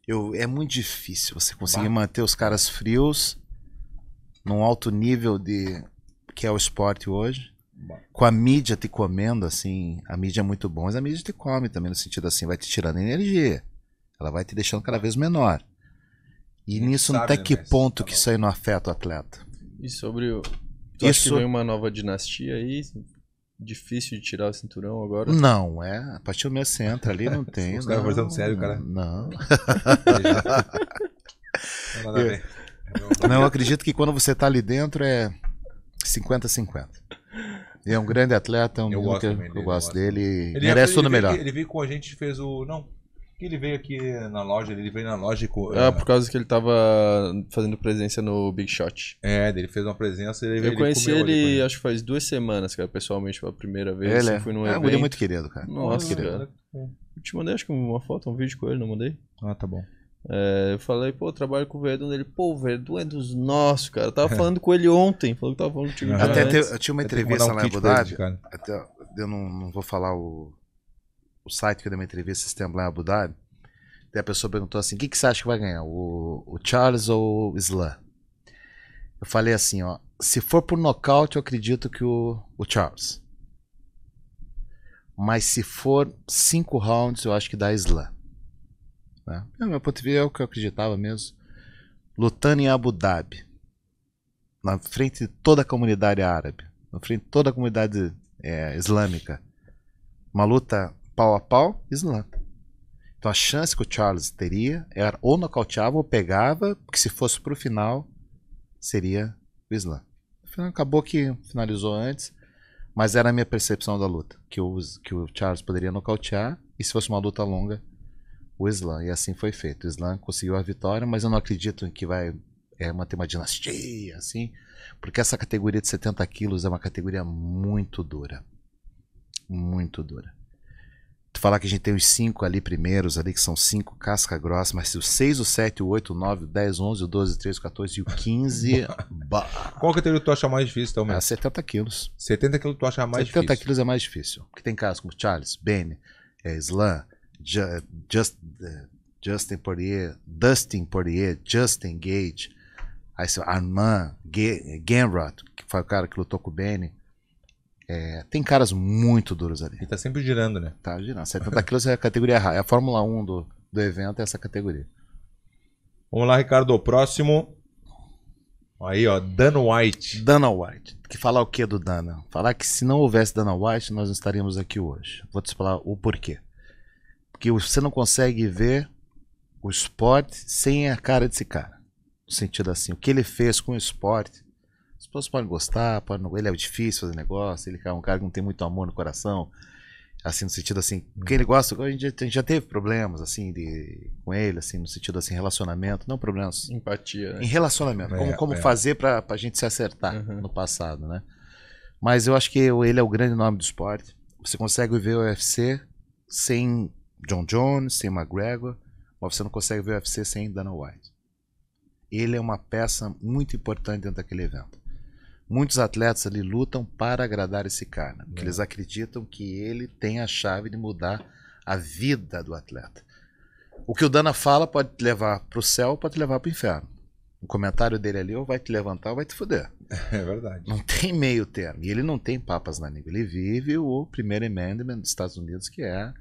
Eu, é muito difícil você conseguir bah. manter os caras frios num alto nível de que é o esporte hoje com a mídia te comendo, assim, a mídia é muito bom, mas a mídia te come também, no sentido assim, vai te tirando energia. Ela vai te deixando cada vez menor. E nisso, sabe, até né, que ponto tá que isso aí não afeta o atleta? E sobre o. Tu isso... que vem uma nova dinastia aí? Difícil de tirar o cinturão agora? Não, é. A partir do meu você entra ali, não *laughs* tem. Os caras fazendo sério, cara. Não. *laughs* não, não, não, eu acredito que quando você tá ali dentro é 50-50. Ele é um grande atleta, é um eu gosto, dele, eu gosto dele. Ele merece tudo melhor. Ele veio com a gente fez o. Não. que Ele veio aqui na loja, ele veio na loja. Com, ah, é, é. por causa que ele tava fazendo presença no Big Shot. É, ele fez uma presença. Ele, eu ele conheci comeu, ele, ele acho que faz duas semanas, cara, pessoalmente, pela primeira vez. Ele assim, é, num é evento. muito querido, cara. Nossa, muito querido. cara. Eu te mandei, acho que uma foto, um vídeo com ele, não mandei? Ah, tá bom. É, eu falei, pô, eu trabalho com o Verdun. Ele, pô, o Verdun é dos nossos, cara. Eu tava *laughs* falando com ele ontem. Falou que tava falando contigo. Até te, eu tinha uma entrevista um lá em Abu Dhabi. eu não, não vou falar o, o site que eu dei uma entrevista esse tempo lá em Abu Dhabi. a pessoa perguntou assim: o que, que você acha que vai ganhar? O, o Charles ou o Slam? Eu falei assim: ó, se for por nocaute, eu acredito que o, o Charles. Mas se for cinco rounds, eu acho que dá Slam. Né? É, meu ponto de vista é o que eu acreditava mesmo. Lutando em Abu Dhabi, na frente de toda a comunidade árabe, na frente de toda a comunidade é, islâmica. Uma luta pau a pau, Islã. Então a chance que o Charles teria era ou nocauteava ou pegava, porque se fosse para o final, seria o Islã. Acabou que finalizou antes, mas era a minha percepção da luta, que o, que o Charles poderia nocautear, e se fosse uma luta longa, o Islã. E assim foi feito. O Islã conseguiu a vitória, mas eu não acredito que vai é, manter uma dinastia, assim, porque essa categoria de 70 quilos é uma categoria muito dura. Muito dura. Tu falar que a gente tem os cinco ali primeiros, ali que são cinco casca grossa, mas se o 6, o 7, o 8, o 9, o 10, o 11, o 12, o 13, o 14 e o 15. *laughs* bah. Qual categoria tu acha mais difícil, Thelma? É 70 quilos. 70 quilos tu acha mais 70 difícil? 70 quilos é mais difícil. Porque tem casos como Charles, Benny, é, Slam, just, uh, Justin Poirier, Dustin Poirier, Justin Gage, aí seu Armand, Gamrot, que foi o cara que lutou com o Benny. É, tem caras muito duros ali. E tá sempre girando, né? Tá girando. 70 *laughs* quilos é a categoria é a Fórmula 1 do, do evento, é essa categoria. Vamos lá, Ricardo. Próximo. Aí, ó, Dana White. Dana White. Que falar o que do Dana? Falar que se não houvesse Dana White, nós não estaríamos aqui hoje. Vou te falar o porquê. Porque você não consegue ver o esporte sem a cara desse cara. No sentido assim, o que ele fez com o esporte. As pessoas podem gostar, podem, ele é difícil fazer negócio, ele é um cara que não tem muito amor no coração. Assim, no sentido assim, hum. quem ele gosta, a gente, a gente já teve problemas, assim, de, com ele, assim, no sentido assim, relacionamento, não problemas. Empatia, né? Em relacionamento, é, como, como é. fazer pra, pra gente se acertar uhum. no passado, né? Mas eu acho que ele é o grande nome do esporte. Você consegue ver o UFC sem John Jones, sem McGregor, mas você não consegue ver o UFC sem Dana White. Ele é uma peça muito importante dentro daquele evento. Muitos atletas ali lutam para agradar esse cara, porque é. eles acreditam que ele tem a chave de mudar a vida do atleta. O que o Dana fala pode te levar para o céu, pode te levar para o inferno. O comentário dele ali ou vai te levantar ou vai te fuder. *laughs* É verdade. Não tem meio termo. E ele não tem papas na língua. Ele vive o primeiro amendment dos Estados Unidos, que é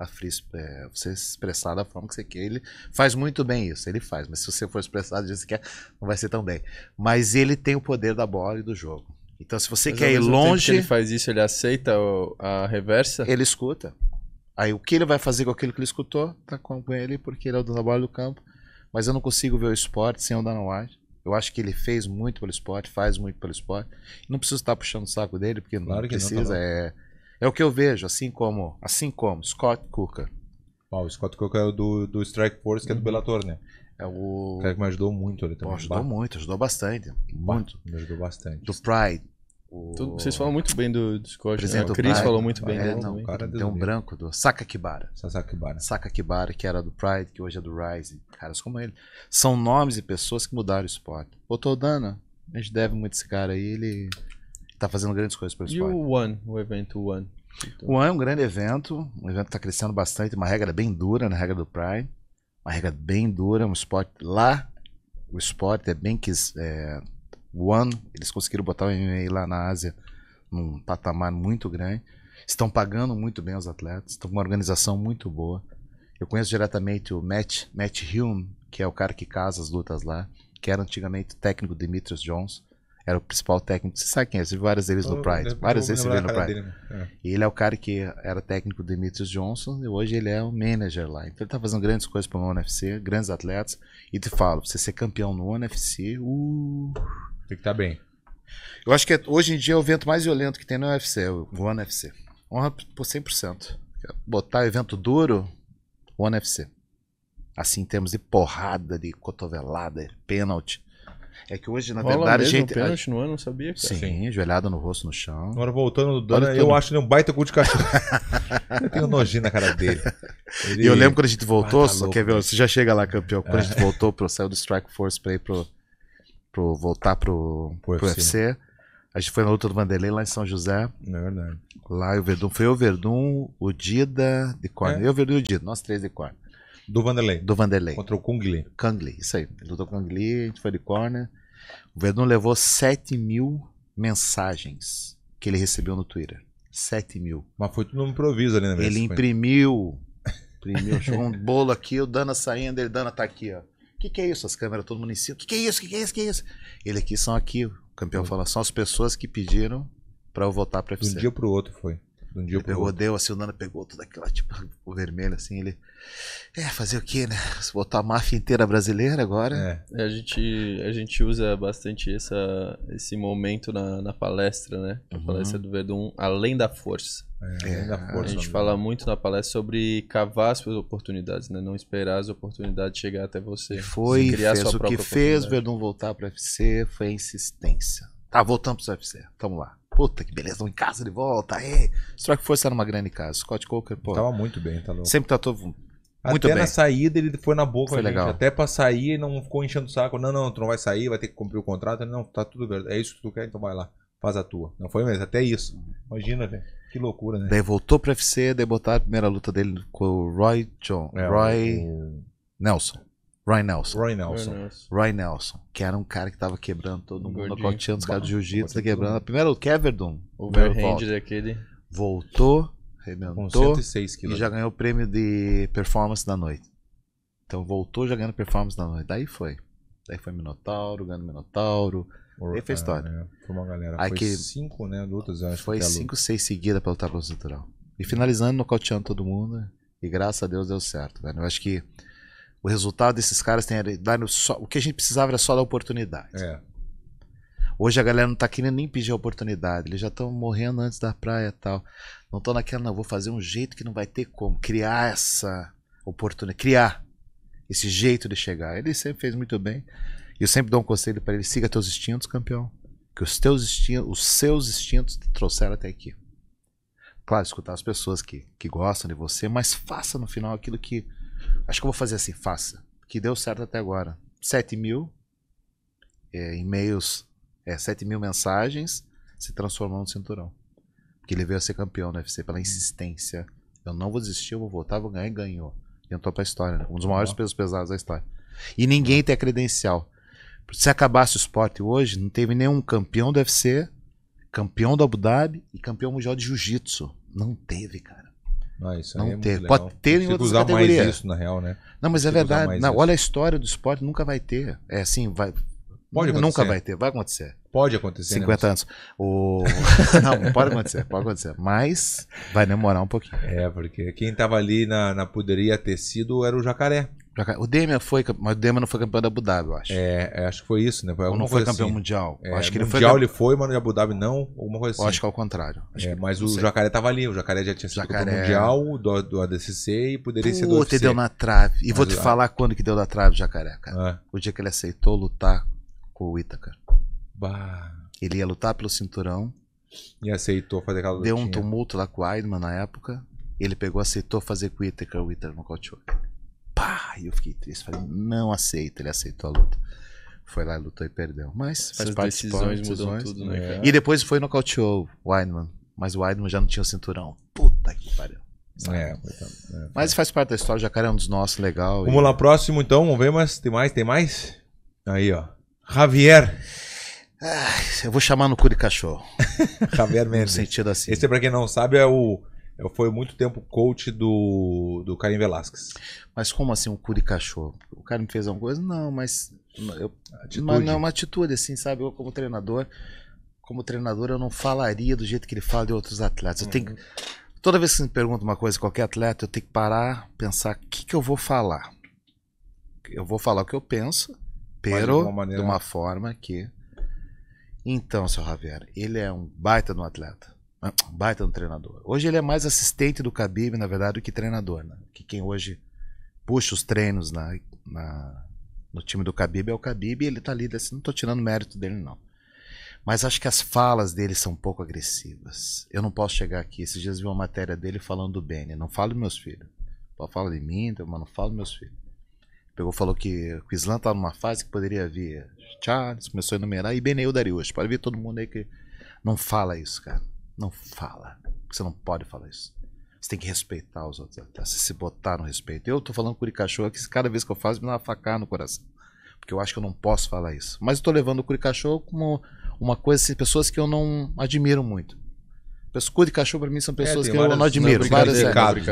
a free, é, você se expressar da forma que você quer. Ele faz muito bem isso, ele faz, mas se você for expressado do jeito que você quer, não vai ser tão bem. Mas ele tem o poder da bola e do jogo. Então, se você mas quer ir longe. ele faz isso, ele aceita a reversa? Ele escuta. Aí, o que ele vai fazer com aquilo que ele escutou, tá com ele, porque ele é o dono da bola do campo. Mas eu não consigo ver o esporte sem o Dana White. Eu acho que ele fez muito pelo esporte, faz muito pelo esporte. Não preciso estar puxando o saco dele, porque claro não precisa. Não, tá é é o que eu vejo, assim como, assim como Scott Cooker. Oh, o Scott Cooker é o do, do Strike Force, que é do uhum. Bellator, né? É o... o cara que me ajudou muito ele também. Pô, ajudou bah. muito, ajudou bastante. Bah, muito. Me ajudou bastante. Do Pride. O... vocês falam muito bem do, do Scott. Né? O Chris Pride, falou muito bem. É, não, cara, é tem um branco do Saka Kibara. Saka Kibara. Saka Kibara, que era do Pride, que hoje é do Rise. Caras como ele. São nomes e pessoas que mudaram o esporte. O Todana, a gente deve muito esse cara aí. Ele está fazendo grandes coisas o esporte. E o One, o evento One? Então... O One é um grande evento, um evento que está crescendo bastante, uma regra bem dura na regra do Prime, uma regra bem dura, um esporte lá, o esporte é bem que é, One, eles conseguiram botar o MMA lá na Ásia num patamar muito grande, estão pagando muito bem os atletas, estão com uma organização muito boa. Eu conheço diretamente o Matt, Matt Hume, que é o cara que casa as lutas lá, que era antigamente técnico de Demetrius Jones era o principal técnico. Você sabe quem é? Você viu várias vezes no Pride. Várias vezes você viu no Pride. Né? É. Ele é o cara que era técnico do Demetrius Johnson e hoje ele é o manager lá. Então ele tá fazendo grandes coisas para o UFC, grandes atletas. E te falo, pra você ser campeão no UFC, uh... tem que estar tá bem. Eu acho que é, hoje em dia é o evento mais violento que tem no UFC, é o UFC. Honra por 100%. Botar evento duro, o UFC. Assim, em termos de porrada, de cotovelada, de pênalti. É que hoje, na Rola verdade, a gente. Pênalti no ano, não sabia, cara. Sim, Sim, no rosto no chão. Agora voltando do Dana, eu acho ele um baita gol de cachorro. *laughs* eu tenho nojinho na cara dele. Ele... Eu lembro quando a gente voltou, ah, tá só louco, quer ver, né? você já chega lá, campeão. Quando é. a gente é. voltou pro saiu do Strike Force pra ir pro. pro voltar pro, pro, pro UFC. Né? A gente foi na luta do Vanderlei lá em São José. É verdade. Lá o Verdun. Foi o Verdun, o Dida de Corne. É. Eu, o Verdun e o Dida, nós três de Corne. Do Vanderlei. Do Vanderlei. Contra o Kung Lee. Kung Lee, isso aí. Ele lutou com o Kung Lee, a gente foi de corner. O Verdun levou 7 mil mensagens que ele recebeu no Twitter. 7 mil. Mas foi tudo no improviso ali na né, verdade. Ele imprimiu. *laughs* Imprimiu. Chegou um bolo aqui, o Dana saindo, ele, Dana tá aqui, ó. O que, que é isso? As câmeras todo mundo em cima. O que, que é isso? O que, que é isso? O que é isso? Ele aqui são aqui, o campeão uhum. fala, são as pessoas que pediram para eu votar pra FC. De um dia pro outro foi um dia ele pegou, outro. deu assim, o Nando pegou tudo aquilo tipo, *laughs* o vermelho, assim, ele. É, fazer o quê, né? botar a máfia inteira brasileira agora. É. é. A, gente, a gente usa bastante essa, esse momento na, na palestra, né? A uhum. palestra do Verdun, além da força. É, é. além da força. A gente mesmo. fala muito na palestra sobre cavar as suas oportunidades, né? Não esperar as oportunidades chegar até você. E foi, criar fez o que fez Verdun voltar para o UFC, foi a insistência. Tá, voltamos para o UFC, tamo lá puta que beleza, em casa de volta, é. Strike que era numa grande casa. Scott Coker, pô. Tava muito bem, tá louco. Sempre todo muito até bem. na saída ele foi na boca, foi gente. legal. Até pra sair não ficou enchendo o saco. Não, não, tu não vai sair, vai ter que cumprir o contrato. Não, tá tudo verdade. É isso que tu quer, então vai lá. Faz a tua. Não foi mesmo, até isso. Imagina, velho. Que loucura, né? Daí voltou pro FC, daí botaram a primeira luta dele com o Roy John. É, Roy o... Nelson. Roy Nelson. Roy Nelson. Roy Nelson. que era um cara que tava quebrando todo mundo, no nocauteando os caras de jiu-jitsu, tá quebrando. A primeira, o Keverdon. O overhand daquele. Voltou, arrebentou. E já ganhou o prêmio de performance da noite. Então voltou já ganhando performance da noite. Daí foi. Daí foi Minotauro, ganhando Minotauro. Or, foi história. É, foi uma galera. Aí foi que cinco, né? Lutas, acho foi que é cinco, seis seguidas pra lutar pelo cinturão. E finalizando, nocauteando todo mundo. E graças a Deus deu certo, velho. Eu acho que o resultado desses caras tem dar só, o que a gente precisava era só da oportunidade. É. Hoje a galera não tá querendo nem pedir a oportunidade, eles já estão morrendo antes da praia e tal. Não tô naquela, não, vou fazer um jeito que não vai ter como criar essa oportunidade, criar esse jeito de chegar. Ele sempre fez muito bem. E eu sempre dou um conselho para ele, siga teus instintos, campeão, que os teus instintos, os seus instintos te trouxeram até aqui. Claro, escutar as pessoas que, que gostam de você, mas faça no final aquilo que Acho que eu vou fazer assim, faça. Que deu certo até agora. 7 mil é, e-mails, é, 7 mil mensagens se transformou no cinturão. Porque ele veio a ser campeão do UFC pela uhum. insistência. Eu não vou desistir, eu vou voltar, vou ganhar e ganhou. E entrou pra história, né? Um dos maiores pesos pesados da história. E ninguém uhum. tem a credencial. Se acabasse o esporte hoje, não teve nenhum campeão do UFC, campeão do Abu Dhabi e campeão mundial de jiu-jitsu. Não teve, cara. Ah, isso não é ter. Pode legal. ter em Tem outras categorias. Mais isso, na real, né? Não, mas é verdade. Não, olha a história do esporte, nunca vai ter. É assim, vai. Pode Nunca vai ter, vai acontecer. Pode acontecer. 50 né? anos. O... *laughs* não, pode acontecer, pode acontecer. Mas vai demorar um pouquinho. É, porque quem estava ali na, na poderia ter sido era o jacaré. O Demian foi, mas o Demian não foi campeão da Abu Dhabi, eu acho. É, é acho que foi isso, né? Ou não foi campeão assim. mundial. É, acho que ele mundial foi... ele foi, mas no é Abu Dhabi não, alguma coisa assim. Eu acho que é o contrário. É, que... mas o sei. Jacaré tava ali, o Jacaré já tinha sido jacaré... campeão mundial do, do ADCC e poderia Pô, ser do UFC. deu na trave. E mas vou te falar quando que deu na trave o Jacaré, cara. Ah. O dia que ele aceitou lutar com o itaca Bah. Ele ia lutar pelo cinturão. E aceitou fazer aquela Deu lutinha. um tumulto lá com o Aidman na época. Ele pegou, aceitou fazer com o itaca o itaca no ele. Aí eu fiquei triste. Falei, não aceita. Ele aceitou a luta. Foi lá, lutou e perdeu. Mas faz parte decisões, decisões mudam tudo, né, cara? E depois foi nocauteou o Weidman. Mas o Weidman já não tinha o cinturão. Puta que pariu. É, então, é, mas faz parte da história, o jacaré é um dos nossos, legal. Vamos e... lá, próximo então, vamos ver, mas tem mais, tem mais? Aí, ó. Javier. Ah, eu vou chamar no cu de cachorro. *laughs* Javier mesmo. No sentido assim. Esse, pra quem não sabe, é o foi muito tempo coach do, do Karim Velasquez. Mas como assim, um cu de cachorro? O cara me fez alguma coisa? Não, mas. Eu, atitude. Mas não, é uma atitude, assim, sabe? Eu, como treinador, como treinador, eu não falaria do jeito que ele fala de outros atletas. Eu uhum. tenho Toda vez que me pergunta uma coisa, qualquer atleta, eu tenho que parar, pensar o que, que eu vou falar. Eu vou falar o que eu penso, pero de, maneira... de uma forma que. Então, seu Javier, ele é um baita no atleta *tsk* Baita um treinador. Hoje ele é mais assistente do Khabib, na verdade, do que treinador. Né? Que quem hoje puxa os treinos na, na, no time do Khabib é o Khabib e ele tá ali. Assim, não tô tirando mérito dele, não. Mas acho que as falas dele são um pouco agressivas. Eu não posso chegar aqui. Esses dias vi uma matéria dele falando do Benny. Não falo dos meus filhos. Fala de mim, então, mas não falo dos meus filhos. Pegou falou que o Islã tá numa fase que poderia vir Charles, começou a enumerar, e o Darius. Pode ver todo mundo aí que não fala isso, cara. Não fala. Você não pode falar isso. Você tem que respeitar os outros atletas. Tá? se botar no respeito. Eu tô falando Curicachorro que cada vez que eu faço me dá uma facada no coração. Porque eu acho que eu não posso falar isso. Mas eu tô levando o Curicachorro como uma coisa, assim, pessoas que eu não admiro muito. Pescoço de cachorro pra mim são é, pessoas é, que várias, eu não admiro. Não, várias, é,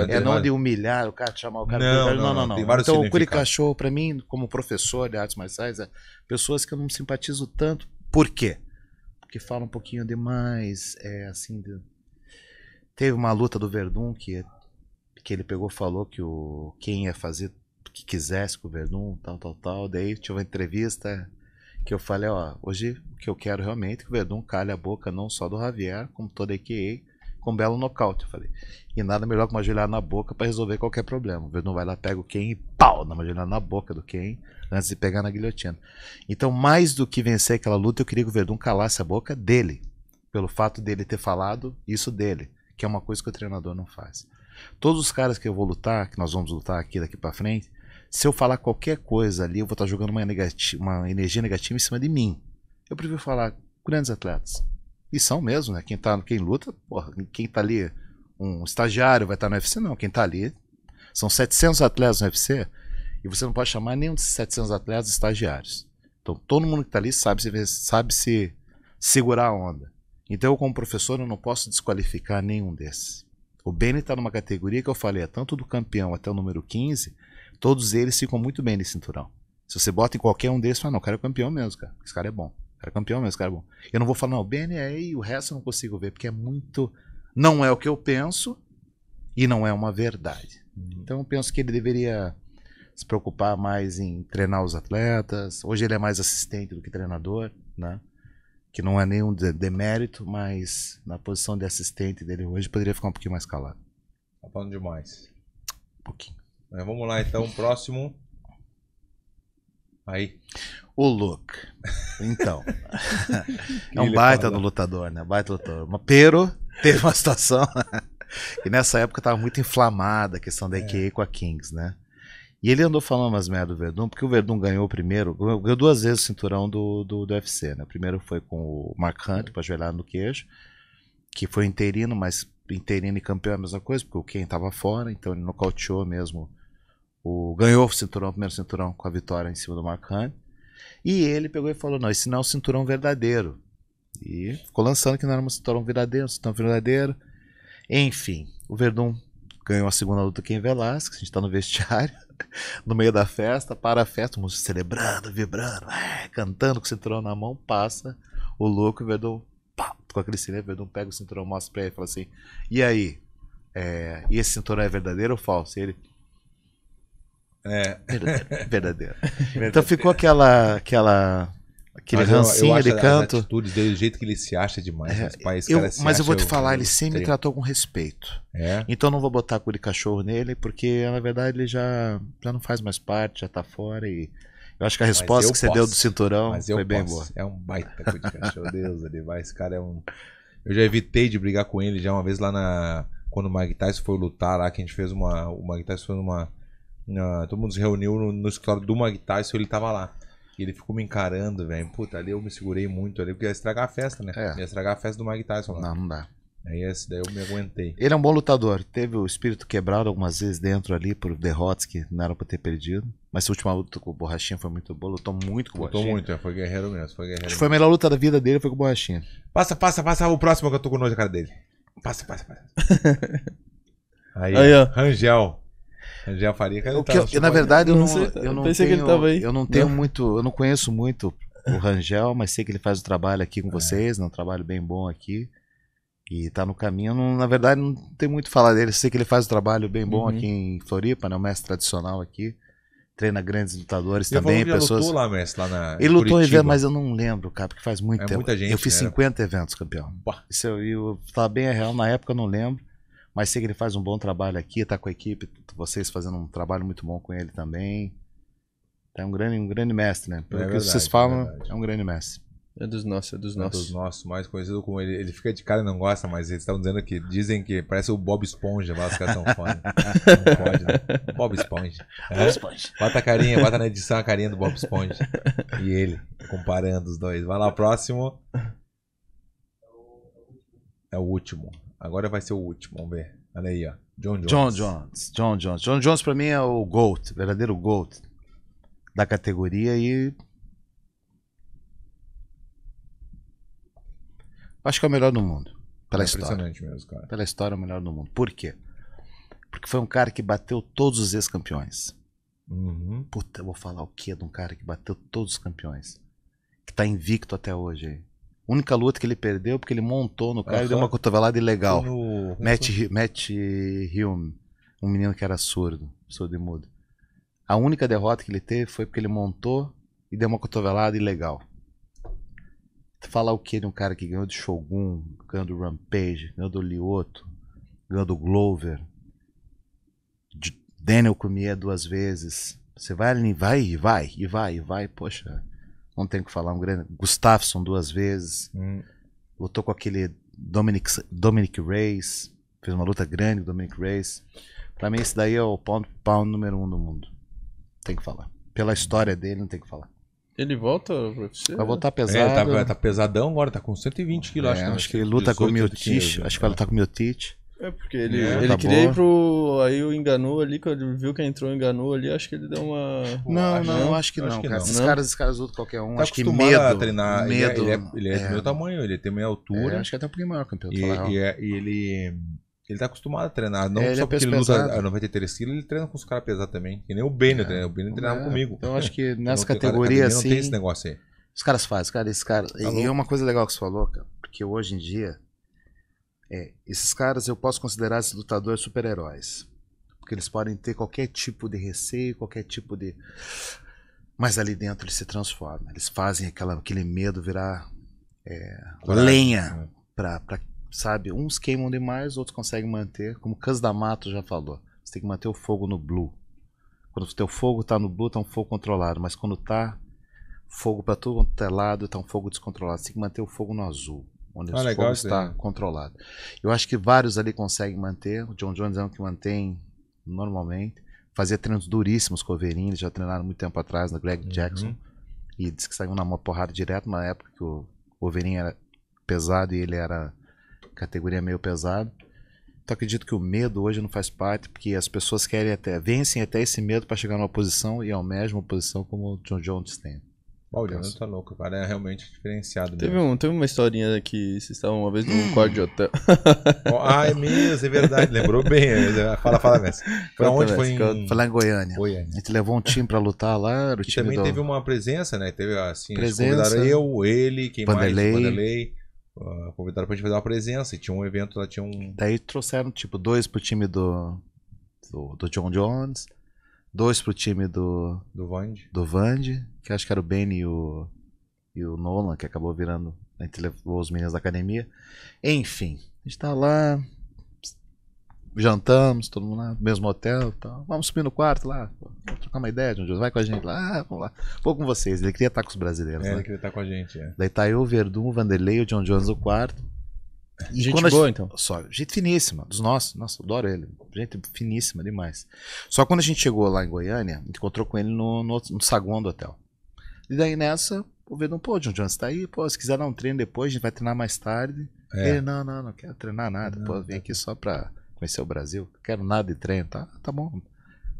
né? é, é não de humilhar o cara, de chamar o cara. Não, não, não. não, não. Então, o curi cachorro, pra mim, como professor de artes marciais, é pessoas que eu não simpatizo tanto. Por quê? porque fala um pouquinho demais, é assim. De... Teve uma luta do Verdun que, que ele pegou falou que o quem ia fazer o que quisesse com o Verdun, tal, tal, tal. Daí tive uma entrevista que eu falei, ó, hoje o que eu quero realmente é que o Verdun calhe a boca não só do Javier, como toda a EQA, com um belo nocaute. Eu falei, e nada melhor que uma joelhada na boca para resolver qualquer problema. Não vai lá, pega o Ken e pau, dá uma joelhada na boca do Ken antes de pegar na guilhotina. Então, mais do que vencer aquela luta, eu queria que o Verdun calasse a boca dele, pelo fato dele ter falado isso dele, que é uma coisa que o treinador não faz. Todos os caras que eu vou lutar, que nós vamos lutar aqui daqui para frente, se eu falar qualquer coisa ali, eu vou estar tá jogando uma, uma energia negativa em cima de mim. Eu prefiro falar grandes atletas, e são mesmo, né? Quem, tá, quem luta, porra, quem tá ali, um estagiário vai estar tá no UFC, não. Quem tá ali, são 700 atletas no UFC, e você não pode chamar nenhum desses 700 atletas de estagiários. Então todo mundo que tá ali sabe se, sabe se segurar a onda. Então eu, como professor, eu não posso desqualificar nenhum desses. O Benny está numa categoria que eu falei, é tanto do campeão até o número 15, todos eles ficam muito bem nesse cinturão. Se você bota em qualquer um desses, fala, não, o cara é campeão mesmo, cara. Esse cara é bom. Era campeão mesmo, cara é bom. Eu não vou falar, não, o BNE e o resto eu não consigo ver, porque é muito. Não é o que eu penso e não é uma verdade. Uhum. Então eu penso que ele deveria se preocupar mais em treinar os atletas. Hoje ele é mais assistente do que treinador, né? Que não é nenhum demérito, mas na posição de assistente dele hoje poderia ficar um pouquinho mais calado. Tá falando demais. Um pouquinho. mas vamos lá então, próximo. Aí. O Luke. Então. *laughs* é um baita do lutador, né? Baita lutador. Mas Pero teve uma situação *laughs* que nessa época estava muito inflamada a questão da EQE é. com a Kings, né? E ele andou falando umas merda do Verdun, porque o Verdun ganhou primeiro, ganhou duas vezes o cinturão do, do, do UFC, né? O primeiro foi com o Mark Hunt, para ajoelhar no queijo, que foi interino, mas interino e campeão é a mesma coisa, porque o Ken estava fora, então ele nocauteou mesmo o, ganhou o cinturão, o primeiro cinturão com a vitória em cima do Mark Hunt. E ele pegou e falou: não, esse não é o cinturão verdadeiro. E ficou lançando que não era um cinturão verdadeiro, um cinturão verdadeiro. Enfim, o Verdun ganhou a segunda luta aqui em Velasquez. A gente está no vestiário, *laughs* no meio da festa, para a festa, música celebrando, vibrando, é, cantando com o cinturão na mão, passa o louco, o Verdun, pá, com aquele cinema, o Verdun pega o cinturão, mostra para ele e fala assim: e aí? É, e esse cinturão é verdadeiro ou falso? E ele, é. Verdadeiro, *laughs* verdadeiro. Então ficou aquela, aquela aquele mas rancinho eu, eu de canto. atitudes dele, o jeito que ele se acha demais. É, pai, eu, mas eu vou te falar, ele sempre me tratou com respeito. É? Então não vou botar cu de cachorro nele, porque na verdade ele já, já não faz mais parte, já tá fora e. Eu acho que a resposta que você deu do cinturão mas foi bem posso. boa. É um baita cu de cachorro, Deus, ele vai. Esse cara é um. Eu já evitei de brigar com ele já uma vez lá na. Quando o Mike Tyson foi lutar lá, que a gente fez uma. O Mike Tyson foi numa Uh, todo mundo se reuniu no, no escritório do Mike Tyson ele tava lá. E ele ficou me encarando, velho. Puta, ali eu me segurei muito ali, porque ia estragar a festa, né? É. Ia estragar a festa do Mike Tyson lá. Não, não dá. Aí esse daí eu me aguentei. Ele é um bom lutador. Teve o espírito quebrado algumas vezes dentro ali por derrotas que não era pra ter perdido. Mas essa última luta com o Borrachinha foi muito boa. Lutou muito com o Borrachinha. Lutou muito, é. foi guerreiro mesmo. Foi guerreiro Acho que foi a melhor luta da vida dele, foi com o Borrachinha. Passa, passa, passa. O próximo que eu tô com nojo, cara dele. Passa, passa, passa. *laughs* Aí, Aí ó. Rangel. *laughs* Jean Faria caiu. Eu, tipo na verdade, eu não, eu não pensei tenho, que ele tava aí. Eu não tenho não. *laughs* muito, eu não conheço muito o Rangel, mas sei que ele faz o trabalho aqui com é. vocês, né, um trabalho bem bom aqui. E tá no caminho. Não, na verdade, não tem muito falar dele. Sei que ele faz um trabalho bem bom uhum. aqui em Floripa, né? O mestre tradicional aqui. Treina grandes lutadores eu também. pessoas... lutou lá, mestre, lá na. Ele lutou Curitiba. evento, mas eu não lembro, cara, porque faz muito é tempo. Muita gente, eu fiz né? 50 eventos, campeão. Isso eu, eu, eu tá tava bem é real, na época eu não lembro. Mas sei que ele faz um bom trabalho aqui, está com a equipe, vocês fazendo um trabalho muito bom com ele também. É um grande, um grande mestre, né? Pelo é que vocês é falam, é, é, um grande mestre. É dos nossos, é dos é nossos. É dos nossos, mais conhecido como ele. Ele fica de cara e não gosta, mas eles estão dizendo que dizem que parece o Bob Esponja, lá *laughs* Não pode, né? Bob Esponja. *laughs* Bob é. Esponja. Bota a carinha, bota na edição a carinha do Bob Esponja. E ele, comparando os dois. Vai lá, próximo. É o último. Agora vai ser o último, vamos ver. Olha aí, ó. John Jones. John Jones. John Jones. John Jones pra mim é o GOAT, verdadeiro GOAT da categoria e. Acho que é o melhor do mundo. Pela é história. Mesmo, cara. Pela história é o melhor do mundo. Por quê? Porque foi um cara que bateu todos os ex-campeões. Uhum. Puta, eu vou falar o que de um cara que bateu todos os campeões? Que tá invicto até hoje aí. Única luta que ele perdeu porque ele montou no cara e deu uma cotovelada ilegal. No... Matt, Matt Hume, um menino que era surdo, surdo e mudo. A única derrota que ele teve foi porque ele montou e deu uma cotovelada ilegal. Falar o que de um cara que ganhou de Shogun, ganhou do Rampage, ganhou do Lioto, ganhou do Glover, Daniel Cormier duas vezes. Você vai, vai, vai, e vai, e vai, poxa não tenho que falar, um grande. Gustafsson duas vezes. Hum. Lutou com aquele Dominic, Dominic Reyes Fez uma luta grande, Dominic Reyes Pra mim, esse daí é o pound pound número um do mundo. Tem que falar. Pela história dele, não tem que falar. Ele volta Vai voltar pesado. É, tá, tá pesadão agora, tá com 120 quilos, é, acho, acho que. Né? Acho que ele luta com o Miotich. Acho que vai é. lutar com o Miotich. É, porque ele, é, ele tá queria boa. ir pro. Aí o enganou ali, quando viu que entrou, enganou ali, acho que ele deu uma. Não, não, não acho que não, acho que cara. Não. Esses não? caras, esses caras outros qualquer um, tá acho que medo. A treinar. É- medo. Ele é, ele é, ele é do meu tamanho, ele tem minha altura. É, acho que é até um pouquinho maior campeão. E, e, é, e ele. Ele tá acostumado a treinar, não é, só porque ele luta a 93 kg, ele treina com os caras pesados também. Que nem o Benio, é. o Benio treinava comigo. Então acho que *laughs* nessa categoria assim. Não tem assim, esse negócio aí. Os caras fazem, cara, esse cara. Tá e é uma coisa legal que você falou, cara, porque hoje em dia é, esses caras eu posso considerar esses lutadores super-heróis. Porque eles podem ter qualquer tipo de receio, qualquer tipo de. Mas ali dentro eles se transformam. Eles fazem aquela, aquele medo virar é, lenha para sabe? Uns queimam demais, outros conseguem manter. Como o Cans da Mato já falou, você tem que manter o fogo no blue. Quando o teu fogo está no blue, tá um fogo controlado. Mas quando tá fogo para todo é lado, tá um fogo descontrolado. Você tem que manter o fogo no azul onde ah, o fogo está controlado. Eu acho que vários ali conseguem manter. O John Jones é um que mantém normalmente. Fazia treinos duríssimos com o Overin, eles já treinaram muito tempo atrás no Greg uhum. Jackson. E disse que saiu na porrada direto na época que o Overin era pesado e ele era categoria meio pesado. Então acredito que o medo hoje não faz parte, porque as pessoas querem até vencem até esse medo para chegar numa posição e ao mesmo posição como o John Jones tem. O Aldiano tá louco, o cara é realmente diferenciado teve mesmo. Um, teve uma historinha que vocês estavam uma vez num hum. quarto de hotel. oh, ah, ai, é mesmo, é verdade, lembrou bem. É fala, fala, Messi. Foi onde? Foi em... Foi lá em Goiânia. Goiânia. A gente levou um time pra lutar lá, era o e time também do... teve uma presença, né? Teve assim, presença, eu, ele, quem Vanderlei. mais? Vanderlei. Uh, convidaram pra gente fazer uma presença e tinha um evento lá, tinha um... Daí trouxeram, tipo, dois pro time do, do, do John Jones Dois pro time do. Do Vand. Do Vand, que acho que era o Benny e o, e o Nolan, que acabou virando. A gente levou os meninos da academia. Enfim, a gente tá lá. Jantamos, todo mundo lá, mesmo hotel tal. Vamos subir no quarto lá, vamos trocar uma ideia, Jones Vai com a gente lá, ah, vamos lá. Vou com vocês. Ele queria estar com os brasileiros. É, né? ele queria estar com a gente, é. Daí tá eu, o Verdun, o Vanderlei, o John Jones no quarto. Gente Quando boa, então. Só, gente finíssima, dos nossos. Nossa, adoro ele. Gente finíssima demais. Só quando a gente chegou lá em Goiânia, encontrou com ele no, no, no saguão do hotel. E daí nessa, o Vedão, pô, John Jones tá aí, pô, se quiser dar um treino depois, a gente vai treinar mais tarde. É. Ele, não, não, não quero treinar nada, não, pô, vim aqui só pra conhecer o Brasil, não quero nada de treino, tá? Tá bom.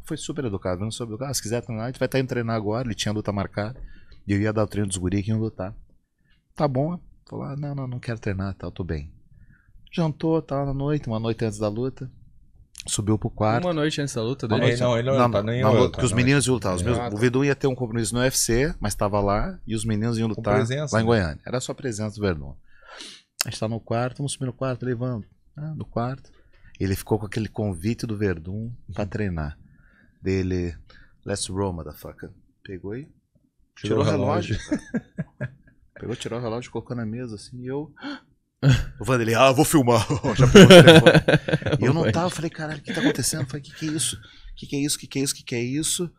Foi super educado, não soube educado, ah, se quiser treinar, a gente vai estar tá indo treinar agora, ele tinha luta marcada, e eu ia dar o treino dos guris que iam lutar. Tá bom, falou, ah, não, não, não quero treinar, tá, eu tô bem. Jantou, tal, na noite, uma noite antes da luta. Subiu pro quarto. Uma noite antes da luta dele? Né? Noite, não, ele não, não, não, não luta, que os meninos iam lutar. Os meus, o Verdun ia ter um compromisso no UFC, mas estava lá e os meninos iam lutar presença, lá em Goiânia. Né? Era só a presença do Verdun. A gente tá no quarto, vamos subir no quarto, levando ah, no quarto. Ele ficou com aquele convite do Verdun para treinar. Dele, let's roll, motherfucker. Pegou e tirou, tirou o relógio. relógio *laughs* Pegou, tirou o relógio, colocou na mesa assim e eu. O Vanderlei, ah, vou filmar. *laughs* Já pegou e eu não tava, eu falei, caralho, o que tá acontecendo? Eu falei, o que, que é isso? O que, que é isso? O que, que é isso? que, que é isso?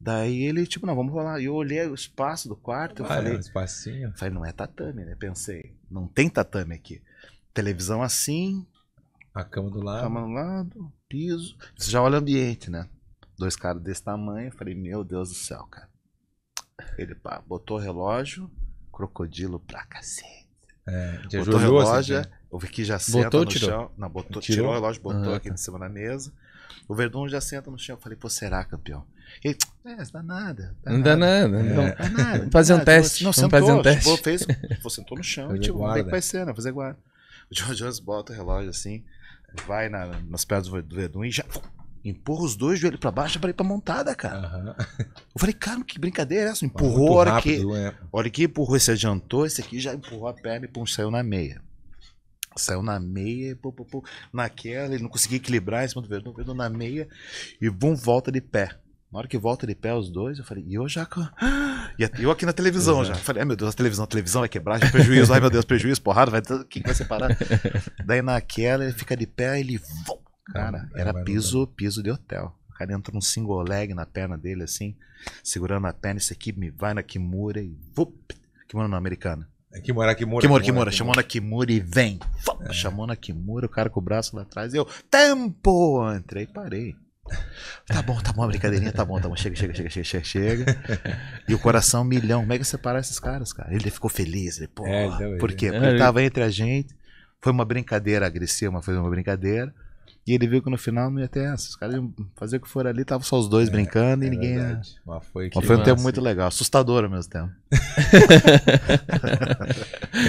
Daí ele, tipo, não, vamos rolar. E eu olhei o espaço do quarto, eu ah, falei. É um espacinho. Falei, não é tatame, né? Pensei, não tem tatame aqui. Televisão assim. A cama do lado. Cama do lado, piso. Você já olha o ambiente, né? Dois caras desse tamanho. Eu falei, meu Deus do céu, cara. Ele pá, botou o relógio, crocodilo pra cacete. É, já botou o relógio, assim, é. o Vicky já senta botou, no tirou? chão. Não, botou, tirou? tirou o relógio, botou ah, aqui tá. em cima da mesa. O Verdun já senta no chão. Eu falei, pô, será, campeão? Ele, é, dá nada. Dá não dá nada. nada. Não, é. dá nada. *laughs* Fazer um teste. Não, sentou, fazer um tipo, teste. Pô, fez, pô, sentou no chão e tipo, como é que vai ser, né? Fazer guarda. O John Jones bota o relógio assim, vai na, nas pernas do Verdun e já empurra os dois joelhos para baixo para ir para montada, cara. Uhum. Eu falei, cara, que brincadeira é essa? Tá empurrou, olha hora que, olha é. que empurrou, esse adiantou, esse aqui já empurrou a perna e pum, saiu na meia. Saiu na meia, pô, pô, pô, naquela, ele não conseguia equilibrar em cima do não perdão, na meia e bum, volta de pé. Na hora que volta de pé os dois, eu falei, e eu já. *gasps* E eu aqui na televisão já. Falei, ai meu Deus, a televisão, a televisão vai é quebrar, já prejuízo, ai meu Deus, prejuízo, porrada, vai, o que vai separar? *laughs* Daí naquela ele fica de pé, ele volta Cara, era piso, piso de hotel. O cara entra um single leg na perna dele, assim, segurando a perna, isso aqui me vai na Kimura e. Vup, Kimura não, americana. É Kimura, Kimura. Kimura, Kimura. Chamou na Kimura e vem. É. Chamou na Kimura, o cara com o braço lá atrás. Eu, tempo! Entrei e parei. Tá bom, tá bom, a brincadeirinha tá bom, tá bom. Chega, chega, chega, chega, chega, E o coração milhão. Como é que você para esses caras, cara? Ele ficou feliz. Ele, pô, é, por quê? Porque ele é, tava entre a gente. Foi uma brincadeira agressiva, mas foi uma brincadeira. E ele viu que no final não ia ter essa. Os caras iam fazer o que for ali, tava só os dois é, brincando é e ninguém. Mas foi, Mas foi um tempo muito legal, assustador ao mesmo tempo. *laughs*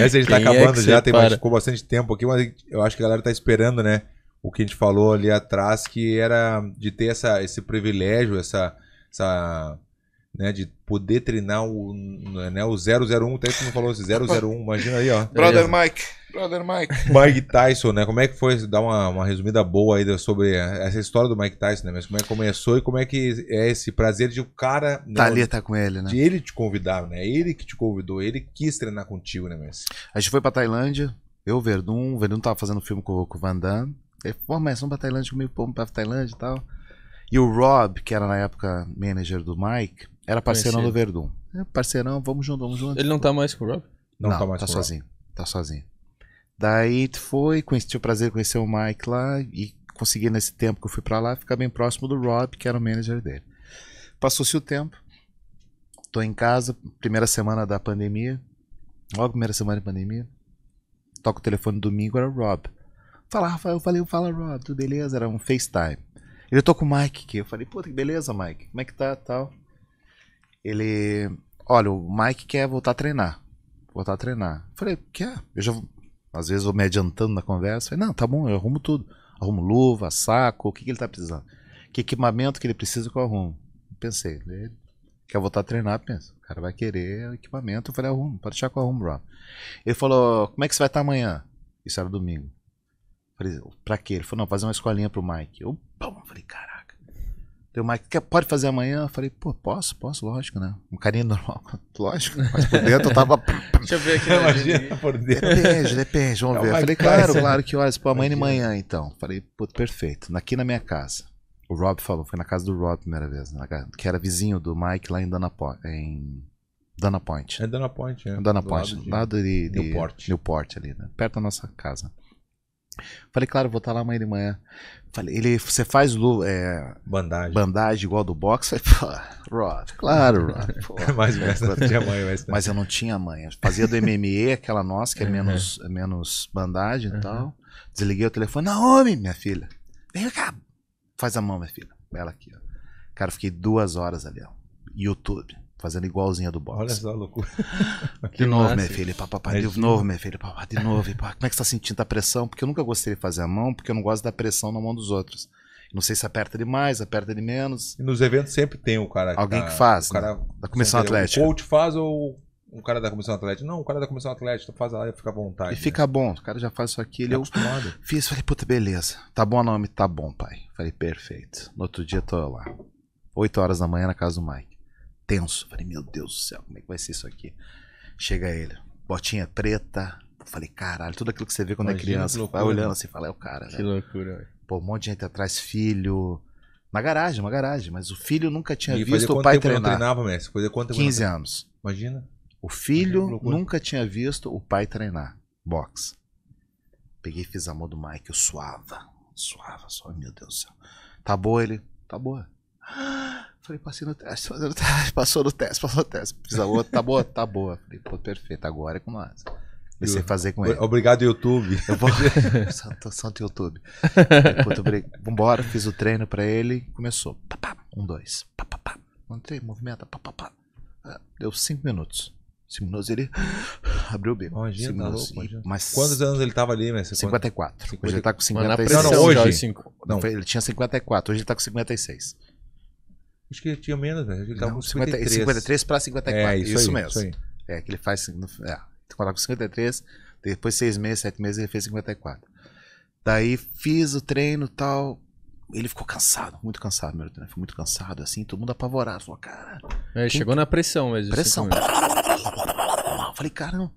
essa a gente tá é acabando já, tem mais, ficou bastante tempo aqui, mas eu acho que a galera tá esperando, né? O que a gente falou ali atrás, que era de ter essa, esse privilégio, essa, essa né, de poder treinar o, né, o 001, até que não falou esse 001, imagina aí, ó. Brother Beleza. Mike, brother Mike. Mike Tyson, né, como é que foi, dar uma, uma resumida boa aí sobre essa história do Mike Tyson, né, mas como é que começou e como é que é esse prazer de o cara... Né, tá ali, tá com ele, né. De ele te convidar, né, ele que te convidou, ele quis treinar contigo, né, Messi. A gente foi pra Tailândia, eu, Verdun, o Verdun tava fazendo filme com, com o Van Damme, ele é, falou, mas vamos pra Tailândia comigo, vamos pra Tailândia e tal. E o Rob, que era na época manager do Mike, era parceirão do Verdun. É, parceirão, vamos junto, vamos junto. Ele não tá mais com o Rob? Não, não tá mais tá com sozinho. Rob. Tá sozinho. Daí foi, conheci, tive o prazer de conhecer o Mike lá e consegui nesse tempo que eu fui para lá ficar bem próximo do Rob, que era o manager dele. Passou-se o tempo, tô em casa, primeira semana da pandemia, logo primeira semana da pandemia, toco o telefone domingo, era o Rob. Fala, Rafael, eu falei, fala Rob, tudo beleza? Era um FaceTime. Ele tô com o Mike aqui, eu falei, pô, que beleza, Mike, como é que tá, tal. Ele. Olha, o Mike quer voltar a treinar. Voltar a treinar. Falei, quer? Eu já. Às vezes eu me adiantando na conversa. Falei, não, tá bom, eu arrumo tudo. Arrumo luva, saco, o que, que ele tá precisando? Que equipamento que ele precisa que eu arrumo? Pensei, ele quer voltar a treinar, pensa. O cara vai querer equipamento. Eu falei, arrumo, pode deixar que eu arrumo, bro. Ele falou, como é que você vai estar amanhã? Isso era domingo. Falei, pra quê? Ele falou, não, fazer uma escolinha pro Mike. Eu, pum, falei, caralho o Mike pode fazer amanhã? Eu falei, pô, posso, posso, lógico, né? Um carinho normal, *laughs* lógico. Mas por dentro eu tava. *laughs* Deixa eu ver aqui. Né, Imagina por dentro. Depende, depende, vamos é ver. Eu falei, claro, né? claro que horas, pô, amanhã de manhã então. Falei, pô, perfeito. Aqui na minha casa. O Rob falou, foi na casa do Rob a primeira vez, né? que era vizinho do Mike lá em Dana Point. Em Dana Point. É Dana Point, é. Dana do Point, lado de, lado de, de Newport. Newport ali, né? Perto da nossa casa. Falei, claro, vou estar tá lá amanhã de manhã. Falei, ele, você faz é, bandagem. bandagem igual do boxe? Falei, Rod, claro, Rod. mas, *laughs* é mas, não tinha mas, mas eu não tinha mãe. fazia do MME, aquela nossa, que é menos, uhum. menos bandagem e uhum. tal. Desliguei o telefone. Naomi, minha filha, vem cá. Faz a mão, minha filha. Ela aqui, ó. Cara, fiquei duas horas ali, ó. YouTube fazendo igualzinha do box. Olha só a loucura. *laughs* de novo, minha filha, é papai. de novo, minha filha, papapá, de novo. Pá. Como é que você tá sentindo a pressão? Porque eu nunca gostei de fazer a mão, porque eu não gosto da pressão na mão dos outros. Não sei se aperta demais, aperta de menos. E nos eventos sempre tem o cara. Alguém tá, que faz. O né? cara né? da comissão atlética. O coach faz ou um cara da comissão atlética. Não, o cara da comissão atlética faz lá e fica à vontade. E né? fica bom. O cara já faz isso aqui. Ele é acostumado. Fiz, falei, puta, beleza. Tá bom o nome? Tá bom, pai. Falei, perfeito. No outro dia tô lá. 8 horas da manhã na casa do Mike tenso. Falei, meu Deus do céu, como é que vai ser isso aqui? Chega ele, botinha preta. Falei, caralho, tudo aquilo que você vê quando é Imagina, é criança. Loucura, vai olhando assim e fala, é o cara. Né? Que velho. loucura, velho. Pô, um monte de gente atrás, filho. Na garagem, uma garagem. Mas o filho nunca tinha e visto o pai treinar. Não treinava, mestre? Fazia quanto tempo 15 anos. Imagina. O filho Imagina, nunca tinha visto o pai treinar. Box. Peguei e fiz a mão do Mike, eu suava. Suava, suava, meu Deus do céu. Tá boa ele? Tá boa. Falei, passei no teste, fazendo teste, passou no teste, passou no teste. Precisa outra, tá boa, tá boa. Falei, pô, perfeito, agora é com nós. Comecei a fazer com ele. Obrigado, YouTube. Eu vou... *laughs* santo, santo YouTube. Puta, brig... Vambora, fiz o treino pra ele, começou. um, dois. Pá, Entrei, movimenta, ah, Deu cinco minutos. Cinco minutos ele *sighs* abriu o bico. Imagina, tá louco, e... mas... Quantos anos ele tava ali, né? 54. Hoje Ele tá com 56. Não, não, hoje. Não, ele tinha 54, hoje ele tá com 56. Né? Acho que ele tinha menos, né? Ele tava com 53. 53 para 54. É, isso, isso aí, mesmo. Isso aí. É, que ele faz. É, coloca então com 53, depois seis meses, sete meses, ele fez 54. Daí fiz o treino tal. Ele ficou cansado, muito cansado, meu treino. Ficou muito cansado, assim, todo mundo apavorado. Falou, cara. É, chegou que... na pressão mesmo. Assim, pressão. Falei, cara, não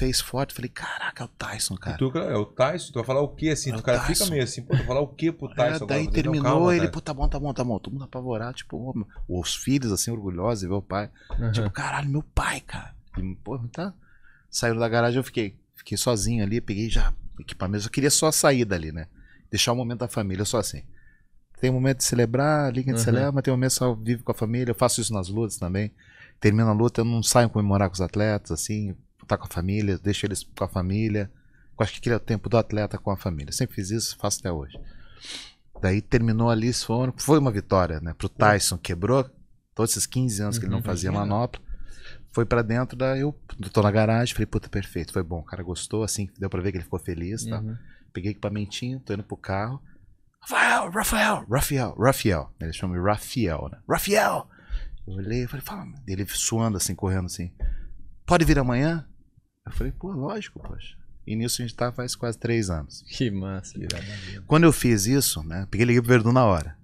fez forte. Falei, caraca, é o Tyson, cara. Tu, é o Tyson, tu vai falar o quê assim? É o cara Tyson. fica meio assim, pô, tu vai falar o quê pro é, Tyson? É, daí terminou, calma, ele, pô, tá bom, tá bom, tá bom. Todo mundo apavorado, tipo, os filhos assim, orgulhosos, e ver o pai. Uhum. Tipo, caralho, meu pai, cara. E, pô, tá. Saiu da garagem, eu fiquei, fiquei sozinho ali, peguei já equipamento. Eu queria só sair dali, né? Deixar o momento da família, só assim. Tem um momento de celebrar, liga de uhum. celebra, mas tem um momento só vivo com a família. Eu faço isso nas lutas também. Termina a luta, eu não saio comemorar com os atletas, assim tá com a família, deixo eles com a família. Eu acho que aquele é o tempo do atleta com a família. Sempre fiz isso, faço até hoje. Daí terminou ali, foram, foi uma vitória, né? Pro Tyson quebrou todos esses 15 anos que ele não uhum, fazia manopla. Foi para dentro, daí eu tô na garagem, falei, puta, perfeito, foi bom. O cara gostou, assim, deu para ver que ele ficou feliz, tá? Uhum. Peguei equipamentinho, tô indo pro carro. Rafael, Rafael, Rafael, Rafael. Ele chama Rafael, né? Rafael! Eu olhei, falei, fala, ele suando assim, correndo assim. Pode vir amanhã? Eu falei, pô, lógico, poxa. E nisso a gente tá faz quase três anos. Que massa. Que Quando eu fiz isso, né? Peguei liguei pro Verdun na hora.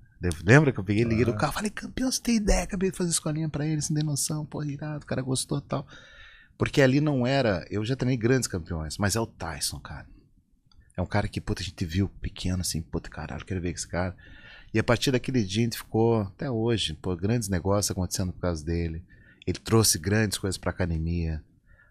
Lembra que eu peguei, liguei ah. do carro, falei, campeão, você tem ideia? Acabei de fazer escolinha pra ele, sem assim, noção, pô, irado, o cara gostou tal. Porque ali não era. Eu já treinei grandes campeões, mas é o Tyson, cara. É um cara que, puta, a gente viu pequeno assim, puta caralho, quero ver esse cara. E a partir daquele dia a gente ficou, até hoje, pô, grandes negócios acontecendo por causa dele. Ele trouxe grandes coisas pra academia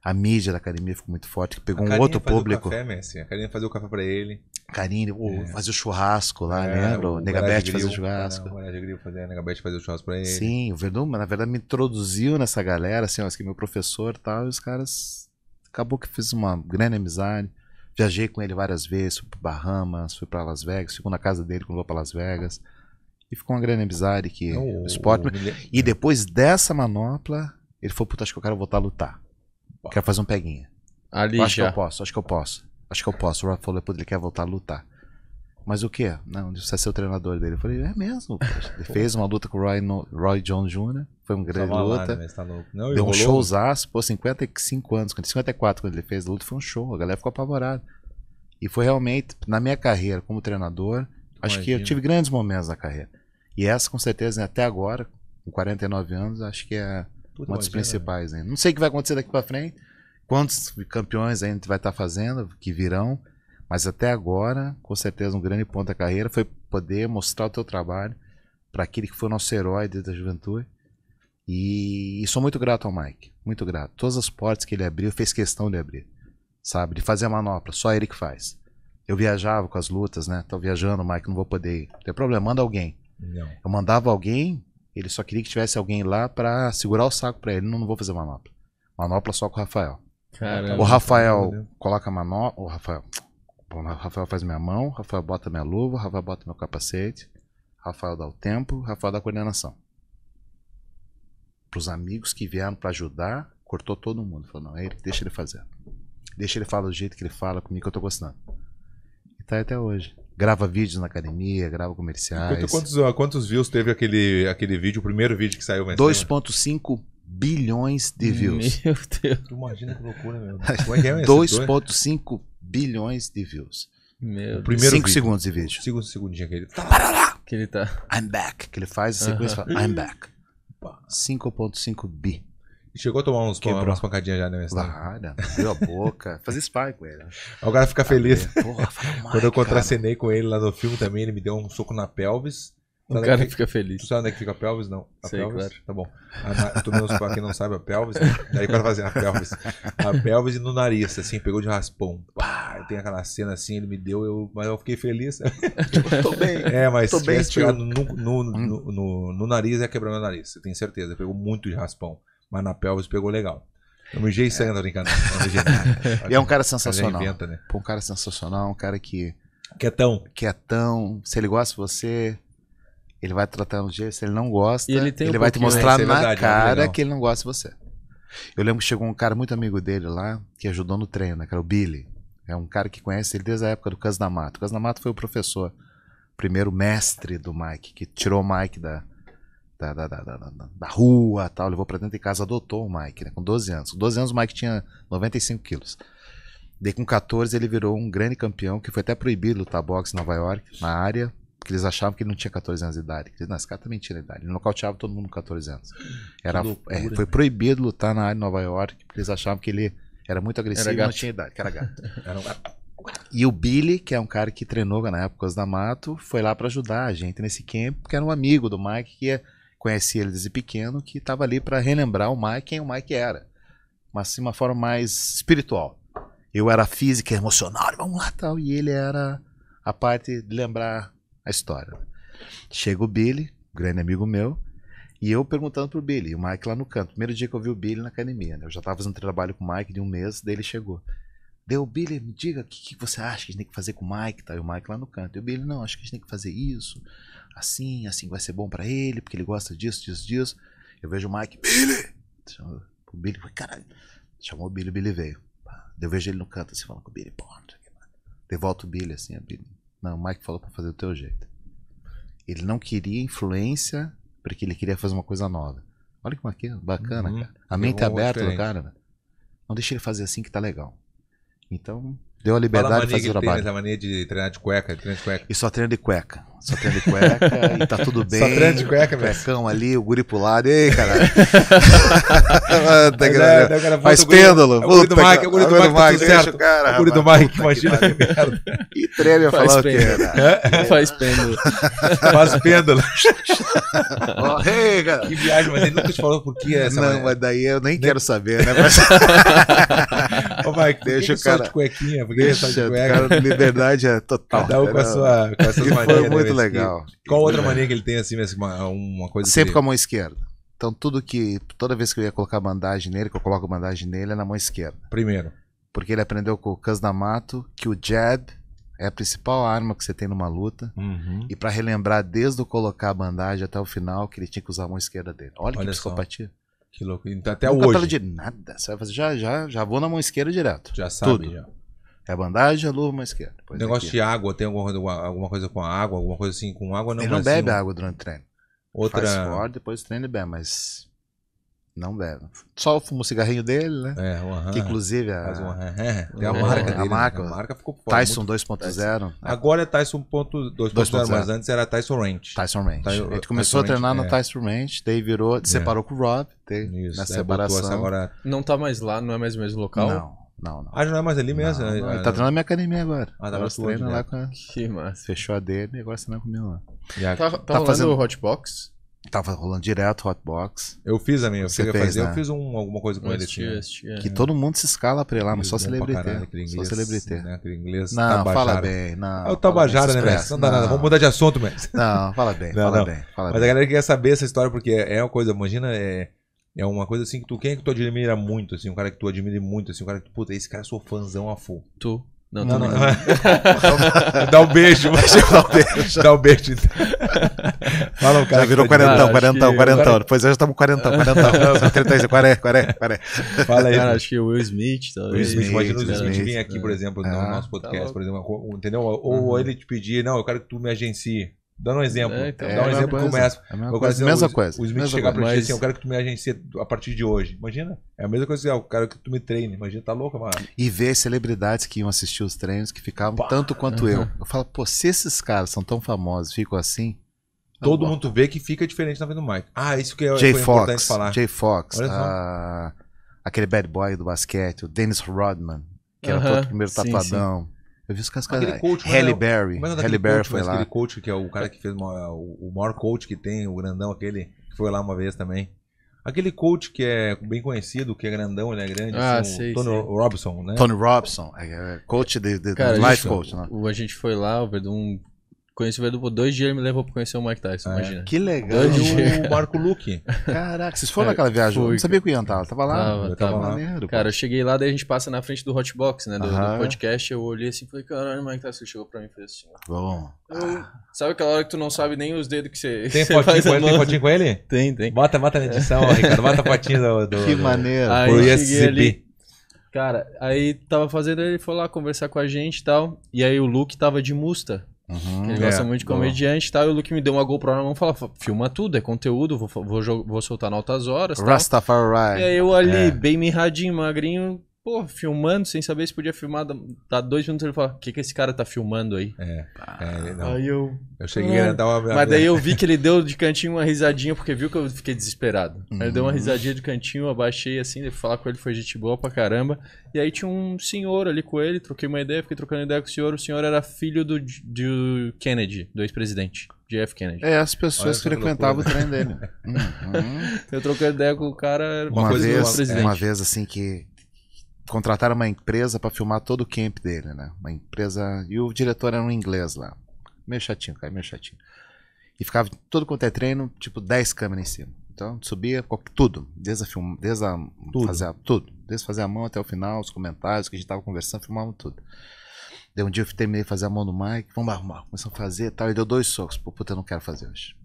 a mídia da academia ficou muito forte, que pegou um outro público. O café, Messi. A Karine fazia o café para ele. Karine, ou é. fazia o churrasco lá, é, lembra? O, o é, Negabete fazia o churrasco. Não, o fazia, o Negabete o churrasco para ele. Sim, o Verdun, na verdade, me introduziu nessa galera, assim, ó, que é meu professor e tal, e os caras. Acabou que fiz uma grande amizade. Viajei com ele várias vezes, fui para Bahamas, fui para Las Vegas, fui na casa dele quando vou para Las Vegas. E ficou uma grande amizade que não, o esporte. O... E depois dessa manopla, ele falou, puta, acho que eu quero voltar a lutar. Quer fazer um peguinha. Ali acho já. que eu posso, acho que eu posso. Acho que eu posso. O Roy falou ele quer voltar a lutar. Mas o que? Não, você é seu treinador dele. Eu falei, é mesmo. *laughs* Ele fez uma luta com o Roy, no, Roy John Jr. Foi uma grande luta. Lá, né, tá louco. Não, Deu um showzaço, pô, 55 anos, 54 quando ele fez a luta, foi um show. A galera ficou apavorada. E foi realmente, na minha carreira como treinador, acho que eu tive grandes momentos na carreira. E essa, com certeza, né, até agora, com 49 anos, acho que é Puta, uma dos principais ainda. Não sei o que vai acontecer daqui para frente, quantos campeões ainda a gente vai estar tá fazendo, que virão, mas até agora, com certeza, um grande ponto da carreira foi poder mostrar o teu trabalho para aquele que foi nosso herói desde a juventude. E, e sou muito grato ao Mike, muito grato. Todas as portas que ele abriu, fez questão de abrir, sabe? De fazer a manopla, só ele que faz. Eu viajava com as lutas, né? Tô viajando, Mike, não vou poder ir. Não tem problema, manda alguém. Não. Eu mandava alguém ele só queria que tivesse alguém lá para segurar o saco para ele. Não, não vou fazer manopla. Manopla só com o Rafael. Caramba, o Rafael caramba. coloca a manopla. O Rafael. o Rafael faz minha mão, o Rafael bota minha luva, o Rafael bota meu capacete, o Rafael dá o tempo, o Rafael dá a coordenação. Para os amigos que vieram para ajudar, cortou todo mundo. Falou, não, é ele, deixa ele fazer. Deixa ele falar do jeito que ele fala comigo que eu tô gostando. E tá até hoje grava vídeos na academia, grava comerciais. Quantos, quantos views teve aquele, aquele vídeo, o primeiro vídeo que saiu? 2,5 bilhões de views. Meu Deus. Tu imagina que loucura, meu. *laughs* É é 2,5 bilhões de views. Meu Deus. 5 segundos de vídeo. 5 segundinhos que ele... Tá que ele tá. I'm back. Que ele faz a sequência e uh -huh. fala, I'm back. 5,5 bi. Chegou a tomar uns pão, umas pancadinhas já, né? Claro, abriu a boca. *laughs* Fazia spy com ele. O cara fica feliz. Porra, Mike, Quando eu contracenei com ele lá no filme também, ele me deu um soco na pelvis. Sabe o cara que... fica feliz. Tu sabe onde é que fica a pelvis? Não. A Sei, pelvis? Claro. Tá bom. A, tu menos pra quem não sabe a pelvis. Daí para fazer a pelvis. A pelvis e no nariz, assim, pegou de raspão. Pá, tem aquela cena assim, ele me deu, eu, mas eu fiquei feliz. tô bem. É, mas se tivesse pegado no no, no, hum. no, no, nariz, é quebrando o nariz. Eu tenho certeza. Pegou muito de raspão mas na pelvis pegou legal. Eu mijei isso é. ainda, brincando. Não, *laughs* é um cara sensacional. Inventa, né? um cara sensacional, um cara que. Quietão. Quietão. Se ele gosta de você, ele vai tratar um jeito. Se ele não gosta, ele, tem ele um vai te mostrar é na verdade, é cara é que ele não gosta de você. Eu lembro que chegou um cara muito amigo dele lá, que ajudou no treino, né, que era o Billy. É um cara que conhece ele desde a época do Casnamato. O Casnamato foi o professor, primeiro mestre do Mike, que tirou o Mike da, da, da, da, da, da rua tal. Levou pra dentro de casa, adotou o Mike, né? Com 12 anos. Com 12 anos o Mike tinha 95 quilos. Daí com 14 ele virou um grande campeão, que foi até proibido lutar boxe em Nova York, na área, porque eles achavam que ele não tinha 14 anos de idade. Eles, não, esse cara tá mentindo a idade. Ele nocauteava todo mundo com 14 anos. Era, é, né? foi proibido lutar na área de Nova York, porque eles achavam que ele era muito agressivo era e não tinha idade, que era gato. Era um gato. E o Billy, que é um cara que treinou na época da Mato, foi lá para ajudar a gente nesse camp, porque era um amigo do Mike que ia conheci ele desde pequeno, que estava ali para relembrar o Mike quem o Mike era. Mas de assim, uma forma mais espiritual. Eu era física, emocional, vamos lá tal. E ele era a parte de lembrar a história. Chega o Billy, grande amigo meu, e eu perguntando pro Billy, o Mike lá no canto. Primeiro dia que eu vi o Billy na academia, né? Eu já estava fazendo trabalho com o Mike de um mês, daí ele chegou. Deu, Billy, me diga o que, que, você acha que a gente tem que fazer com o Mike? Tá? E o Mike lá no canto. E o Billy, não, acho que a gente tem que fazer isso assim, assim vai ser bom para ele, porque ele gosta disso, disso, disso. Eu vejo o Mike, Billy! o Billy, caralho. Chamou o Billy, o Billy veio. Eu vejo ele no canto assim, falando com o Billy, porra, não o Devolta o Billy assim, a Billy. Não, o Mike falou pra fazer do teu jeito. Ele não queria influência, porque ele queria fazer uma coisa nova. Olha como aqui, bacana, uhum. cara. A mente é aberta do cara, Não deixa ele fazer assim que tá legal. Então, Deu a liberdade de fazer o trabalho. Tênis, a mania de treinar de cueca, de treinar de cueca. E só treina de cueca. Só treina de cueca *laughs* e tá tudo bem. Só treina de cueca, velho. Cuecão mesmo. ali, o guri pro lado. Ei, caralho. *laughs* tá é, é, cara, Mas pêndulo. É é o guri do Mike, o guri do Mike, tá certo. Cara, o guri do Mike, imagina. E treme a é falar o quê, Faz pêndulo. *laughs* Faz pêndulo. oh, hey, cara. Que viagem, mas ele nunca te falou por que essa Não, mas daí eu nem quero saber, né? Ô, Mike, deixa o cara. de cuequinha, porque deixa, só de Cara, liberdade é total. Cada um com, a sua, com a sua Foi né, muito legal. Que, qual outra mania que ele tem assim, uma, uma coisa Sempre que... com a mão esquerda. Então, tudo que. Toda vez que eu ia colocar bandagem nele, que eu coloco bandagem nele, é na mão esquerda. Primeiro. Porque ele aprendeu com o Casnamato que o jab é a principal arma que você tem numa luta. Uhum. E para relembrar, desde o colocar a bandagem até o final, que ele tinha que usar a mão esquerda dele. Olha, Olha que psicopatia. Só. Que louco. Então, até Nunca hoje. Não de nada. Você vai fazer, já, já, já vou na mão esquerda direto. Já sabe, Tudo. já. É a bandagem, a luva, mão esquerda. Depois Negócio de água, tem alguma, alguma coisa com água, alguma coisa assim com água? Não, ele não bebe assim, água durante o treino. Outra... Faz fora, depois treina bebe, mas não bebe. Só fumo o cigarrinho dele, né? É, o aham. Que inclusive a, um é, é, tem a é, marca dele. A né? marca, né? a marca ficou foda, Tyson 2.0. Agora é Tyson 2.0, mas antes era Tyson Ranch. Tyson Ranch. Ty... Ele começou Tyson a treinar Ranch, no é. Tyson Ranch, daí virou, é. separou com o Rob, Isso, na separação. Agora... Não tá mais lá, não é mais o mesmo local? Não. Não, não. Ah, não é mais ali mesmo? Não, não. Ele tá treinando na minha academia agora. Ah, tava tá treinando lá né? com a... Que massa. Fechou a dele e agora você não comigo lá. Tá, tá, tá fazendo o Hotbox? Tava rolando direto Hotbox. Eu fiz a minha, eu queria fazer, né? eu fiz um, alguma coisa com ele. É. que é. todo mundo se escala pra ele lá, mas só celebridade. Só celebridade. Né? inglês não, tabajara. fala bem. Não, é o Tabajara, né, mestre? Não dá nada, vamos mudar de assunto, mestre. Não, fala bem, não, fala não. bem. Fala mas bem. a galera quer saber essa história porque é, é uma coisa, imagina, é, é uma coisa assim que tu, quem é que tu admira muito, assim, um cara que tu admira muito, assim, um cara que tu, puta, esse cara é sou fãzão a full. Tu. Não, não, não. *laughs* Dá um beijo, mas dá um beijo. Dá um beijo. Então. Fala, um cara. Já virou quarentão, ah, quarentão, quarentão. Depois já estamos quarentão, quarentão. 36, *laughs* quarenta, quarenta, Fala aí. Cara, acho que o Will Smith talvez. Will Smith, pode nos vir aqui, por é. exemplo, no ah, nosso tá podcast, por exemplo. Entendeu? Ou uhum. ele te pedir, não, eu quero que tu me agencie. Dando um exemplo. É, então, Dá um exemplo coisa, começa. É a mesma é coisa. mesma os, coisa. chegar coisa, pra mas... ti assim, eu quero que tu me agencie a partir de hoje. Imagina. É a mesma coisa que eu ah, quero que tu me treine. Imagina, tá louco, mano. E ver celebridades que iam assistir os treinos que ficavam Pá. tanto quanto uhum. eu. Eu falo, pô, se esses caras são tão famosos, ficam assim, Todo mundo vê que fica diferente na vida do Mike. Ah, isso que é Jay Fox, importante falar. Jay Fox, a... Ah, aquele bad boy do basquete, o Dennis Rodman, que uh -huh, era todo primeiro tatuadão. Sim, sim. Eu vi os cascavéis. Coach, é é Halle Berry. Halle Berry foi lá. Aquele coach que é o cara que fez uma, o, o maior coach que tem, o grandão aquele, que foi lá uma vez também. Aquele coach que é bem conhecido, que é grandão, ele é grande, ah, assim, sei, Tony sei. Robson, né? Tony Robson, é, coach de, de cara, life gente, coach, né? O, a gente foi lá, o Verdun Conheci o por dois dias, ele me levou pra conhecer o Mike Tyson, ah, imagina. Que legal. Dois e o *laughs* Marco Luke, Caraca, vocês foram é, naquela viagem? Fui. Eu não sabia que ia entrar, eu tava lá. Tava, tava, tava lá. Maneiro, Cara, eu cheguei lá, daí a gente passa na frente do Hotbox, né, do, do podcast, eu olhei assim e falei, caralho, o Mike Tyson chegou pra mim e fez assim. Bom. Eu, sabe aquela hora que tu não sabe nem os dedos que você Tem *laughs* fotinho com ele? Tem com ele? Tem, tem. Bota, bota na edição, ó, Ricardo, bota a fotinha do... do que do, maneiro. Aí Pro Cara, aí tava fazendo, ele foi lá conversar com a gente e tal. E aí o Luke tava de musta. Uhum, ele gosta é, muito de comediante e tal. E o Luke me deu uma GoPro na mão e falou: filma tudo, é conteúdo, vou, vou, vou soltar em altas horas. Rastafari. E aí eu ali, é. bem mirradinho, magrinho, pô, filmando, sem saber se podia filmar. Dá dois minutos ele fala: o que, que esse cara tá filmando aí? É. é ah, não. Aí eu. Eu cheguei a ah. dar uma. Mas daí eu vi *laughs* que ele deu de cantinho uma risadinha, porque viu que eu fiquei desesperado. Uhum. Aí ele deu uma uhum. risadinha de cantinho, abaixei assim, de falar com ele, foi gente boa pra caramba. E aí tinha um senhor ali com ele, troquei uma ideia, fiquei trocando ideia com o senhor. O senhor era filho do, do Kennedy, do ex-presidente. Jeff Kennedy. É, as pessoas frequentavam o trem dele. *laughs* uhum. Eu troquei ideia com o cara. Uma, uma vez, uma vez assim que contrataram uma empresa para filmar todo o camp dele, né? Uma empresa. E o diretor era um inglês lá. Meio chatinho, cara, meio chatinho. E ficava todo quanto é treino, tipo 10 câmeras em cima. Então subia tudo, desde a, filmar. desde a tudo. fazer a... tudo, desde fazer a mão até o final, os comentários que a gente tava conversando, filmavam tudo. Deu um dia eu terminei de fazer a mão no Mike, vamos arrumar, começamos a fazer tal, e deu dois socos. Pô, puta, eu não quero fazer hoje.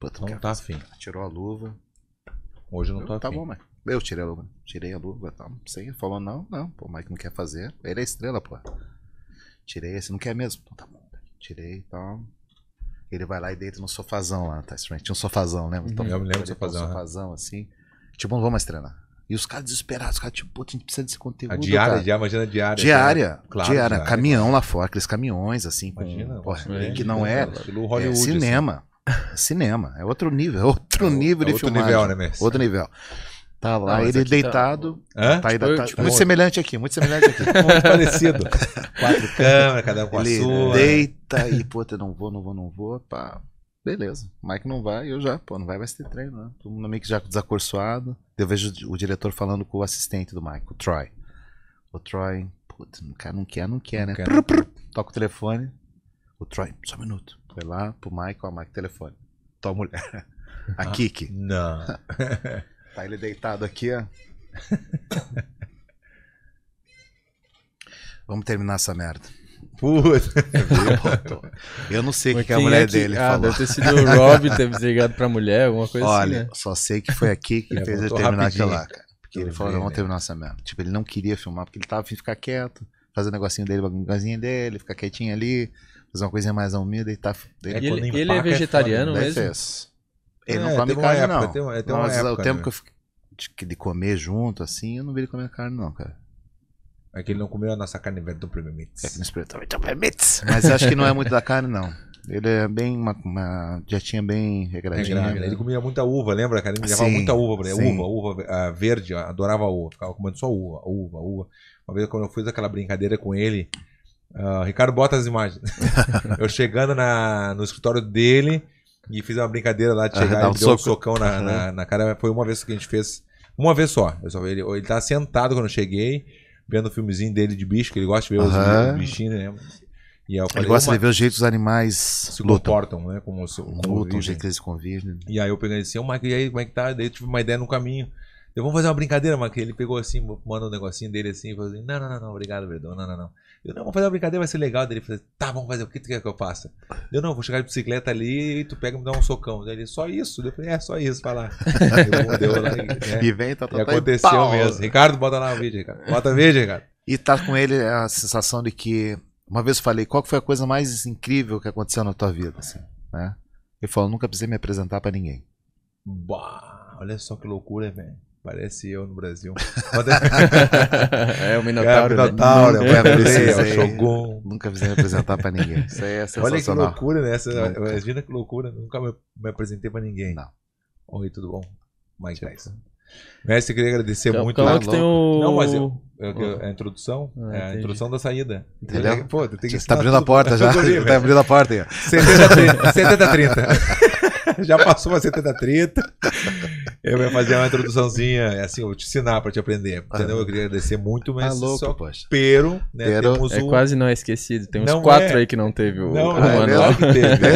Puta, não, não tá fazer. afim. Tirou a luva. Hoje eu não eu, tô tá afim. Tá bom, Mike. Eu tirei a luva, tirei a luva, tá? sem falou, não, não, pô, o Mike não quer fazer. Ele é estrela, pô. Tirei, você não quer mesmo? Então tá bom. Tá tirei então Ele vai lá e deita no sofazão lá, tá? Tinha um sofazão, lembra? Uhum. Então, eu me lembro do sofazão. Um é. sofazão, assim. Tipo, não vou mais treinar. E os caras desesperados, os caras, tipo, pô, a gente precisa desse conteúdo. A diária, cara. diária imagina a diária. Diária, claro, diária. diária caminhão lá fora, aqueles caminhões, assim, com, imagina, porra, que não é. é assim. cinema. Assim. Cinema. É outro nível, é outro é nível é, de outro filmagem. Nível, né, Messi? Outro nível. Tá lá, ele deitado. Tá... Tá, tipo, tá, tipo, muito semelhante aqui, muito semelhante aqui. *laughs* muito parecido. *laughs* Quatro câmeras, cada um com ele a sua. Né? Deita e, puta, não vou, não vou, não vou. Pá. Beleza. O Mike não vai, eu já, pô, não vai, vai ser treino, né? Todo mundo meio que já desacorçoado. Eu vejo o diretor falando com o assistente do Mike, o Troy. O Troy, puta, cara não quer, não quer, né? Não quer, Toca o telefone. O Troy, só um minuto. Foi lá pro Mike, ó, Mike, telefone. Tua mulher. *laughs* A ah, Kiki. Não. Tá ele deitado aqui, ó. *laughs* Vamos terminar essa merda. Puta. *laughs* *laughs* Eu não sei o que a mulher é que... dele ah, falou. Deve ter sido o Rob ter desligado pra mulher, alguma coisa Olha, assim. Olha, né? só sei que foi aqui que ele é, fez ele terminar aquilo lá, cara. Porque Tudo ele falou, bem, vamos terminar essa merda. Tipo, ele não queria filmar, porque ele tava afim de ficar quieto, fazer o negocinho dele, o dele, ficar quietinho ali, fazer uma coisinha mais humilde e tá. É ele, ele, ele, é, é vegetariano é mesmo? Fez. Ele não é, come carne, época, não. Tem, tem Mas época, o tempo né? que eu fiquei de, comer junto, assim, eu não vi ele comer carne, não, cara. É que ele não comeu a nossa carne velha do Prêmio Mits. É que não experimentou o Mits. Mas acho que não é muito da carne, não. Ele é bem uma, uma dietinha bem regradinha. É Ele comia muita uva, lembra, cara? Ele levava muita uva, sim. uva, uva eh, verde, adorava uva, ficava comendo só uva, uva, uva. Uma vez quando eu fiz aquela brincadeira com ele, uh, Ricardo bota as imagens. *laughs* eu chegando na, no escritório dele, e fiz uma brincadeira lá de chegar ah, e um deu um socão na, uhum. na, na, cara. Foi uma vez que a gente fez. Uma vez só. só ele, ele tava tá sentado quando eu cheguei, vendo o filmezinho dele de bicho, que ele gosta de ver uhum. os bichinhos, né? E eu falei, ele gosta de ver o jeito os animais se lutam. comportam, né? Como, como lutam, o jeito que eles convivem. Né? E aí eu peguei assim, ô oh, Mike, e aí, como é que tá? Daí eu tive uma ideia no caminho. Eu vou fazer uma brincadeira, Mike. Ele pegou assim, manda um negocinho dele assim, e falou assim: não, não, não, não obrigado, Verdão, não, não, não. Eu, não, vou fazer uma brincadeira, vai ser legal. Daí ele falou, assim, tá, vamos fazer o que tu quer que eu faça? Eu, não, vou chegar de bicicleta ali e tu pega e me dá um socão. Daí ele, só isso? Eu falei, é, só isso, vai lá. Deu, lá né? *laughs* E vem, tá, tá, e tá aconteceu tá, mesmo. Ricardo, bota lá o vídeo, Ricardo. Bota o vídeo, Ricardo. E tá com ele a sensação de que... Uma vez eu falei, qual foi a coisa mais incrível que aconteceu na tua vida, assim, né? Ele falou, nunca precisei me apresentar para ninguém. Bah, olha só que loucura, velho. Parece eu no Brasil. *laughs* é o Minotauro. É o né? Minotauro, né? é *laughs* o Bradley, é o Shogun. Nunca precisei apresentar pra ninguém. Isso aí é sensacional. *laughs* Olha que loucura, né? Essa, imagina que loucura. Nunca me, me apresentei pra ninguém. Não. Oi, tudo bom? Mike tipo, Tyson. Mestre, eu queria agradecer Calma então, muito. Calma é tá que tem o... Não, mas eu... É é a introdução? Ah, é a introdução da saída. Entendeu? Pô, tem que Você tá abrindo a porta já. Você *laughs* tá abrindo a porta aí. 70-30. *laughs* *laughs* já passou uma 70-30. Eu ia fazer uma introduçãozinha, é assim, eu vou te ensinar pra te aprender. Entendeu? Ah. Eu queria agradecer muito, mas ah, louco, só espero né? Pero... Temos é quase não é esquecido. Tem uns não quatro é... aí que não teve o manual ano. que teve.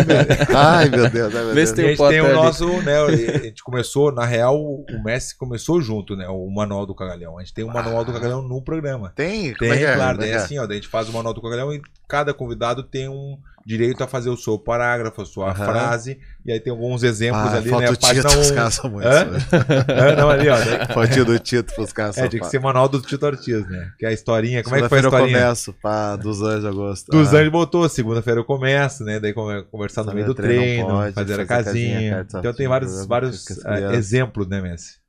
ai, meu Deus, ai, meu Deus. Tem a gente tem o nosso, né? A gente começou, na real, o Messi começou junto, né? O manual do Cagalhão. A gente tem o manual do Cagalhão no no programa. Tem? É tem, é é? claro. É daí é assim, ó, daí a gente faz o manual do programa e cada convidado tem um direito a fazer o seu parágrafo, a sua uhum. frase, e aí tem alguns exemplos ah, ali, né? O título um... os caras são *laughs* Hã? não, ali, ó. Daí... *laughs* do Tito pros É, tinha que ser manual do Tito Ortiz, né? Que é a historinha, como é que foi a historinha? eu começo, pá, dos anjos agosto. Dos ah. anjos botou, segunda-feira eu começo, né? Daí conversar no meio do treino, treino pode, fazer, fazer, a casinha. casinha então tem vários, vários ah, exemplos, né, Messi?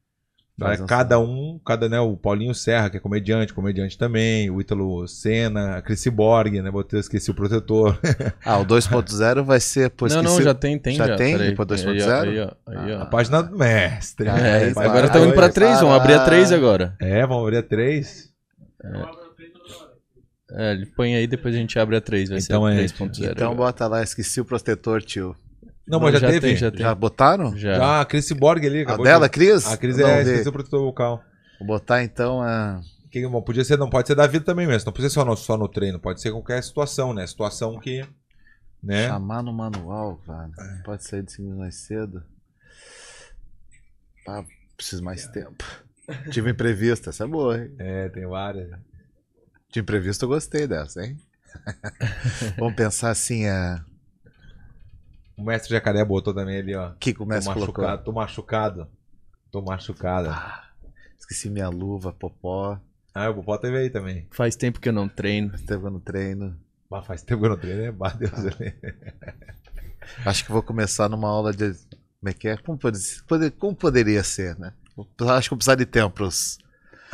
Faz né, cada um, cada, né, o Paulinho Serra, que é comediante, comediante também, o Ítalo Senna, a Cris Borg, né, botei, esqueci o protetor. *laughs* ah, o 2.0 vai ser, pô, Não, não, já tem, tem já. Já tem, peraí, pô, 2.0? Ah, a página do mestre. É, é, agora estamos indo para 3, vamos abrir a 3 agora. É, vamos abrir a 3. É. É, ele põe aí, depois a gente abre a 3, vai então ser é, 3.0. Então bota lá, esqueci o protetor, tio. Não, mas já, já teve. Tem, já, tem. já botaram? Já. já. a Cris Borg ali. A dela, de... Cris? A Cris é esqueceu o protetor local. Vou botar então a. Que, bom, podia ser, não pode ser da vida também mesmo. Não precisa ser só no, só no treino, pode ser qualquer situação, né? Situação que. Né? Chamar no manual, cara. É. Pode sair de cima mais cedo. Ah, preciso mais é. tempo. *laughs* Tive imprevista, essa é boa, hein? É, tem várias. Tive imprevisto eu gostei dessa, hein? *laughs* Vamos pensar assim, a. É... O mestre jacaré botou também ali, ó. Que o mestre tô machucado, Tô machucado. Tô machucada. Ah, esqueci minha luva, popó. Ah, o popó teve aí também. Faz tempo que eu não treino. Faz tempo que eu não treino. Bah, faz tempo que eu não treino, é bah, Deus. Ah. *laughs* Acho que vou começar numa aula de. Como é que é? Como, pode... como poderia ser, né? Acho que vou precisar de tempos.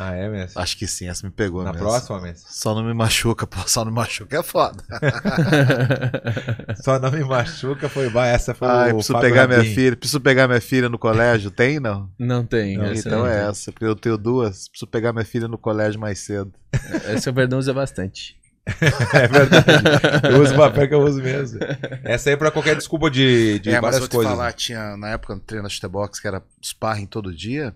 Ah, é mesmo? Acho que sim, essa me pegou. Na mesmo. próxima mesmo? Só não me machuca, pô, só não me machuca é foda. *laughs* só não me machuca foi, bah, essa foi Ai, o preciso Fábio pegar Rabin. minha filha, preciso pegar minha filha no colégio, tem não? Não tem. Não, então é tem. essa, porque eu tenho duas, preciso pegar minha filha no colégio mais cedo. É, essa o Verdão usa bastante. *laughs* é verdade. Eu uso papel que eu uso mesmo. Essa aí é pra qualquer desculpa de, de é, várias mas vou te falar, tinha na época no treino da box que era sparring todo dia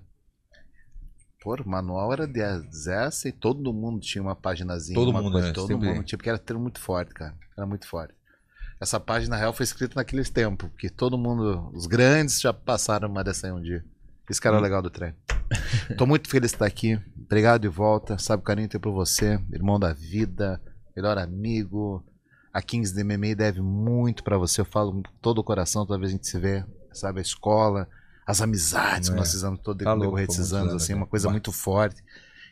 o manual era de essa e todo mundo tinha uma paginazinha. Todo uma mundo, coisa, né? Todo Sempre. mundo tinha, porque era muito forte, cara. Era muito forte. Essa página real foi escrita naqueles tempos, porque todo mundo, os grandes já passaram uma dessa aí um dia. Isso que era hum. legal do trem. *laughs* Tô muito feliz de estar aqui. Obrigado de volta. Sabe o carinho que tenho por você, irmão da vida, melhor amigo. A 15 de MMA deve muito para você. Eu falo todo o coração toda vez que a gente se vê. Sabe, a escola, as amizades é. que nós fizemos todo tá decorrer desses anos, assim, uma coisa muito forte.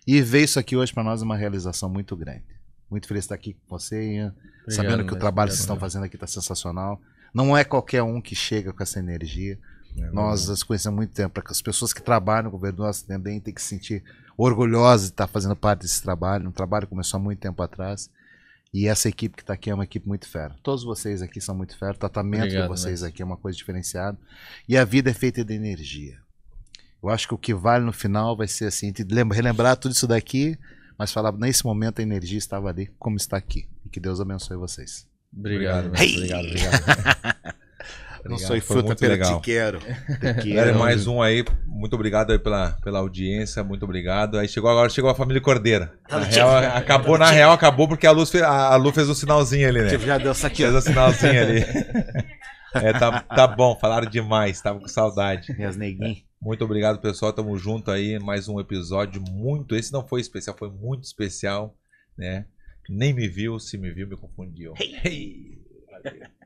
E ver isso aqui hoje para nós é uma realização muito grande. Muito feliz de estar aqui com você, Ian. Obrigado, Sabendo que o trabalho que vocês estão fazendo aqui está sensacional. Não é qualquer um que chega com essa energia. É nós as conhecemos há muito tempo. As pessoas que trabalham no governo nosso também têm que se sentir orgulhosas de estar fazendo parte desse trabalho. Um trabalho que começou há muito tempo atrás. E essa equipe que está aqui é uma equipe muito fera. Todos vocês aqui são muito fera. O tratamento Obrigado, de vocês né? aqui é uma coisa diferenciada. E a vida é feita de energia. Eu acho que o que vale no final vai ser assim, relembrar tudo isso daqui, mas falar nesse momento a energia estava ali, como está aqui. E que Deus abençoe vocês. Obrigado, obrigado, hey! obrigado. obrigado. *laughs* Tá não sou fruta muito legal. te quero. *laughs* Te quero. mais um aí. Muito obrigado aí pela, pela audiência, muito obrigado. Aí chegou agora, chegou a família Cordeira. Na real, *laughs* acabou, na real, acabou porque a Lu, fez, a Lu fez um sinalzinho ali, né? Tipo, já deu essa aqui. Fez um sinalzinho ali. *laughs* É, tá, tá bom, falaram demais, tava com saudade. Minhas neguinhas. É, muito obrigado, pessoal. Tamo junto aí. Mais um episódio muito. Esse não foi especial, foi muito especial, né? Nem me viu, se me viu, me confundiu. Hey. Valeu.